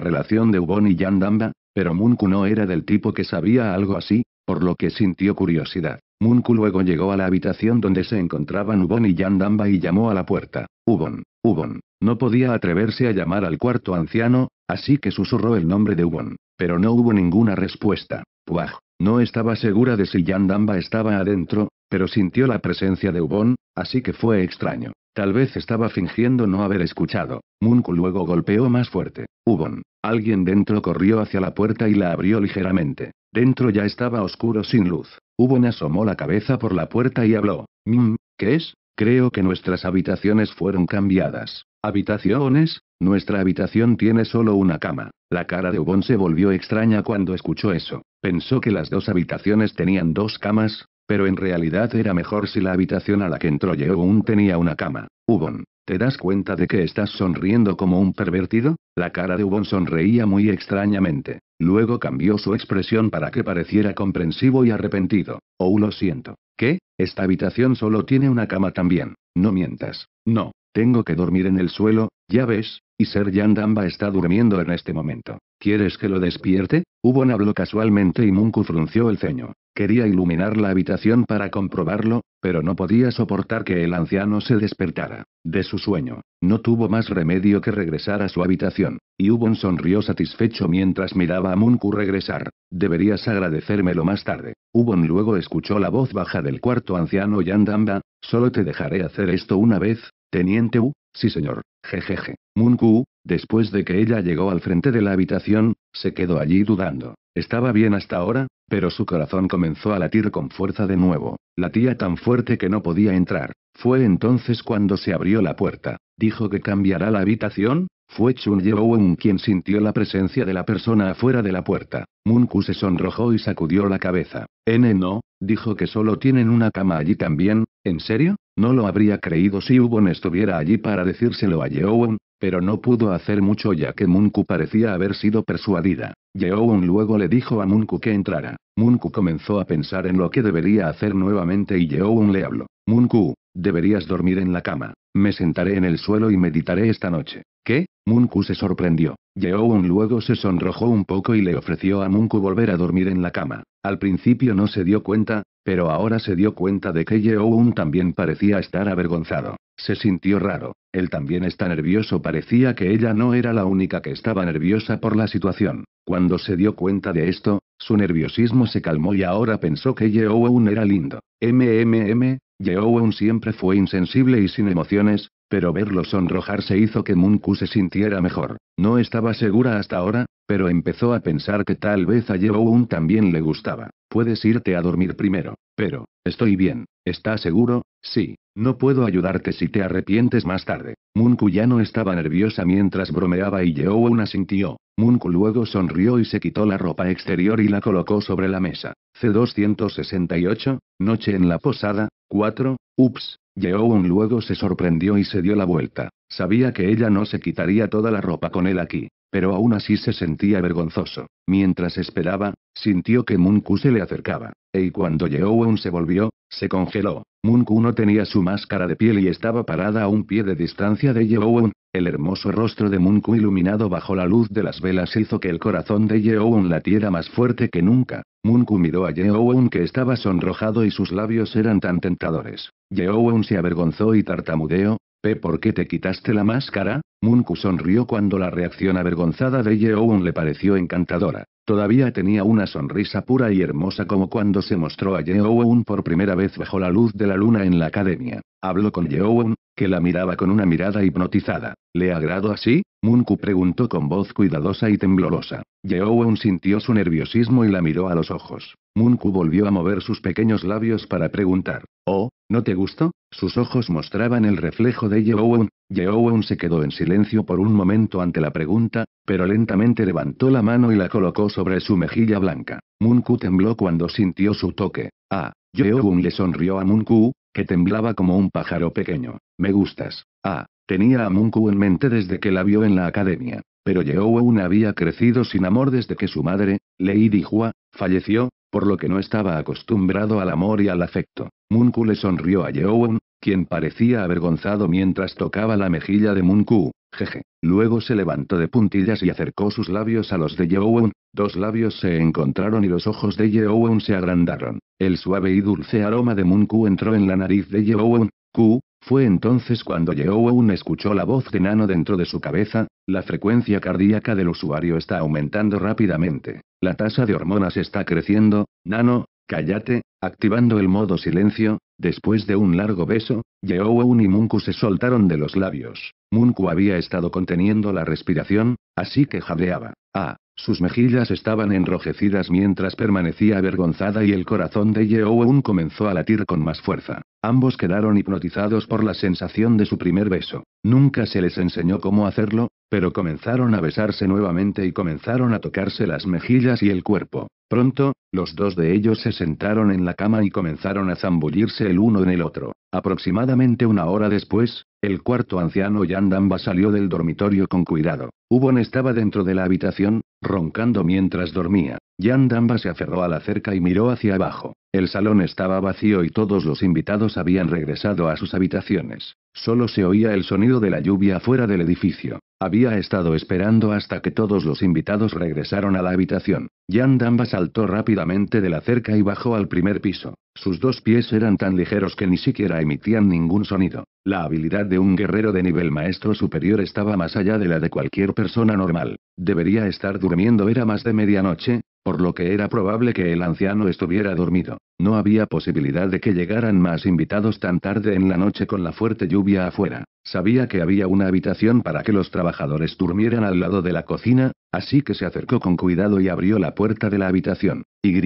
relación de Ubon y Yandamba, pero Munku no era del tipo que sabía algo así, por lo que sintió curiosidad. Munku luego llegó a la habitación donde se encontraban Ubon y Yandamba y llamó a la puerta. Ubon, Ubon, no podía atreverse a llamar al cuarto anciano, así que susurró el nombre de Ubon, pero no hubo ninguna respuesta. Puaj, no estaba segura de si Yandamba estaba adentro, pero sintió la presencia de Ubon, así que fue extraño. Tal vez estaba fingiendo no haber escuchado. Munku luego golpeó más fuerte. Ubon. Alguien dentro corrió hacia la puerta y la abrió ligeramente. Dentro ya estaba oscuro sin luz. Ubon asomó la cabeza por la puerta y habló. Mmm, ¿qué es? Creo que nuestras habitaciones fueron cambiadas. Habitaciones, nuestra habitación tiene solo una cama. La cara de Ubon se volvió extraña cuando escuchó eso. Pensó que las dos habitaciones tenían dos camas, pero en realidad era mejor si la habitación a la que entró Yeoun tenía una cama. Ubon, ¿te das cuenta de que estás sonriendo como un pervertido? La cara de Ubon sonreía muy extrañamente. Luego cambió su expresión para que pareciera comprensivo y arrepentido. Oh, lo siento. ¿Qué? Esta habitación solo tiene una cama también. No mientas. No, tengo que dormir en el suelo, ya ves, y Ser Yandamba está durmiendo en este momento. ¿Quieres que lo despierte? Ubon habló casualmente y Munku frunció el ceño. Quería iluminar la habitación para comprobarlo, pero no podía soportar que el anciano se despertara. De su sueño, no tuvo más remedio que regresar a su habitación. Y Ubon sonrió satisfecho mientras miraba a Munku regresar. Deberías agradecérmelo más tarde. Ubon luego escuchó la voz baja del cuarto anciano Yandamba, Solo te dejaré hacer esto una vez, teniente Wu?» sí señor, jejeje. Munku, después de que ella llegó al frente de la habitación, se quedó allí dudando. Estaba bien hasta ahora, pero su corazón comenzó a latir con fuerza de nuevo, latía tan fuerte que no podía entrar. Fue entonces cuando se abrió la puerta. Dijo que cambiará la habitación, fue Chun Yeowen quien sintió la presencia de la persona afuera de la puerta. Munku se sonrojó y sacudió la cabeza. N no, dijo que solo tienen una cama allí también, ¿En serio? No lo habría creído si Ubon estuviera allí para decírselo a Yeowon, pero no pudo hacer mucho ya que Munku parecía haber sido persuadida. Yeowon luego le dijo a Munku que entrara. Munku comenzó a pensar en lo que debería hacer nuevamente y Yeowon le habló. Munku, deberías dormir en la cama. Me sentaré en el suelo y meditaré esta noche. ¿Qué? Munku se sorprendió. Yeowon luego se sonrojó un poco y le ofreció a Munku volver a dormir en la cama. Al principio no se dio cuenta, pero ahora se dio cuenta de que Yeoun también parecía estar avergonzado. Se sintió raro. Él también está nervioso. Parecía que ella no era la única que estaba nerviosa por la situación. Cuando se dio cuenta de esto, su nerviosismo se calmó y ahora pensó que Yeoun era lindo. MMM, Yeoun siempre fue insensible y sin emociones, pero verlo sonrojarse hizo que Munku se sintiera mejor. No estaba segura hasta ahora, pero empezó a pensar que tal vez a Yeowoon también le gustaba. Puedes irte a dormir primero. Pero, estoy bien. ¿Estás seguro? Sí. No puedo ayudarte si te arrepientes más tarde. Munku ya no estaba nerviosa mientras bromeaba y Yeowoon asintió. Munku luego sonrió y se quitó la ropa exterior y la colocó sobre la mesa. C268, Noche en la Posada, 4, Ups, Yeowon luego se sorprendió y se dio la vuelta. Sabía que ella no se quitaría toda la ropa con él aquí, pero aún así se sentía vergonzoso. Mientras esperaba, sintió que Munku se le acercaba. Y cuando Yeowon se volvió, se congeló. Munku no tenía su máscara de piel y estaba parada a un pie de distancia de Yeowon, el hermoso rostro de Munku iluminado bajo la luz de las velas hizo que el corazón de Yeowen latiera más fuerte que nunca. Munku miró a Yeowen que estaba sonrojado y sus labios eran tan tentadores. Yeowen se avergonzó y tartamudeó. ¿Pe por qué te quitaste la máscara? Munku sonrió cuando la reacción avergonzada de Yeowen le pareció encantadora. Todavía tenía una sonrisa pura y hermosa como cuando se mostró a Yeowen por primera vez bajo la luz de la luna en la academia. Habló con Yeowen, que la miraba con una mirada hipnotizada. ¿Le agrado así? Munku preguntó con voz cuidadosa y temblorosa. Yeowen sintió su nerviosismo y la miró a los ojos. Munku volvió a mover sus pequeños labios para preguntar. Oh, ¿no te gustó? Sus ojos mostraban el reflejo de Yeowen. Yeowen se quedó en silencio por un momento ante la pregunta, pero lentamente levantó la mano y la colocó sobre su mejilla blanca. Munku tembló cuando sintió su toque. Ah, Yeowen le sonrió a Munku, que temblaba como un pájaro pequeño. Me gustas. Ah, tenía a Munku en mente desde que la vio en la academia. Pero Yeowen había crecido sin amor desde que su madre, Lady Hua, falleció, por lo que no estaba acostumbrado al amor y al afecto. Munku le sonrió a Yeowen, quien parecía avergonzado mientras tocaba la mejilla de Munku. Jeje. Luego se levantó de puntillas y acercó sus labios a los de Yeowon, Dos labios se encontraron y los ojos de Yeowon se agrandaron. El suave y dulce aroma de Munku entró en la nariz de Yeowon, Q. Fue entonces cuando Yeowon escuchó la voz de Nano dentro de su cabeza, la frecuencia cardíaca del usuario está aumentando rápidamente. La tasa de hormonas está creciendo, Nano, Cállate, activando el modo silencio, después de un largo beso, Yeowen y Munku se soltaron de los labios. Munku había estado conteniendo la respiración, así que jadeaba. Ah, sus mejillas estaban enrojecidas mientras permanecía avergonzada y el corazón de un comenzó a latir con más fuerza. Ambos quedaron hipnotizados por la sensación de su primer beso. Nunca se les enseñó cómo hacerlo, pero comenzaron a besarse nuevamente y comenzaron a tocarse las mejillas y el cuerpo. Pronto, los dos de ellos se sentaron en la cama y comenzaron a zambullirse el uno en el otro. Aproximadamente una hora después, el cuarto anciano Yandamba salió del dormitorio con cuidado. Ubon estaba dentro de la habitación, roncando mientras dormía. Yandamba se aferró a la cerca y miró hacia abajo. El salón estaba vacío y todos los invitados habían regresado a sus habitaciones. Solo se oía el sonido de la lluvia fuera del edificio. Había estado esperando hasta que todos los invitados regresaron a la habitación. Jan Damba saltó rápidamente de la cerca y bajó al primer piso. Sus dos pies eran tan ligeros que ni siquiera emitían ningún sonido. La habilidad de un guerrero de nivel maestro superior estaba más allá de la de cualquier persona normal. Debería estar durmiendo. Era más de medianoche, por lo que era probable que el anciano estuviera dormido. No había posibilidad de que llegaran más invitados tan tarde en la noche con la fuerte lluvia afuera. Sabía que había una habitación para que los trabajadores durmieran al lado de la cocina, así que se acercó con cuidado y abrió la puerta de la habitación. Y.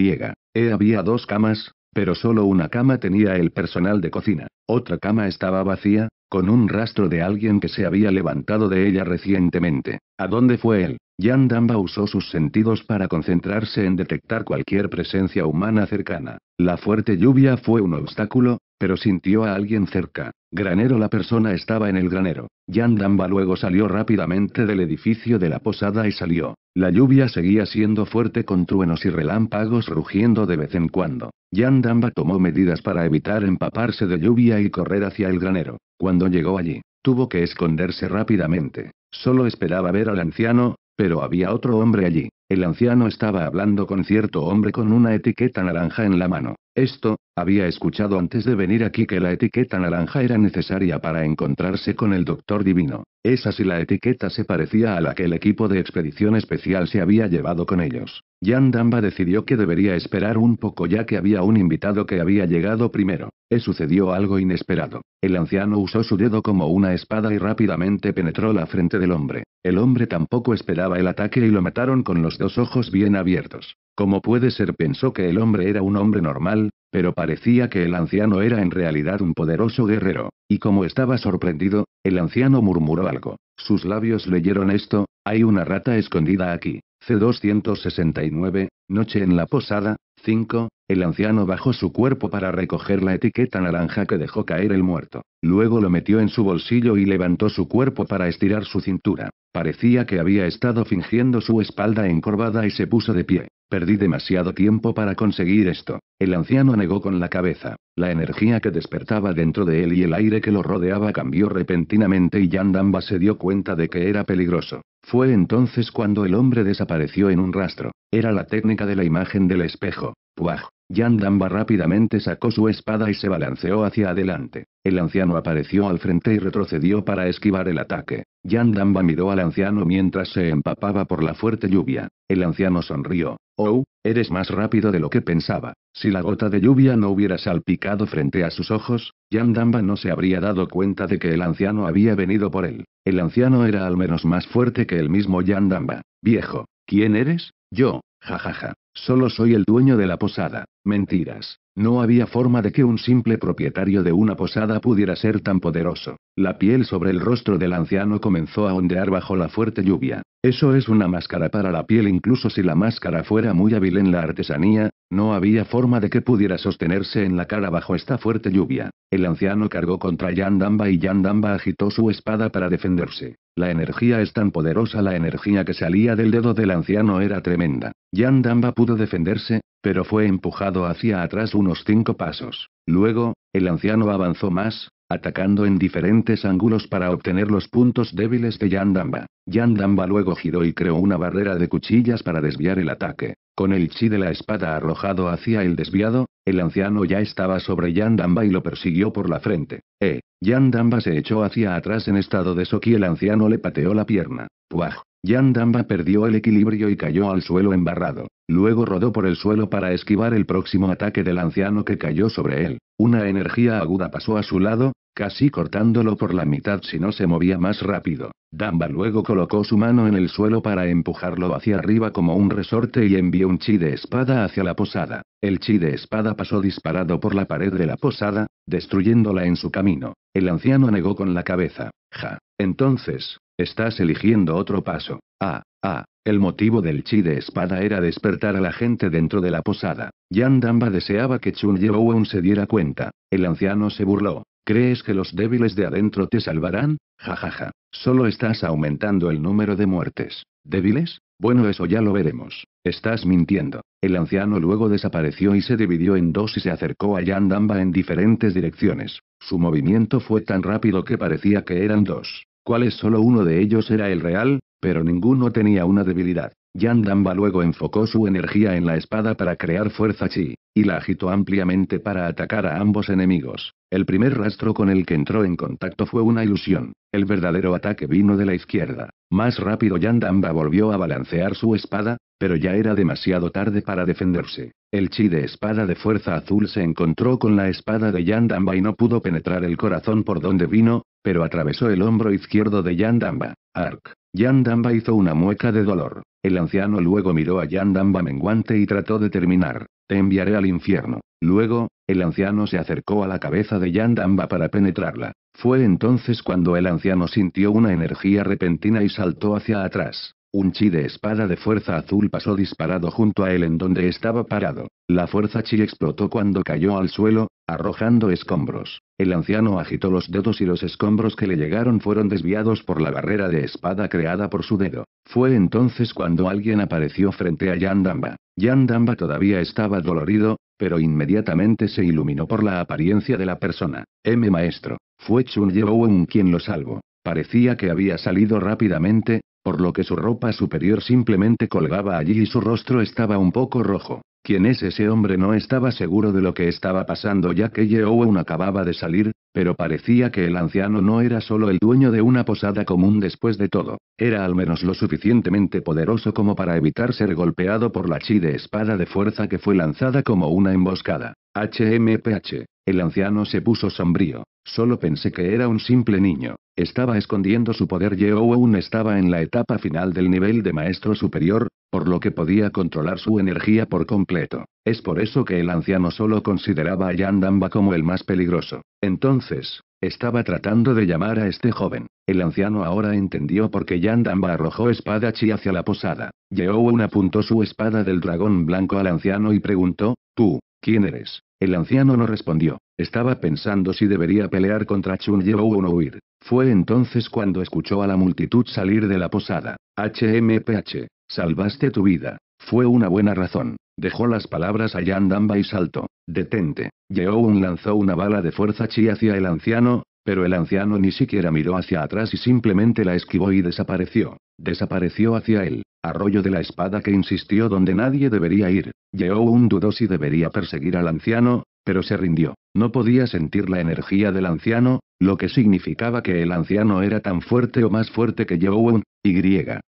E había dos camas, pero solo una cama tenía el personal de cocina. Otra cama estaba vacía, con un rastro de alguien que se había levantado de ella recientemente. ¿A dónde fue él? Yan Damba usó sus sentidos para concentrarse en detectar cualquier presencia humana cercana. La fuerte lluvia fue un obstáculo, pero sintió a alguien cerca. Granero la persona estaba en el granero. Yandamba luego salió rápidamente del edificio de la posada y salió. La lluvia seguía siendo fuerte con truenos y relámpagos rugiendo de vez en cuando. Yandamba tomó medidas para evitar empaparse de lluvia y correr hacia el granero. Cuando llegó allí, tuvo que esconderse rápidamente. Solo esperaba ver al anciano, pero había otro hombre allí. El anciano estaba hablando con cierto hombre con una etiqueta naranja en la mano. Esto, había escuchado antes de venir aquí que la etiqueta naranja era necesaria para encontrarse con el doctor divino. Esa si la etiqueta se parecía a la que el equipo de expedición especial se había llevado con ellos. Jan Damba decidió que debería esperar un poco ya que había un invitado que había llegado primero. E sucedió algo inesperado. El anciano usó su dedo como una espada y rápidamente penetró la frente del hombre. El hombre tampoco esperaba el ataque y lo mataron con los dos ojos bien abiertos. Como puede ser pensó que el hombre era un hombre normal, pero parecía que el anciano era en realidad un poderoso guerrero, y como estaba sorprendido, el anciano murmuró algo. Sus labios leyeron esto, hay una rata escondida aquí. C269, Noche en la Posada, 5, el anciano bajó su cuerpo para recoger la etiqueta naranja que dejó caer el muerto. Luego lo metió en su bolsillo y levantó su cuerpo para estirar su cintura. Parecía que había estado fingiendo su espalda encorvada y se puso de pie. Perdí demasiado tiempo para conseguir esto. El anciano negó con la cabeza. La energía que despertaba dentro de él y el aire que lo rodeaba cambió repentinamente y Yandamba se dio cuenta de que era peligroso. Fue entonces cuando el hombre desapareció en un rastro. Era la técnica de la imagen del espejo. Puaj. Yandamba rápidamente sacó su espada y se balanceó hacia adelante. El anciano apareció al frente y retrocedió para esquivar el ataque. Yandamba miró al anciano mientras se empapaba por la fuerte lluvia. El anciano sonrió. Oh, eres más rápido de lo que pensaba. Si la gota de lluvia no hubiera salpicado frente a sus ojos, Yandamba no se habría dado cuenta de que el anciano había venido por él. El anciano era al menos más fuerte que el mismo Yandamba. Viejo, ¿quién eres? Yo, jajaja. Solo soy el dueño de la posada. Mentiras. No había forma de que un simple propietario de una posada pudiera ser tan poderoso. La piel sobre el rostro del anciano comenzó a ondear bajo la fuerte lluvia. Eso es una máscara para la piel incluso si la máscara fuera muy hábil en la artesanía, no había forma de que pudiera sostenerse en la cara bajo esta fuerte lluvia. El anciano cargó contra Yandamba y Yandamba agitó su espada para defenderse. La energía es tan poderosa, la energía que salía del dedo del anciano era tremenda. Yandamba pudo defenderse, pero fue empujado hacia atrás unos cinco pasos. Luego, el anciano avanzó más, atacando en diferentes ángulos para obtener los puntos débiles de Yandamba. Yandamba luego giró y creó una barrera de cuchillas para desviar el ataque. Con el chi de la espada arrojado hacia el desviado, el anciano ya estaba sobre Yandamba y lo persiguió por la frente. Eh, Yandamba se echó hacia atrás en estado de shock y el anciano le pateó la pierna. Puaj. Yandamba perdió el equilibrio y cayó al suelo embarrado. Luego rodó por el suelo para esquivar el próximo ataque del anciano que cayó sobre él. Una energía aguda pasó a su lado, casi cortándolo por la mitad si no se movía más rápido. Damba luego colocó su mano en el suelo para empujarlo hacia arriba como un resorte y envió un chi de espada hacia la posada. El chi de espada pasó disparado por la pared de la posada, destruyéndola en su camino. El anciano negó con la cabeza. Ja. Entonces, estás eligiendo otro paso. Ah, ah, el motivo del chi de espada era despertar a la gente dentro de la posada. Yandamba deseaba que Chun Yeowon se diera cuenta. El anciano se burló. ¿Crees que los débiles de adentro te salvarán? Jajaja. Ja, ja. Solo estás aumentando el número de muertes. ¿Débiles? Bueno, eso ya lo veremos. Estás mintiendo. El anciano luego desapareció y se dividió en dos y se acercó a Yandamba en diferentes direcciones. Su movimiento fue tan rápido que parecía que eran dos. ¿Cuál es solo uno de ellos era el real? Pero ninguno tenía una debilidad. Yandamba luego enfocó su energía en la espada para crear fuerza chi, y la agitó ampliamente para atacar a ambos enemigos. El primer rastro con el que entró en contacto fue una ilusión. El verdadero ataque vino de la izquierda. Más rápido Yandamba volvió a balancear su espada, pero ya era demasiado tarde para defenderse. El chi de espada de fuerza azul se encontró con la espada de Yandamba y no pudo penetrar el corazón por donde vino, pero atravesó el hombro izquierdo de Yandamba. Ark. Yandamba hizo una mueca de dolor. El anciano luego miró a Yandamba menguante y trató de terminar. Te enviaré al infierno. Luego, el anciano se acercó a la cabeza de Yandamba para penetrarla. Fue entonces cuando el anciano sintió una energía repentina y saltó hacia atrás. Un chi de espada de fuerza azul pasó disparado junto a él en donde estaba parado. La fuerza chi explotó cuando cayó al suelo, arrojando escombros. El anciano agitó los dedos y los escombros que le llegaron fueron desviados por la barrera de espada creada por su dedo. Fue entonces cuando alguien apareció frente a Yandamba. Yandamba todavía estaba dolorido, pero inmediatamente se iluminó por la apariencia de la persona. M. Maestro. Fue Chun Yeowen quien lo salvó. Parecía que había salido rápidamente, por lo que su ropa superior simplemente colgaba allí y su rostro estaba un poco rojo. Quien es ese hombre? No estaba seguro de lo que estaba pasando ya que Yeowen acababa de salir, pero parecía que el anciano no era solo el dueño de una posada común después de todo, era al menos lo suficientemente poderoso como para evitar ser golpeado por la chi de espada de fuerza que fue lanzada como una emboscada. HMPH. El anciano se puso sombrío. Solo pensé que era un simple niño. Estaba escondiendo su poder. Yeowun estaba en la etapa final del nivel de maestro superior, por lo que podía controlar su energía por completo. Es por eso que el anciano solo consideraba a Yandamba como el más peligroso. Entonces, estaba tratando de llamar a este joven. El anciano ahora entendió por qué Yandamba arrojó espada chi hacia la posada. Yeowun apuntó su espada del dragón blanco al anciano y preguntó, ¿Tú, ¿Quién eres? El anciano no respondió. Estaba pensando si debería pelear contra Chun Yeo o huir. Fue entonces cuando escuchó a la multitud salir de la posada. HMPH. Salvaste tu vida. Fue una buena razón. Dejó las palabras a Yandamba y saltó. Detente. Yeo-un lanzó una bala de fuerza chi hacia el anciano, pero el anciano ni siquiera miró hacia atrás y simplemente la esquivó y desapareció. Desapareció hacia él arroyo de la espada que insistió donde nadie debería ir. Jeowun dudó si debería perseguir al anciano, pero se rindió. No podía sentir la energía del anciano, lo que significaba que el anciano era tan fuerte o más fuerte que Yeoun. Y.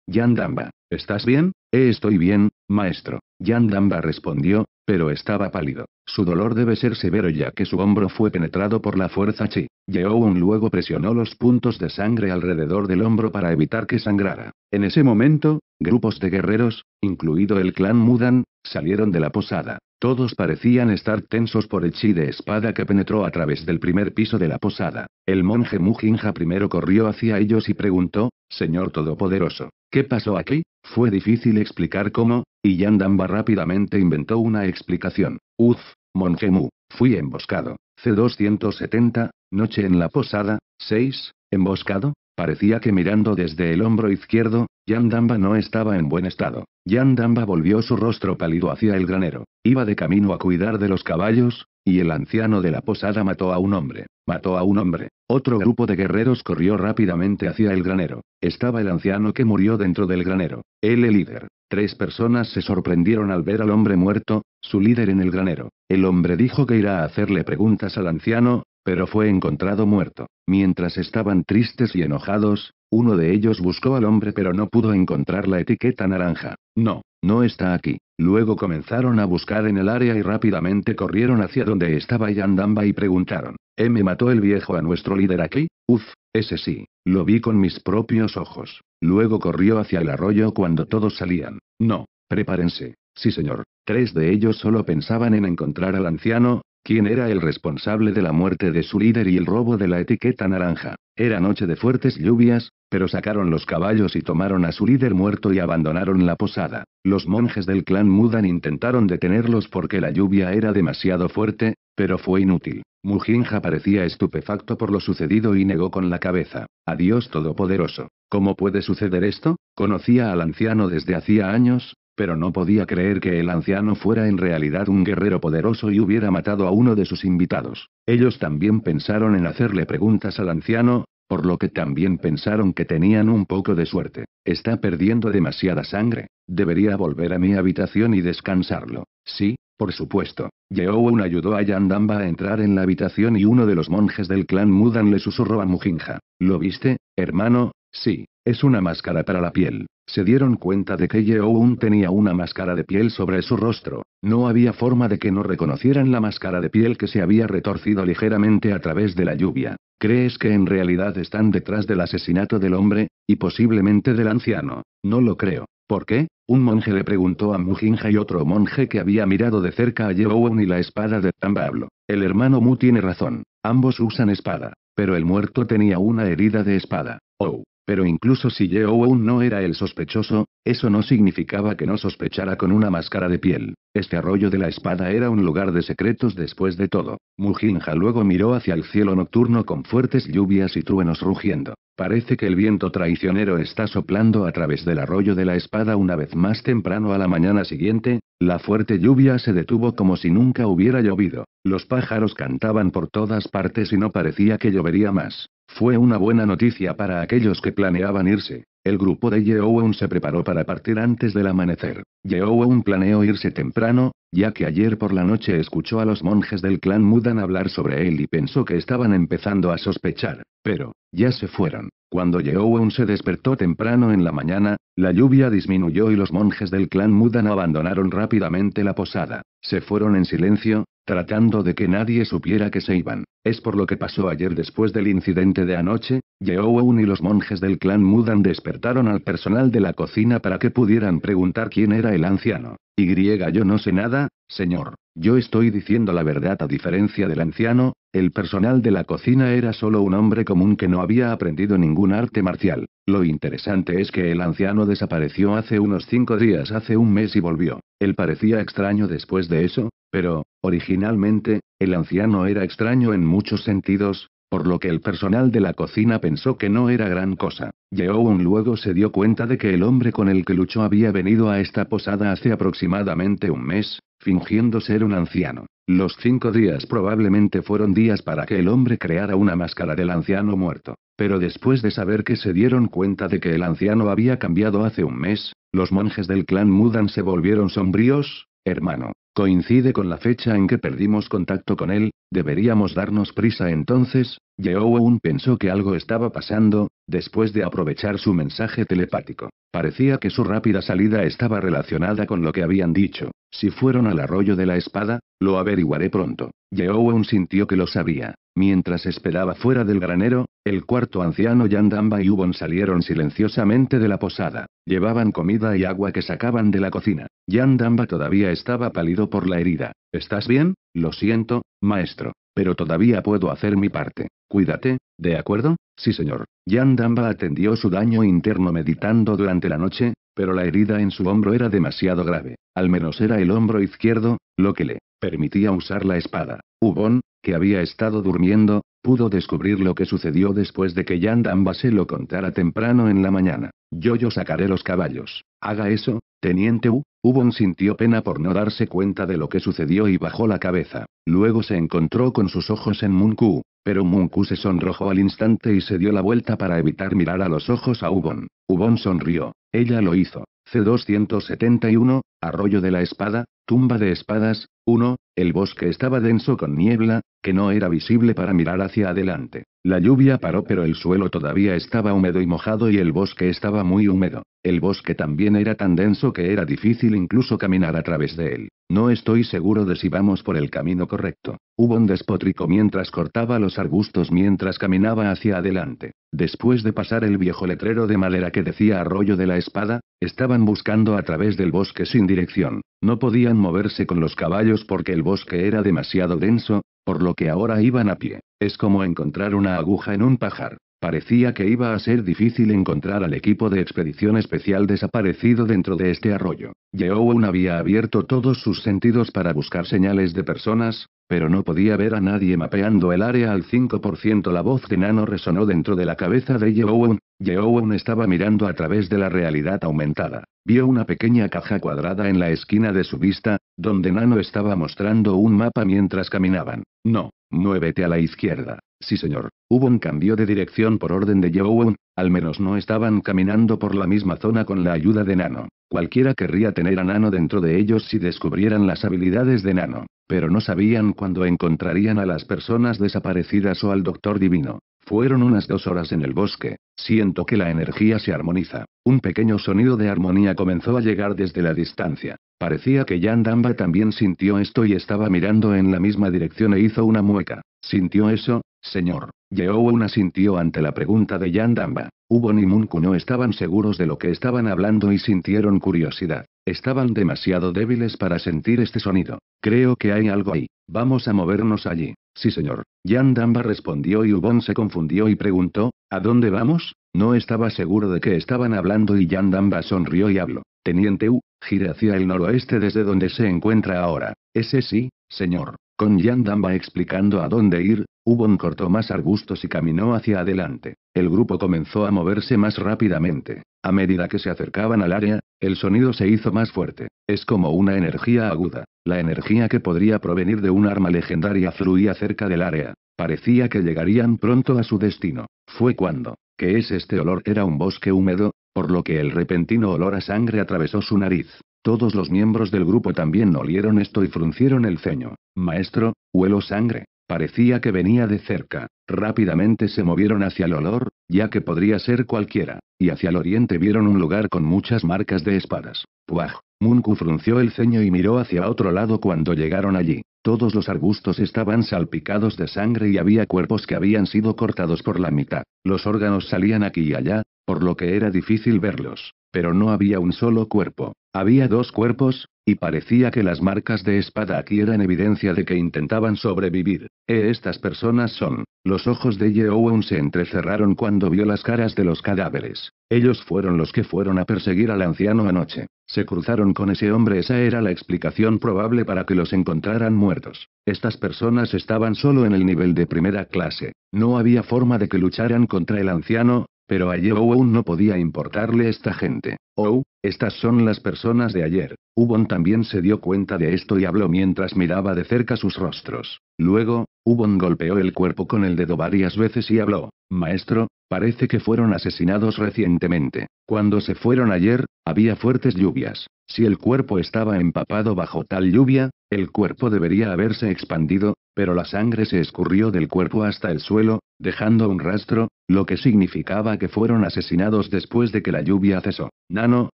Yandamba, ¿estás bien? Eh, estoy bien, maestro. Yandamba respondió, pero estaba pálido. Su dolor debe ser severo ya que su hombro fue penetrado por la fuerza chi. Jeowun luego presionó los puntos de sangre alrededor del hombro para evitar que sangrara. En ese momento, grupos de guerreros, incluido el clan Mudan, salieron de la posada. Todos parecían estar tensos por el chi de espada que penetró a través del primer piso de la posada. El monje Mujinja primero corrió hacia ellos y preguntó, Señor Todopoderoso, ¿Qué pasó aquí? Fue difícil explicar cómo, y Yandamba rápidamente inventó una explicación. Uf, Monjemu, fui emboscado. C270, noche en la posada, 6, emboscado, Parecía que mirando desde el hombro izquierdo, Yandamba no estaba en buen estado. Yandamba volvió su rostro pálido hacia el granero. Iba de camino a cuidar de los caballos, y el anciano de la posada mató a un hombre. Mató a un hombre. Otro grupo de guerreros corrió rápidamente hacia el granero. Estaba el anciano que murió dentro del granero. Él el líder. Tres personas se sorprendieron al ver al hombre muerto, su líder en el granero. El hombre dijo que irá a hacerle preguntas al anciano, pero fue encontrado muerto. Mientras estaban tristes y enojados, uno de ellos buscó al hombre pero no pudo encontrar la etiqueta naranja. No, no está aquí. Luego comenzaron a buscar en el área y rápidamente corrieron hacia donde estaba Yandamba y preguntaron, ¿Eh, ¿Me mató el viejo a nuestro líder aquí? Uf, ese sí, lo vi con mis propios ojos. Luego corrió hacia el arroyo cuando todos salían. No, prepárense. Sí, señor. Tres de ellos solo pensaban en encontrar al anciano, ¿Quién era el responsable de la muerte de su líder y el robo de la etiqueta naranja. Era noche de fuertes lluvias, pero sacaron los caballos y tomaron a su líder muerto y abandonaron la posada. Los monjes del clan Mudan intentaron detenerlos porque la lluvia era demasiado fuerte, pero fue inútil. Mujinja parecía estupefacto por lo sucedido y negó con la cabeza. Adiós Todopoderoso. ¿Cómo puede suceder esto? Conocía al anciano desde hacía años, pero no podía creer que el anciano fuera en realidad un guerrero poderoso y hubiera matado a uno de sus invitados. Ellos también pensaron en hacerle preguntas al anciano, por lo que también pensaron que tenían un poco de suerte. Está perdiendo demasiada sangre. Debería volver a mi habitación y descansarlo. Sí, por supuesto. Yeowen ayudó a Yandamba a entrar en la habitación y uno de los monjes del clan Mudan le susurró a Mujinja. ¿Lo viste, hermano? Sí, es una máscara para la piel. Se dieron cuenta de que Yeoun tenía una máscara de piel sobre su rostro. No había forma de que no reconocieran la máscara de piel que se había retorcido ligeramente a través de la lluvia. ¿Crees que en realidad están detrás del asesinato del hombre, y posiblemente del anciano? No lo creo. ¿Por qué? Un monje le preguntó a Mujinja y otro monje que había mirado de cerca a Yeowun y la espada de Tambablo. El hermano Mu tiene razón. Ambos usan espada. Pero el muerto tenía una herida de espada. Oh. Pero incluso si aún no era el sospechoso, eso no significaba que no sospechara con una máscara de piel. Este arroyo de la espada era un lugar de secretos después de todo. Mujinja luego miró hacia el cielo nocturno con fuertes lluvias y truenos rugiendo. Parece que el viento traicionero está soplando a través del arroyo de la espada una vez más temprano a la mañana siguiente, la fuerte lluvia se detuvo como si nunca hubiera llovido, los pájaros cantaban por todas partes y no parecía que llovería más. Fue una buena noticia para aquellos que planeaban irse. El grupo de Yeowen se preparó para partir antes del amanecer. Yeowen planeó irse temprano, ya que ayer por la noche escuchó a los monjes del clan Mudan hablar sobre él y pensó que estaban empezando a sospechar, pero, ya se fueron. Cuando Yeowen se despertó temprano en la mañana, la lluvia disminuyó y los monjes del clan Mudan abandonaron rápidamente la posada. Se fueron en silencio, tratando de que nadie supiera que se iban. Es por lo que pasó ayer después del incidente de anoche, Yeowen y los monjes del clan Mudan despertaron al personal de la cocina para que pudieran preguntar quién era el anciano. Y yo no sé nada, Señor, yo estoy diciendo la verdad a diferencia del anciano, el personal de la cocina era solo un hombre común que no había aprendido ningún arte marcial. Lo interesante es que el anciano desapareció hace unos cinco días, hace un mes y volvió. Él parecía extraño después de eso, pero, originalmente, el anciano era extraño en muchos sentidos, por lo que el personal de la cocina pensó que no era gran cosa. Yeoun luego se dio cuenta de que el hombre con el que luchó había venido a esta posada hace aproximadamente un mes, fingiendo ser un anciano. Los cinco días probablemente fueron días para que el hombre creara una máscara del anciano muerto. Pero después de saber que se dieron cuenta de que el anciano había cambiado hace un mes, los monjes del clan Mudan se volvieron sombríos, hermano coincide con la fecha en que perdimos contacto con él, deberíamos darnos prisa entonces, Eun pensó que algo estaba pasando, después de aprovechar su mensaje telepático. Parecía que su rápida salida estaba relacionada con lo que habían dicho. Si fueron al arroyo de la espada, lo averiguaré pronto. Eun sintió que lo sabía. Mientras esperaba fuera del granero, el cuarto anciano Yandamba y Ubon salieron silenciosamente de la posada. Llevaban comida y agua que sacaban de la cocina. Yandamba todavía estaba pálido por la herida. ¿Estás bien? Lo siento, maestro. Pero todavía puedo hacer mi parte. Cuídate, ¿de acuerdo? Sí, señor. Yandamba atendió su daño interno meditando durante la noche, pero la herida en su hombro era demasiado grave, al menos era el hombro izquierdo, lo que le permitía usar la espada. Ubon, que había estado durmiendo, pudo descubrir lo que sucedió después de que Yandamba se lo contara temprano en la mañana. Yo yo sacaré los caballos. Haga eso, teniente U. Ubon sintió pena por no darse cuenta de lo que sucedió y bajó la cabeza. Luego se encontró con sus ojos en Munku, pero Munku se sonrojó al instante y se dio la vuelta para evitar mirar a los ojos a Ubon. Ubon sonrió. Ella lo hizo. C271, Arroyo de la Espada, Tumba de Espadas, 1, el bosque estaba denso con niebla, que no era visible para mirar hacia adelante. La lluvia paró pero el suelo todavía estaba húmedo y mojado y el bosque estaba muy húmedo. El bosque también era tan denso que era difícil incluso caminar a través de él. No estoy seguro de si vamos por el camino correcto. Hubo un despotrico mientras cortaba los arbustos mientras caminaba hacia adelante. Después de pasar el viejo letrero de madera que decía Arroyo de la Espada, estaban buscando a través del bosque sin dirección. No podían moverse con los caballos porque el bosque era demasiado denso, por lo que ahora iban a pie. Es como encontrar una aguja en un pajar. Parecía que iba a ser difícil encontrar al equipo de expedición especial desaparecido dentro de este arroyo. Yeowen había abierto todos sus sentidos para buscar señales de personas, pero no podía ver a nadie mapeando el área al 5%. La voz de Nano resonó dentro de la cabeza de Yeowen, Yeowen estaba mirando a través de la realidad aumentada. Vio una pequeña caja cuadrada en la esquina de su vista, donde Nano estaba mostrando un mapa mientras caminaban. No, muévete a la izquierda. Sí, señor. Hubo un cambio de dirección por orden de Yeowen, al menos no estaban caminando por la misma zona con la ayuda de Nano. Cualquiera querría tener a Nano dentro de ellos si descubrieran las habilidades de Nano, pero no sabían cuándo encontrarían a las personas desaparecidas o al Doctor Divino. Fueron unas dos horas en el bosque. Siento que la energía se armoniza. Un pequeño sonido de armonía comenzó a llegar desde la distancia. Parecía que Yandamba también sintió esto y estaba mirando en la misma dirección e hizo una mueca. ¿Sintió eso, señor? Yeowen sintió ante la pregunta de Yandamba. Ubon y Munku no estaban seguros de lo que estaban hablando y sintieron curiosidad. Estaban demasiado débiles para sentir este sonido. Creo que hay algo ahí. Vamos a movernos allí. Sí, señor. Yandamba respondió y Ubon se confundió y preguntó, ¿A dónde vamos? No estaba seguro de que estaban hablando y Yandamba sonrió y habló. Teniente U, gire hacia el noroeste desde donde se encuentra ahora. Ese sí, señor. Con Yandamba explicando a dónde ir, Ubon cortó más arbustos y caminó hacia adelante. El grupo comenzó a moverse más rápidamente. A medida que se acercaban al área, el sonido se hizo más fuerte. Es como una energía aguda. La energía que podría provenir de un arma legendaria fluía cerca del área. Parecía que llegarían pronto a su destino. Fue cuando, que es este olor era un bosque húmedo, por lo que el repentino olor a sangre atravesó su nariz. Todos los miembros del grupo también olieron esto y fruncieron el ceño. Maestro, huelo sangre. Parecía que venía de cerca. Rápidamente se movieron hacia el olor, ya que podría ser cualquiera, y hacia el oriente vieron un lugar con muchas marcas de espadas. Puaj. Munku frunció el ceño y miró hacia otro lado cuando llegaron allí. Todos los arbustos estaban salpicados de sangre y había cuerpos que habían sido cortados por la mitad. Los órganos salían aquí y allá, por lo que era difícil verlos, pero no había un solo cuerpo. Había dos cuerpos, y parecía que las marcas de espada aquí eran evidencia de que intentaban sobrevivir. E, estas personas son. Los ojos de Yeowon se entrecerraron cuando vio las caras de los cadáveres. Ellos fueron los que fueron a perseguir al anciano anoche. Se cruzaron con ese hombre, esa era la explicación probable para que los encontraran muertos. Estas personas estaban solo en el nivel de primera clase. No había forma de que lucharan contra el anciano, pero a aún no podía importarle esta gente. Oh, estas son las personas de ayer. Ubon también se dio cuenta de esto y habló mientras miraba de cerca sus rostros. Luego, Ubon golpeó el cuerpo con el dedo varias veces y habló. Maestro, Parece que fueron asesinados recientemente. Cuando se fueron ayer, había fuertes lluvias. Si el cuerpo estaba empapado bajo tal lluvia, el cuerpo debería haberse expandido, pero la sangre se escurrió del cuerpo hasta el suelo, dejando un rastro, lo que significaba que fueron asesinados después de que la lluvia cesó. Nano,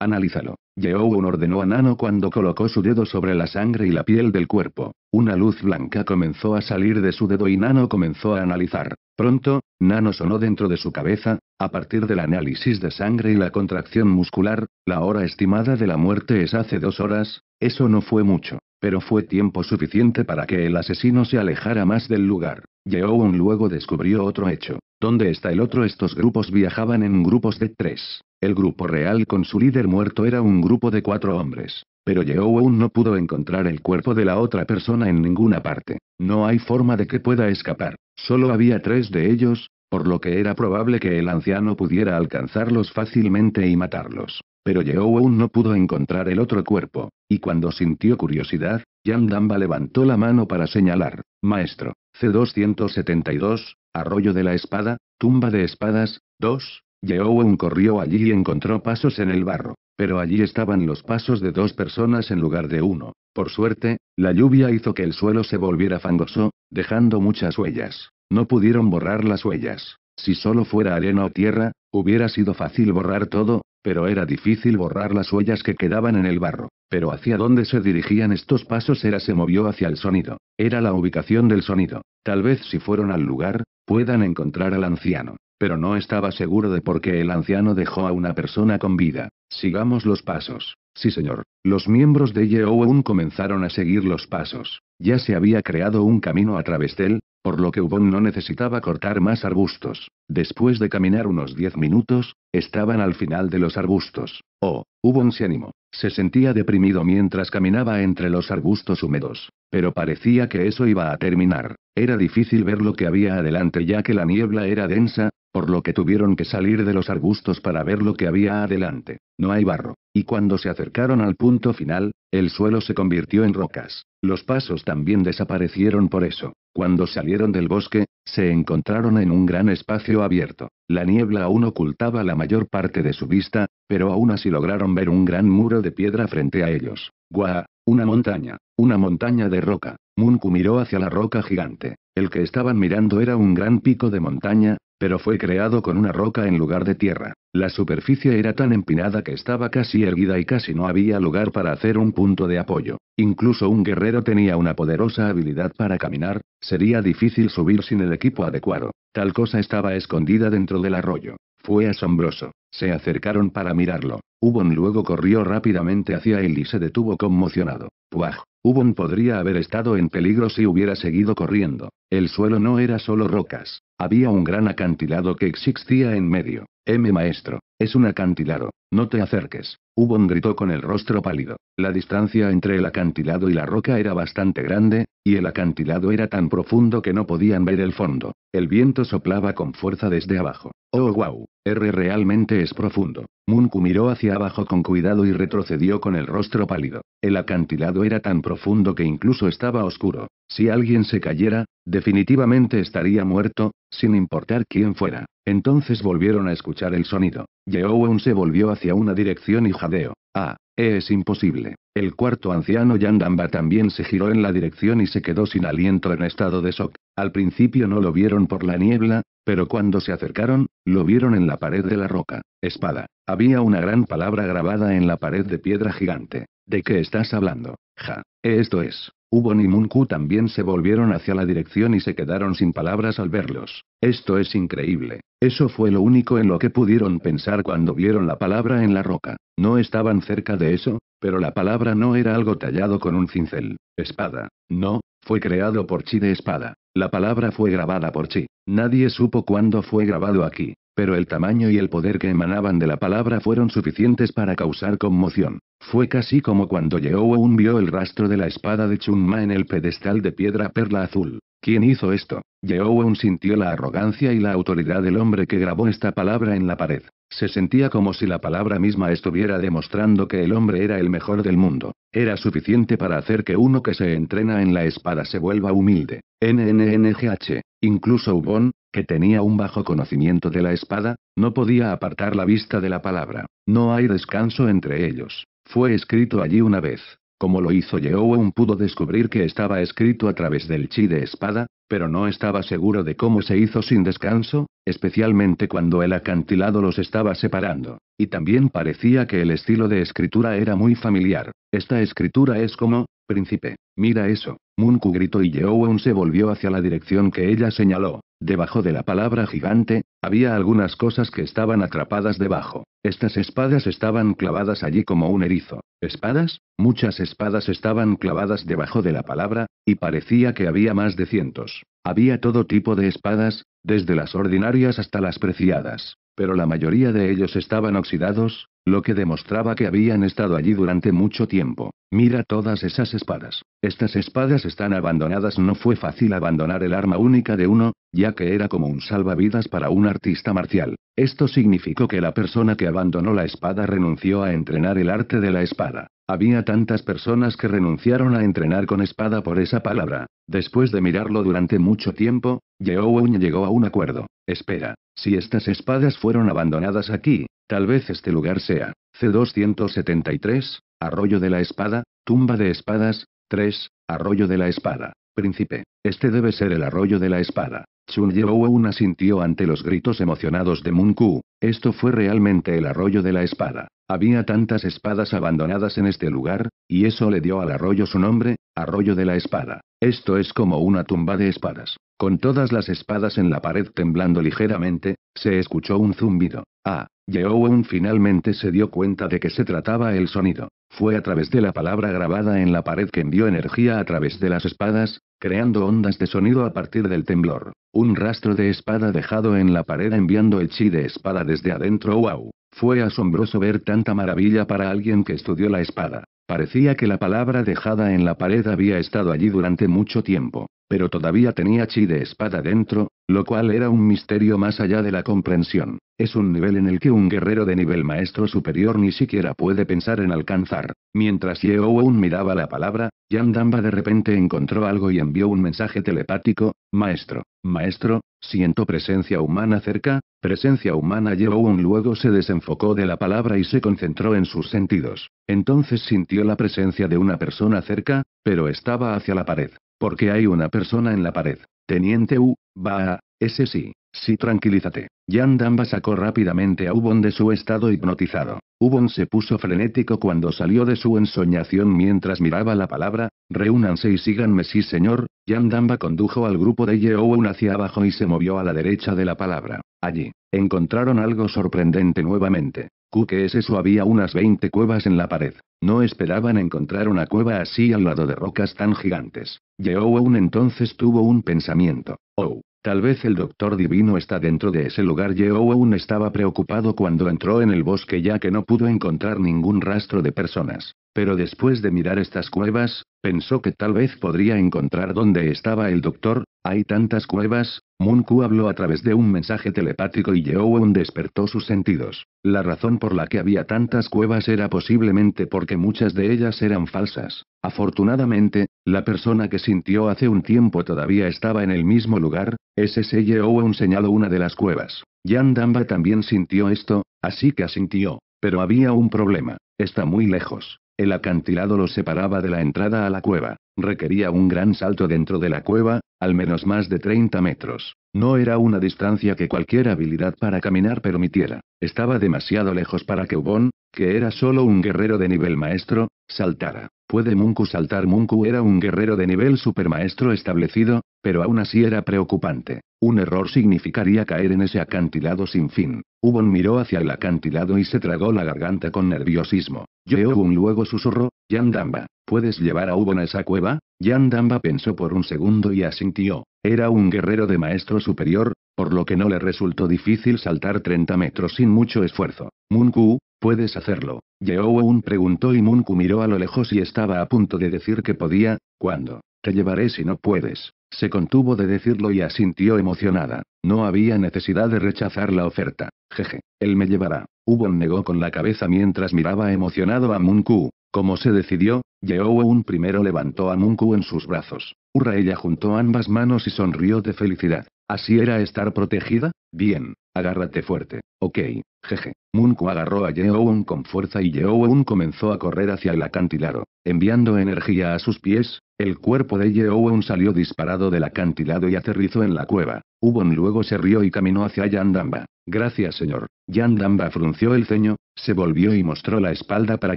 analízalo. Yeowon ordenó a Nano cuando colocó su dedo sobre la sangre y la piel del cuerpo. Una luz blanca comenzó a salir de su dedo y Nano comenzó a analizar. Pronto, Nano sonó dentro de su cabeza, a partir del análisis de sangre y la contracción muscular, la hora estimada de la muerte es hace dos horas, eso no fue mucho, pero fue tiempo suficiente para que el asesino se alejara más del lugar. Yeowon luego descubrió otro hecho. ¿Dónde está el otro? Estos grupos viajaban en grupos de tres. El grupo real con su líder muerto era un grupo de cuatro hombres. Pero Yeowon no pudo encontrar el cuerpo de la otra persona en ninguna parte. No hay forma de que pueda escapar. Solo había tres de ellos, por lo que era probable que el anciano pudiera alcanzarlos fácilmente y matarlos. Pero Yeowen no pudo encontrar el otro cuerpo, y cuando sintió curiosidad, Yandamba levantó la mano para señalar, Maestro, C272, Arroyo de la Espada, Tumba de Espadas, 2, Yeowen corrió allí y encontró pasos en el barro, pero allí estaban los pasos de dos personas en lugar de uno. Por suerte, la lluvia hizo que el suelo se volviera fangoso, dejando muchas huellas. No pudieron borrar las huellas. Si solo fuera arena o tierra, hubiera sido fácil borrar todo, pero era difícil borrar las huellas que quedaban en el barro. Pero hacia dónde se dirigían estos pasos era se movió hacia el sonido. Era la ubicación del sonido. Tal vez si fueron al lugar, puedan encontrar al anciano. Pero no estaba seguro de por qué el anciano dejó a una persona con vida. Sigamos los pasos. Sí, señor. Los miembros de Yeowun comenzaron a seguir los pasos. Ya se había creado un camino a través del, por lo que Ubon no necesitaba cortar más arbustos. Después de caminar unos diez minutos, estaban al final de los arbustos. Oh, Ubon se animó. Se sentía deprimido mientras caminaba entre los arbustos húmedos. Pero parecía que eso iba a terminar. Era difícil ver lo que había adelante ya que la niebla era densa, por lo que tuvieron que salir de los arbustos para ver lo que había adelante. No hay barro. Y cuando se acercaron al punto final, el suelo se convirtió en rocas. Los pasos también desaparecieron por eso. Cuando salieron del bosque, se encontraron en un gran espacio abierto. La niebla aún ocultaba la mayor parte de su vista, pero aún así lograron ver un gran muro de piedra frente a ellos. Gua, Una montaña, una montaña de roca. Munku miró hacia la roca gigante. El que estaban mirando era un gran pico de montaña, pero fue creado con una roca en lugar de tierra. La superficie era tan empinada que estaba casi erguida y casi no había lugar para hacer un punto de apoyo. Incluso un guerrero tenía una poderosa habilidad para caminar, sería difícil subir sin el equipo adecuado. Tal cosa estaba escondida dentro del arroyo. Fue asombroso. Se acercaron para mirarlo. Ubon luego corrió rápidamente hacia él y se detuvo conmocionado. ¡Puaj! Hubon podría haber estado en peligro si hubiera seguido corriendo. El suelo no era solo rocas. Había un gran acantilado que existía en medio. M maestro, es un acantilado. No te acerques. Hubon gritó con el rostro pálido. La distancia entre el acantilado y la roca era bastante grande, y el acantilado era tan profundo que no podían ver el fondo. El viento soplaba con fuerza desde abajo. Oh, wow. R realmente es profundo. Munku miró hacia abajo con cuidado y retrocedió con el rostro pálido. El acantilado era tan profundo que incluso estaba oscuro. Si alguien se cayera, definitivamente estaría muerto, sin importar quién fuera. Entonces volvieron a escuchar el sonido. Yeowen se volvió hacia una dirección y jadeó. Ah, es imposible. El cuarto anciano Yandamba también se giró en la dirección y se quedó sin aliento en estado de shock. Al principio no lo vieron por la niebla, pero cuando se acercaron, lo vieron en la pared de la roca. Espada. Había una gran palabra grabada en la pared de piedra gigante. ¿De qué estás hablando? Ja. Esto es. Ubon y Munku también se volvieron hacia la dirección y se quedaron sin palabras al verlos. Esto es increíble. Eso fue lo único en lo que pudieron pensar cuando vieron la palabra en la roca. ¿No estaban cerca de eso? Pero la palabra no era algo tallado con un cincel. Espada. No, fue creado por Chi de Espada. La palabra fue grabada por Chi. Nadie supo cuándo fue grabado aquí, pero el tamaño y el poder que emanaban de la palabra fueron suficientes para causar conmoción. Fue casi como cuando Yeoun vio el rastro de la espada de Ma en el pedestal de piedra perla azul. ¿Quién hizo esto? Yeoun sintió la arrogancia y la autoridad del hombre que grabó esta palabra en la pared. Se sentía como si la palabra misma estuviera demostrando que el hombre era el mejor del mundo. Era suficiente para hacer que uno que se entrena en la espada se vuelva humilde. NNNGH. Incluso Ubon, que tenía un bajo conocimiento de la espada, no podía apartar la vista de la palabra. No hay descanso entre ellos. Fue escrito allí una vez. Como lo hizo Yeowen pudo descubrir que estaba escrito a través del chi de espada, pero no estaba seguro de cómo se hizo sin descanso, especialmente cuando el acantilado los estaba separando. Y también parecía que el estilo de escritura era muy familiar. Esta escritura es como, príncipe, mira eso. Munku gritó y Yeowen se volvió hacia la dirección que ella señaló. Debajo de la palabra gigante, había algunas cosas que estaban atrapadas debajo. Estas espadas estaban clavadas allí como un erizo. ¿Espadas? Muchas espadas estaban clavadas debajo de la palabra, y parecía que había más de cientos. Había todo tipo de espadas, desde las ordinarias hasta las preciadas, pero la mayoría de ellos estaban oxidados, lo que demostraba que habían estado allí durante mucho tiempo. Mira todas esas espadas. Estas espadas están abandonadas. No fue fácil abandonar el arma única de uno, ya que era como un salvavidas para un artista marcial. Esto significó que la persona que abandonó la espada renunció a entrenar el arte de la espada. Había tantas personas que renunciaron a entrenar con espada por esa palabra. Después de mirarlo durante mucho tiempo, Yeowen llegó a un acuerdo. Espera, si estas espadas fueron abandonadas aquí, Tal vez este lugar sea. C273, Arroyo de la Espada, Tumba de Espadas, 3, Arroyo de la Espada. Príncipe, este debe ser el Arroyo de la Espada. Chun un asintió ante los gritos emocionados de Munku. Esto fue realmente el Arroyo de la Espada. Había tantas espadas abandonadas en este lugar, y eso le dio al arroyo su nombre, Arroyo de la Espada. Esto es como una tumba de espadas, con todas las espadas en la pared temblando ligeramente, se escuchó un zumbido. Ah, Yeowen finalmente se dio cuenta de que se trataba el sonido. Fue a través de la palabra grabada en la pared que envió energía a través de las espadas, creando ondas de sonido a partir del temblor. Un rastro de espada dejado en la pared enviando el chi de espada desde adentro. ¡Wow! Fue asombroso ver tanta maravilla para alguien que estudió la espada. Parecía que la palabra dejada en la pared había estado allí durante mucho tiempo, pero todavía tenía chi de espada dentro, lo cual era un misterio más allá de la comprensión. Es un nivel en el que un guerrero de nivel maestro superior ni siquiera puede pensar en alcanzar. Mientras Yeowun miraba la palabra, Yandamba de repente encontró algo y envió un mensaje telepático, Maestro, maestro, Siento presencia humana cerca, presencia humana un luego se desenfocó de la palabra y se concentró en sus sentidos. Entonces sintió la presencia de una persona cerca, pero estaba hacia la pared. Porque hay una persona en la pared. Teniente U, va a... Ese sí. Sí, tranquilízate. Yandamba sacó rápidamente a Ubon de su estado hipnotizado. Ubon se puso frenético cuando salió de su ensoñación mientras miraba la palabra, reúnanse y síganme sí señor, Yandamba condujo al grupo de Yeowun hacia abajo y se movió a la derecha de la palabra. Allí, encontraron algo sorprendente nuevamente. ¿Qué es eso? Había unas 20 cuevas en la pared. No esperaban encontrar una cueva así al lado de rocas tan gigantes. Yeowun entonces tuvo un pensamiento. Oh, Tal vez el doctor divino está dentro de ese lugar. Yeowun estaba preocupado cuando entró en el bosque ya que no pudo encontrar ningún rastro de personas. Pero después de mirar estas cuevas, pensó que tal vez podría encontrar dónde estaba el doctor, hay tantas cuevas, Munku habló a través de un mensaje telepático y Yeowun despertó sus sentidos. La razón por la que había tantas cuevas era posiblemente porque muchas de ellas eran falsas. Afortunadamente, la persona que sintió hace un tiempo todavía estaba en el mismo lugar, ese sello señaló una de las cuevas. Yandamba también sintió esto, así que asintió. Pero había un problema. Está muy lejos. El acantilado lo separaba de la entrada a la cueva. Requería un gran salto dentro de la cueva, al menos más de 30 metros. No era una distancia que cualquier habilidad para caminar permitiera. Estaba demasiado lejos para que Ubon, que era solo un guerrero de nivel maestro, saltara. ¿Puede Munku saltar? Munku era un guerrero de nivel supermaestro establecido, pero aún así era preocupante. Un error significaría caer en ese acantilado sin fin. Ubon miró hacia el acantilado y se tragó la garganta con nerviosismo. Yeobun luego susurró, Yandamba, ¿puedes llevar a Ubon a esa cueva? Yandamba pensó por un segundo y asintió. Era un guerrero de maestro superior, por lo que no le resultó difícil saltar 30 metros sin mucho esfuerzo. Munku, Puedes hacerlo. Yeoun preguntó y Munku miró a lo lejos y estaba a punto de decir que podía, cuando. Te llevaré si no puedes. Se contuvo de decirlo y asintió emocionada. No había necesidad de rechazar la oferta. Jeje. Él me llevará. Ubon negó con la cabeza mientras miraba emocionado a Munku. Como se decidió, Jeowon primero levantó a Munku en sus brazos. Urra ella juntó ambas manos y sonrió de felicidad. ¿Así era estar protegida? Bien, agárrate fuerte. Ok, jeje. Munku agarró a Yeowon con fuerza y Yeowon comenzó a correr hacia el acantilado, enviando energía a sus pies. El cuerpo de Yeowon salió disparado del acantilado y aterrizó en la cueva. Ubon luego se rió y caminó hacia Yandamba. Gracias, señor. Yandamba frunció el ceño, se volvió y mostró la espalda para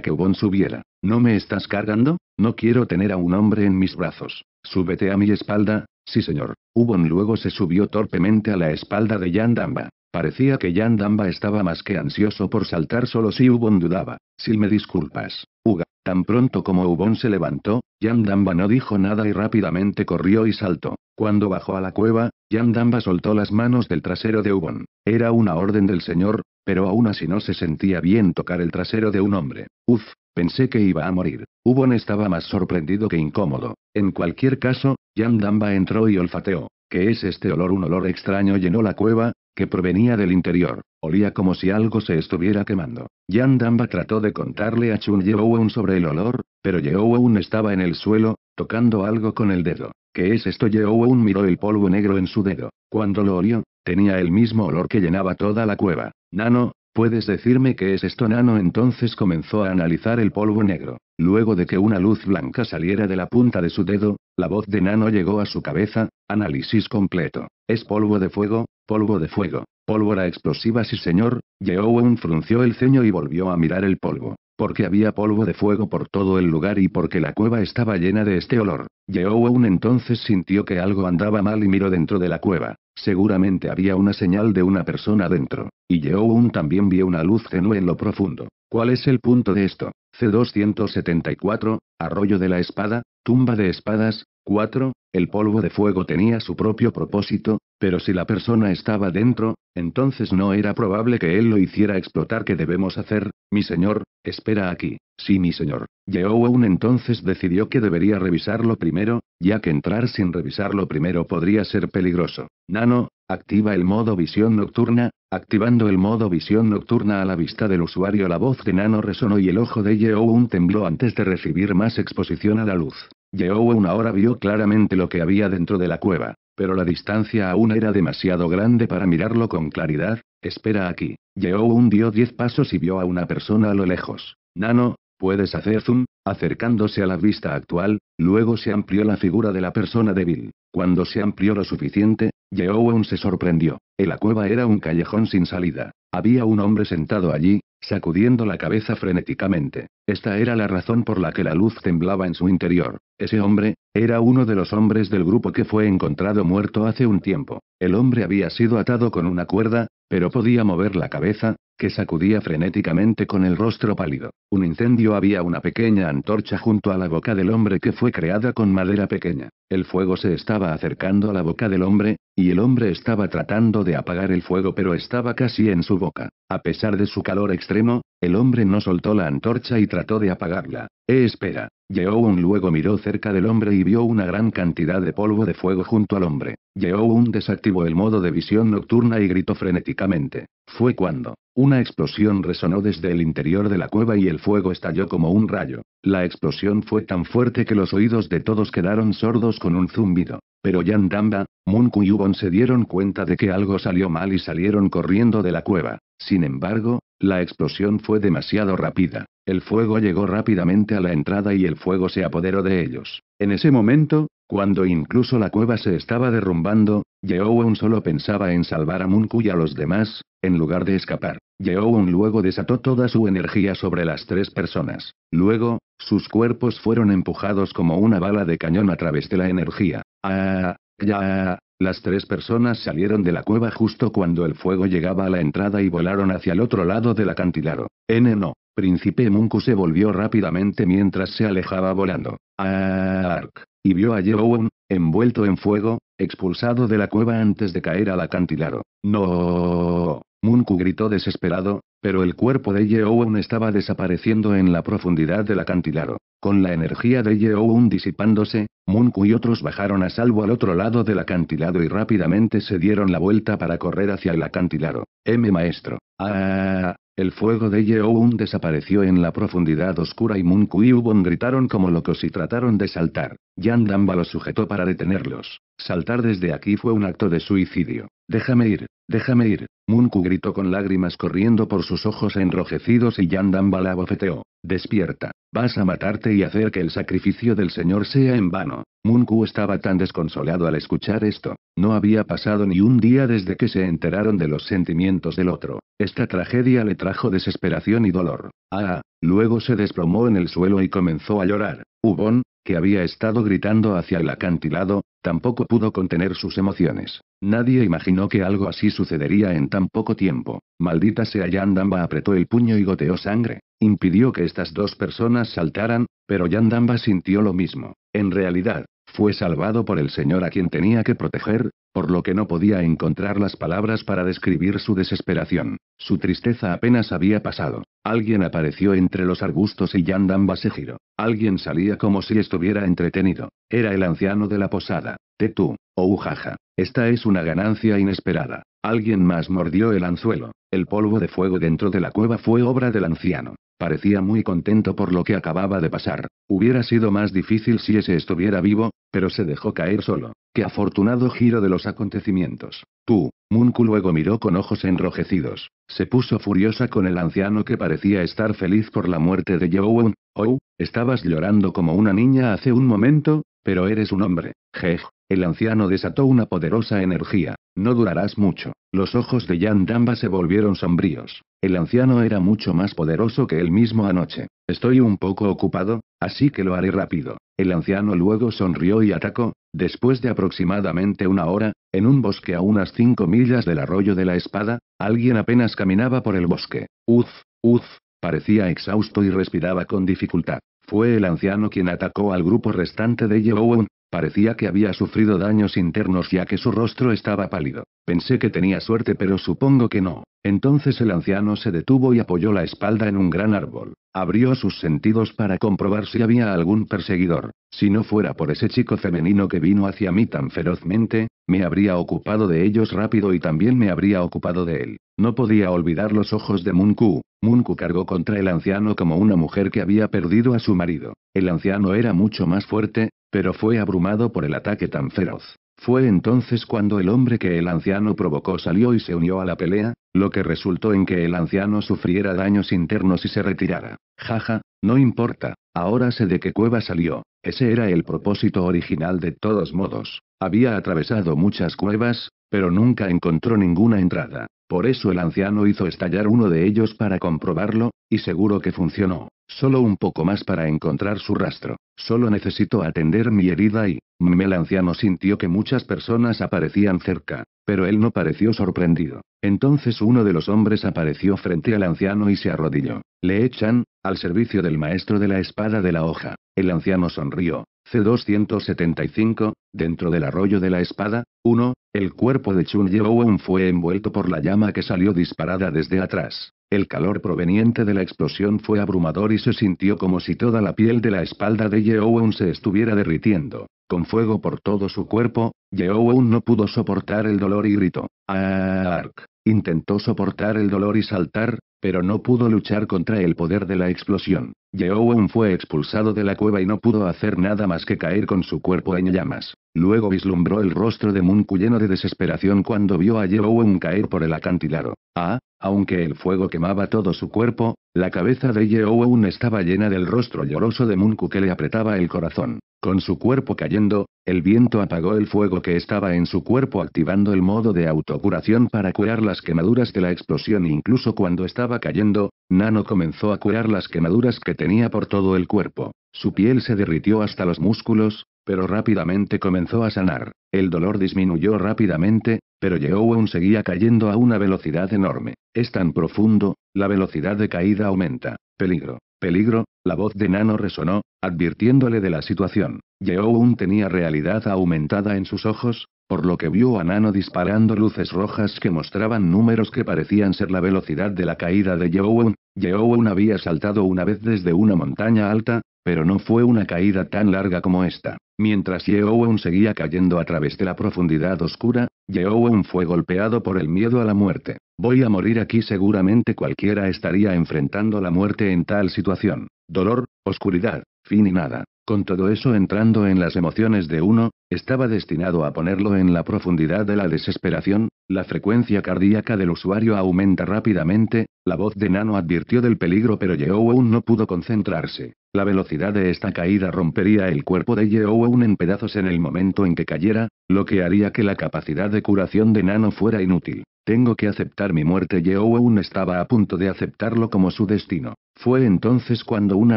que Ubon subiera. ¿No me estás cargando? No quiero tener a un hombre en mis brazos. Súbete a mi espalda. Sí, señor. Ubon luego se subió torpemente a la espalda de Yandamba. Parecía que Yandamba estaba más que ansioso por saltar solo si Ubon dudaba. Si me disculpas, Uga. Tan pronto como Ubon se levantó, Yandamba no dijo nada y rápidamente corrió y saltó. Cuando bajó a la cueva, Yandamba soltó las manos del trasero de Ubon. Era una orden del señor, pero aún así no se sentía bien tocar el trasero de un hombre. Uf, pensé que iba a morir. Ubon estaba más sorprendido que incómodo. En cualquier caso, Yandamba entró y olfateó. ¿Qué es este olor? Un olor extraño llenó la cueva, que provenía del interior. Olía como si algo se estuviera quemando. Yandamba trató de contarle a Chun Yeowen sobre el olor, pero Yeowen estaba en el suelo, tocando algo con el dedo. ¿Qué es esto? Yeowen miró el polvo negro en su dedo. Cuando lo olió, tenía el mismo olor que llenaba toda la cueva. Nano, ¿puedes decirme qué es esto? Nano entonces comenzó a analizar el polvo negro. Luego de que una luz blanca saliera de la punta de su dedo, la voz de Nano llegó a su cabeza, análisis completo. Es polvo de fuego, polvo de fuego, pólvora explosiva sí señor, Yeowen frunció el ceño y volvió a mirar el polvo. Porque había polvo de fuego por todo el lugar y porque la cueva estaba llena de este olor. Yeowen entonces sintió que algo andaba mal y miró dentro de la cueva. Seguramente había una señal de una persona dentro. Y Yeowun también vio una luz tenue en lo profundo. ¿Cuál es el punto de esto? C274, Arroyo de la Espada, Tumba de Espadas, 4. El polvo de fuego tenía su propio propósito, pero si la persona estaba dentro, entonces no era probable que él lo hiciera explotar. ¿Qué debemos hacer, mi señor? Espera aquí. Sí, mi señor. Yeowun entonces decidió que debería revisarlo primero, ya que entrar sin revisarlo primero podría ser peligroso. Nano, activa el modo visión nocturna, activando el modo visión nocturna a la vista del usuario la voz de Nano resonó y el ojo de un tembló antes de recibir más exposición a la luz. Yeou una hora vio claramente lo que había dentro de la cueva, pero la distancia aún era demasiado grande para mirarlo con claridad. Espera aquí. Yeou dio diez pasos y vio a una persona a lo lejos. Nano, puedes hacer zoom, acercándose a la vista actual, luego se amplió la figura de la persona débil. Cuando se amplió lo suficiente, Yeowen se sorprendió. La cueva era un callejón sin salida. Había un hombre sentado allí, sacudiendo la cabeza frenéticamente. Esta era la razón por la que la luz temblaba en su interior. Ese hombre, era uno de los hombres del grupo que fue encontrado muerto hace un tiempo. El hombre había sido atado con una cuerda, pero podía mover la cabeza, que sacudía frenéticamente con el rostro pálido. Un incendio había una pequeña antorcha junto a la boca del hombre que fue creada con madera pequeña. El fuego se estaba acercando a la boca del hombre, y el hombre estaba tratando de apagar el fuego pero estaba casi en su boca. A pesar de su calor extremo, el hombre no soltó la antorcha y trató de apagarla. Eh, espera. un luego miró cerca del hombre y vio una gran cantidad de polvo de fuego junto al hombre. un desactivó el modo de visión nocturna y gritó frenéticamente. Fue cuando una explosión resonó desde el interior de la cueva y el fuego estalló como un rayo. La explosión fue tan fuerte que los oídos de todos quedaron sordos con un zumbido. Pero Yandamba, Munku y Ubon se dieron cuenta de que algo salió mal y salieron corriendo de la cueva. Sin embargo, la explosión fue demasiado rápida. El fuego llegó rápidamente a la entrada y el fuego se apoderó de ellos. En ese momento, cuando incluso la cueva se estaba derrumbando, Yeowon solo pensaba en salvar a Munku y a los demás, en lugar de escapar. Yeoun luego desató toda su energía sobre las tres personas. Luego, sus cuerpos fueron empujados como una bala de cañón a través de la energía. Ah, ya. Las tres personas salieron de la cueva justo cuando el fuego llegaba a la entrada y volaron hacia el otro lado del acantilado. N no. Príncipe Munku se volvió rápidamente mientras se alejaba volando. Ah, Ark. Y vio a Yeowen, envuelto en fuego, expulsado de la cueva antes de caer al acantilado. No. Munku gritó desesperado, pero el cuerpo de Yeowon estaba desapareciendo en la profundidad del acantilado. Con la energía de Yeowon disipándose, Munku y otros bajaron a salvo al otro lado del acantilado y rápidamente se dieron la vuelta para correr hacia el acantilado. M maestro. Ah. El fuego de un desapareció en la profundidad oscura y Munku y Ubon gritaron como locos y trataron de saltar. Yandamba los sujetó para detenerlos. Saltar desde aquí fue un acto de suicidio. Déjame ir, déjame ir. Munku gritó con lágrimas corriendo por sus ojos enrojecidos y Yandamba la bofeteó. Despierta. Vas a matarte y hacer que el sacrificio del Señor sea en vano. Munku estaba tan desconsolado al escuchar esto. No había pasado ni un día desde que se enteraron de los sentimientos del otro. Esta tragedia le trajo desesperación y dolor. Ah, ah. Luego se desplomó en el suelo y comenzó a llorar. Ubon, que había estado gritando hacia el acantilado, tampoco pudo contener sus emociones. Nadie imaginó que algo así sucedería en tan poco tiempo. Maldita sea Yandamba apretó el puño y goteó sangre. Impidió que estas dos personas saltaran, pero Yandamba sintió lo mismo. En realidad, fue salvado por el señor a quien tenía que proteger, por lo que no podía encontrar las palabras para describir su desesperación. Su tristeza apenas había pasado. Alguien apareció entre los arbustos y Yandamba se giró. Alguien salía como si estuviera entretenido. Era el anciano de la posada. Tetu, o Ujaja. Esta es una ganancia inesperada. Alguien más mordió el anzuelo. El polvo de fuego dentro de la cueva fue obra del anciano. Parecía muy contento por lo que acababa de pasar. Hubiera sido más difícil si ese estuviera vivo, pero se dejó caer solo. Qué afortunado giro de los acontecimientos. Tú, Munku luego miró con ojos enrojecidos. Se puso furiosa con el anciano que parecía estar feliz por la muerte de Joe. Oh, estabas llorando como una niña hace un momento, pero eres un hombre, Jeh. El anciano desató una poderosa energía. No durarás mucho. Los ojos de Yan se volvieron sombríos. El anciano era mucho más poderoso que él mismo anoche. Estoy un poco ocupado, así que lo haré rápido. El anciano luego sonrió y atacó. Después de aproximadamente una hora, en un bosque a unas cinco millas del arroyo de la espada, alguien apenas caminaba por el bosque. Uf, uf, parecía exhausto y respiraba con dificultad. Fue el anciano quien atacó al grupo restante de Yeowen, Parecía que había sufrido daños internos ya que su rostro estaba pálido. Pensé que tenía suerte pero supongo que no. Entonces el anciano se detuvo y apoyó la espalda en un gran árbol. Abrió sus sentidos para comprobar si había algún perseguidor. Si no fuera por ese chico femenino que vino hacia mí tan ferozmente, me habría ocupado de ellos rápido y también me habría ocupado de él. No podía olvidar los ojos de Munku. Munku cargó contra el anciano como una mujer que había perdido a su marido. El anciano era mucho más fuerte, pero fue abrumado por el ataque tan feroz. Fue entonces cuando el hombre que el anciano provocó salió y se unió a la pelea, lo que resultó en que el anciano sufriera daños internos y se retirara. Jaja, no importa, ahora sé de qué cueva salió, ese era el propósito original de todos modos. Había atravesado muchas cuevas, pero nunca encontró ninguna entrada. Por eso el anciano hizo estallar uno de ellos para comprobarlo, y seguro que funcionó. Solo un poco más para encontrar su rastro. Solo necesito atender mi herida y... El anciano sintió que muchas personas aparecían cerca, pero él no pareció sorprendido. Entonces uno de los hombres apareció frente al anciano y se arrodilló. Le echan, al servicio del maestro de la espada de la hoja. El anciano sonrió. C-275, dentro del arroyo de la espada, 1, el cuerpo de Chun Yeowen fue envuelto por la llama que salió disparada desde atrás. El calor proveniente de la explosión fue abrumador y se sintió como si toda la piel de la espalda de Yeowen se estuviera derritiendo. Con fuego por todo su cuerpo, Yeowen no pudo soportar el dolor y gritó. Ark. Intentó soportar el dolor y saltar, pero no pudo luchar contra el poder de la explosión. Yeowen fue expulsado de la cueva y no pudo hacer nada más que caer con su cuerpo en llamas. Luego vislumbró el rostro de Munku lleno de desesperación cuando vio a Yeowen caer por el acantilado. Ah, aunque el fuego quemaba todo su cuerpo, la cabeza de Yeowen estaba llena del rostro lloroso de Munku que le apretaba el corazón. Con su cuerpo cayendo, el viento apagó el fuego que estaba en su cuerpo activando el modo de autocuración para curar las quemaduras de la explosión incluso cuando estaba cayendo, Nano comenzó a curar las quemaduras que tenía por todo el cuerpo. Su piel se derritió hasta los músculos, pero rápidamente comenzó a sanar. El dolor disminuyó rápidamente, pero Yeowen seguía cayendo a una velocidad enorme. Es tan profundo, la velocidad de caída aumenta. Peligro. Peligro, la voz de Nano resonó, advirtiéndole de la situación. Yeoun tenía realidad aumentada en sus ojos, por lo que vio a Nano disparando luces rojas que mostraban números que parecían ser la velocidad de la caída de Yeowen. Yeowen había saltado una vez desde una montaña alta, pero no fue una caída tan larga como esta. Mientras Yeowen seguía cayendo a través de la profundidad oscura, Yeowen fue golpeado por el miedo a la muerte. Voy a morir aquí seguramente cualquiera estaría enfrentando la muerte en tal situación. Dolor, oscuridad, fin y nada. Con todo eso entrando en las emociones de uno, estaba destinado a ponerlo en la profundidad de la desesperación, la frecuencia cardíaca del usuario aumenta rápidamente, la voz de Nano advirtió del peligro pero aún no pudo concentrarse. La velocidad de esta caída rompería el cuerpo de Yeowen en pedazos en el momento en que cayera, lo que haría que la capacidad de curación de Nano fuera inútil. Tengo que aceptar mi muerte. Yeowen estaba a punto de aceptarlo como su destino. Fue entonces cuando una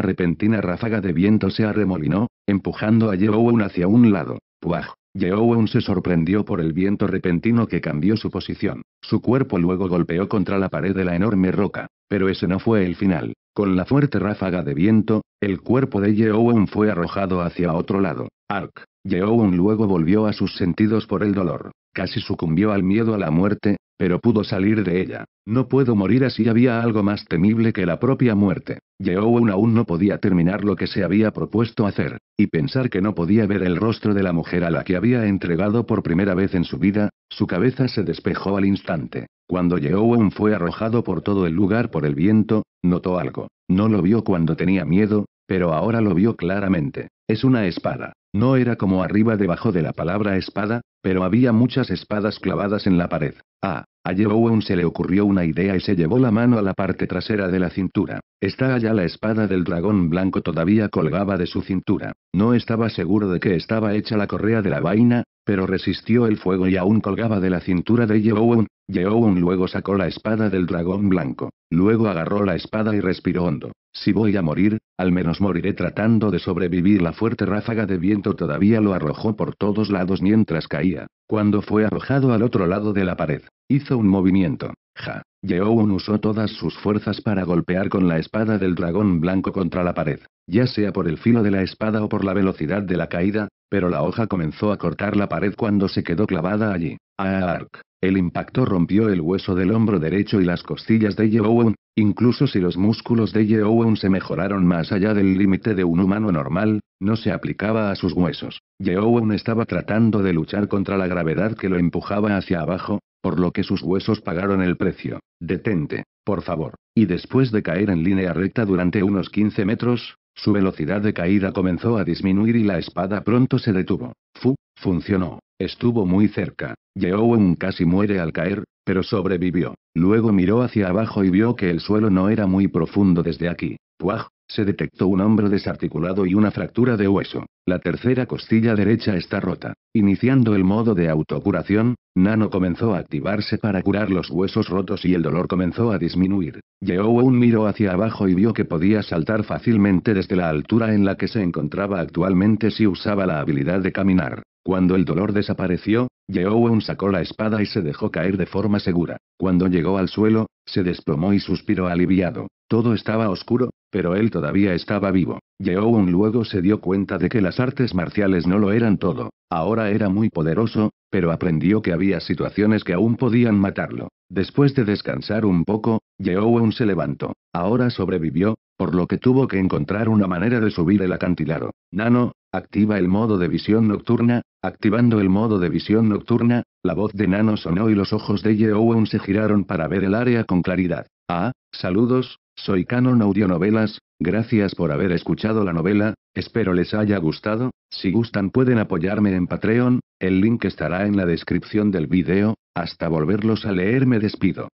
repentina ráfaga de viento se arremolinó, empujando a Yeowen hacia un lado. ¡Puaj! Yeowen se sorprendió por el viento repentino que cambió su posición. Su cuerpo luego golpeó contra la pared de la enorme roca. Pero ese no fue el final. Con la fuerte ráfaga de viento, el cuerpo de Yeowen fue arrojado hacia otro lado. Ark. Yeowen luego volvió a sus sentidos por el dolor. Casi sucumbió al miedo a la muerte, pero pudo salir de ella. No puedo morir así había algo más temible que la propia muerte. Yeowen aún no podía terminar lo que se había propuesto hacer, y pensar que no podía ver el rostro de la mujer a la que había entregado por primera vez en su vida, su cabeza se despejó al instante. Cuando Yeowen fue arrojado por todo el lugar por el viento, notó algo. No lo vio cuando tenía miedo, pero ahora lo vio claramente. Es una espada. No era como arriba debajo de la palabra espada, pero había muchas espadas clavadas en la pared. Ah, a Yeowon se le ocurrió una idea y se llevó la mano a la parte trasera de la cintura. Está allá la espada del dragón blanco todavía colgaba de su cintura. No estaba seguro de que estaba hecha la correa de la vaina, pero resistió el fuego y aún colgaba de la cintura de Yeowon. Yeowon luego sacó la espada del dragón blanco. Luego agarró la espada y respiró hondo. Si voy a morir, al menos moriré tratando de sobrevivir. La fuerte ráfaga de viento todavía lo arrojó por todos lados mientras caía. Cuando fue arrojado al otro lado de la pared, hizo un movimiento. Ja. Yeowon usó todas sus fuerzas para golpear con la espada del dragón blanco contra la pared, ya sea por el filo de la espada o por la velocidad de la caída, pero la hoja comenzó a cortar la pared cuando se quedó clavada allí. Ark. El impacto rompió el hueso del hombro derecho y las costillas de Yeowen, incluso si los músculos de Yeowen se mejoraron más allá del límite de un humano normal, no se aplicaba a sus huesos. Yeowen estaba tratando de luchar contra la gravedad que lo empujaba hacia abajo, por lo que sus huesos pagaron el precio. Detente, por favor. Y después de caer en línea recta durante unos 15 metros, su velocidad de caída comenzó a disminuir y la espada pronto se detuvo. Fu, funcionó. Estuvo muy cerca. Yeowen casi muere al caer, pero sobrevivió. Luego miró hacia abajo y vio que el suelo no era muy profundo desde aquí. Puaj, se detectó un hombro desarticulado y una fractura de hueso. La tercera costilla derecha está rota. Iniciando el modo de autocuración, Nano comenzó a activarse para curar los huesos rotos y el dolor comenzó a disminuir. Yeowun miró hacia abajo y vio que podía saltar fácilmente desde la altura en la que se encontraba actualmente si usaba la habilidad de caminar. Cuando el dolor desapareció, Yeowen sacó la espada y se dejó caer de forma segura. Cuando llegó al suelo, se desplomó y suspiró aliviado. Todo estaba oscuro, pero él todavía estaba vivo. Yeowun luego se dio cuenta de que las artes marciales no lo eran todo. Ahora era muy poderoso, pero aprendió que había situaciones que aún podían matarlo. Después de descansar un poco, Yeowen se levantó. Ahora sobrevivió, por lo que tuvo que encontrar una manera de subir el acantilado. Nano, activa el modo de visión nocturna. Activando el modo de visión nocturna, la voz de Nano sonó y los ojos de Yeowen se giraron para ver el área con claridad. Ah, saludos, soy Canon Audionovelas, gracias por haber escuchado la novela, espero les haya gustado, si gustan pueden apoyarme en Patreon, el link estará en la descripción del video, hasta volverlos a leer me despido.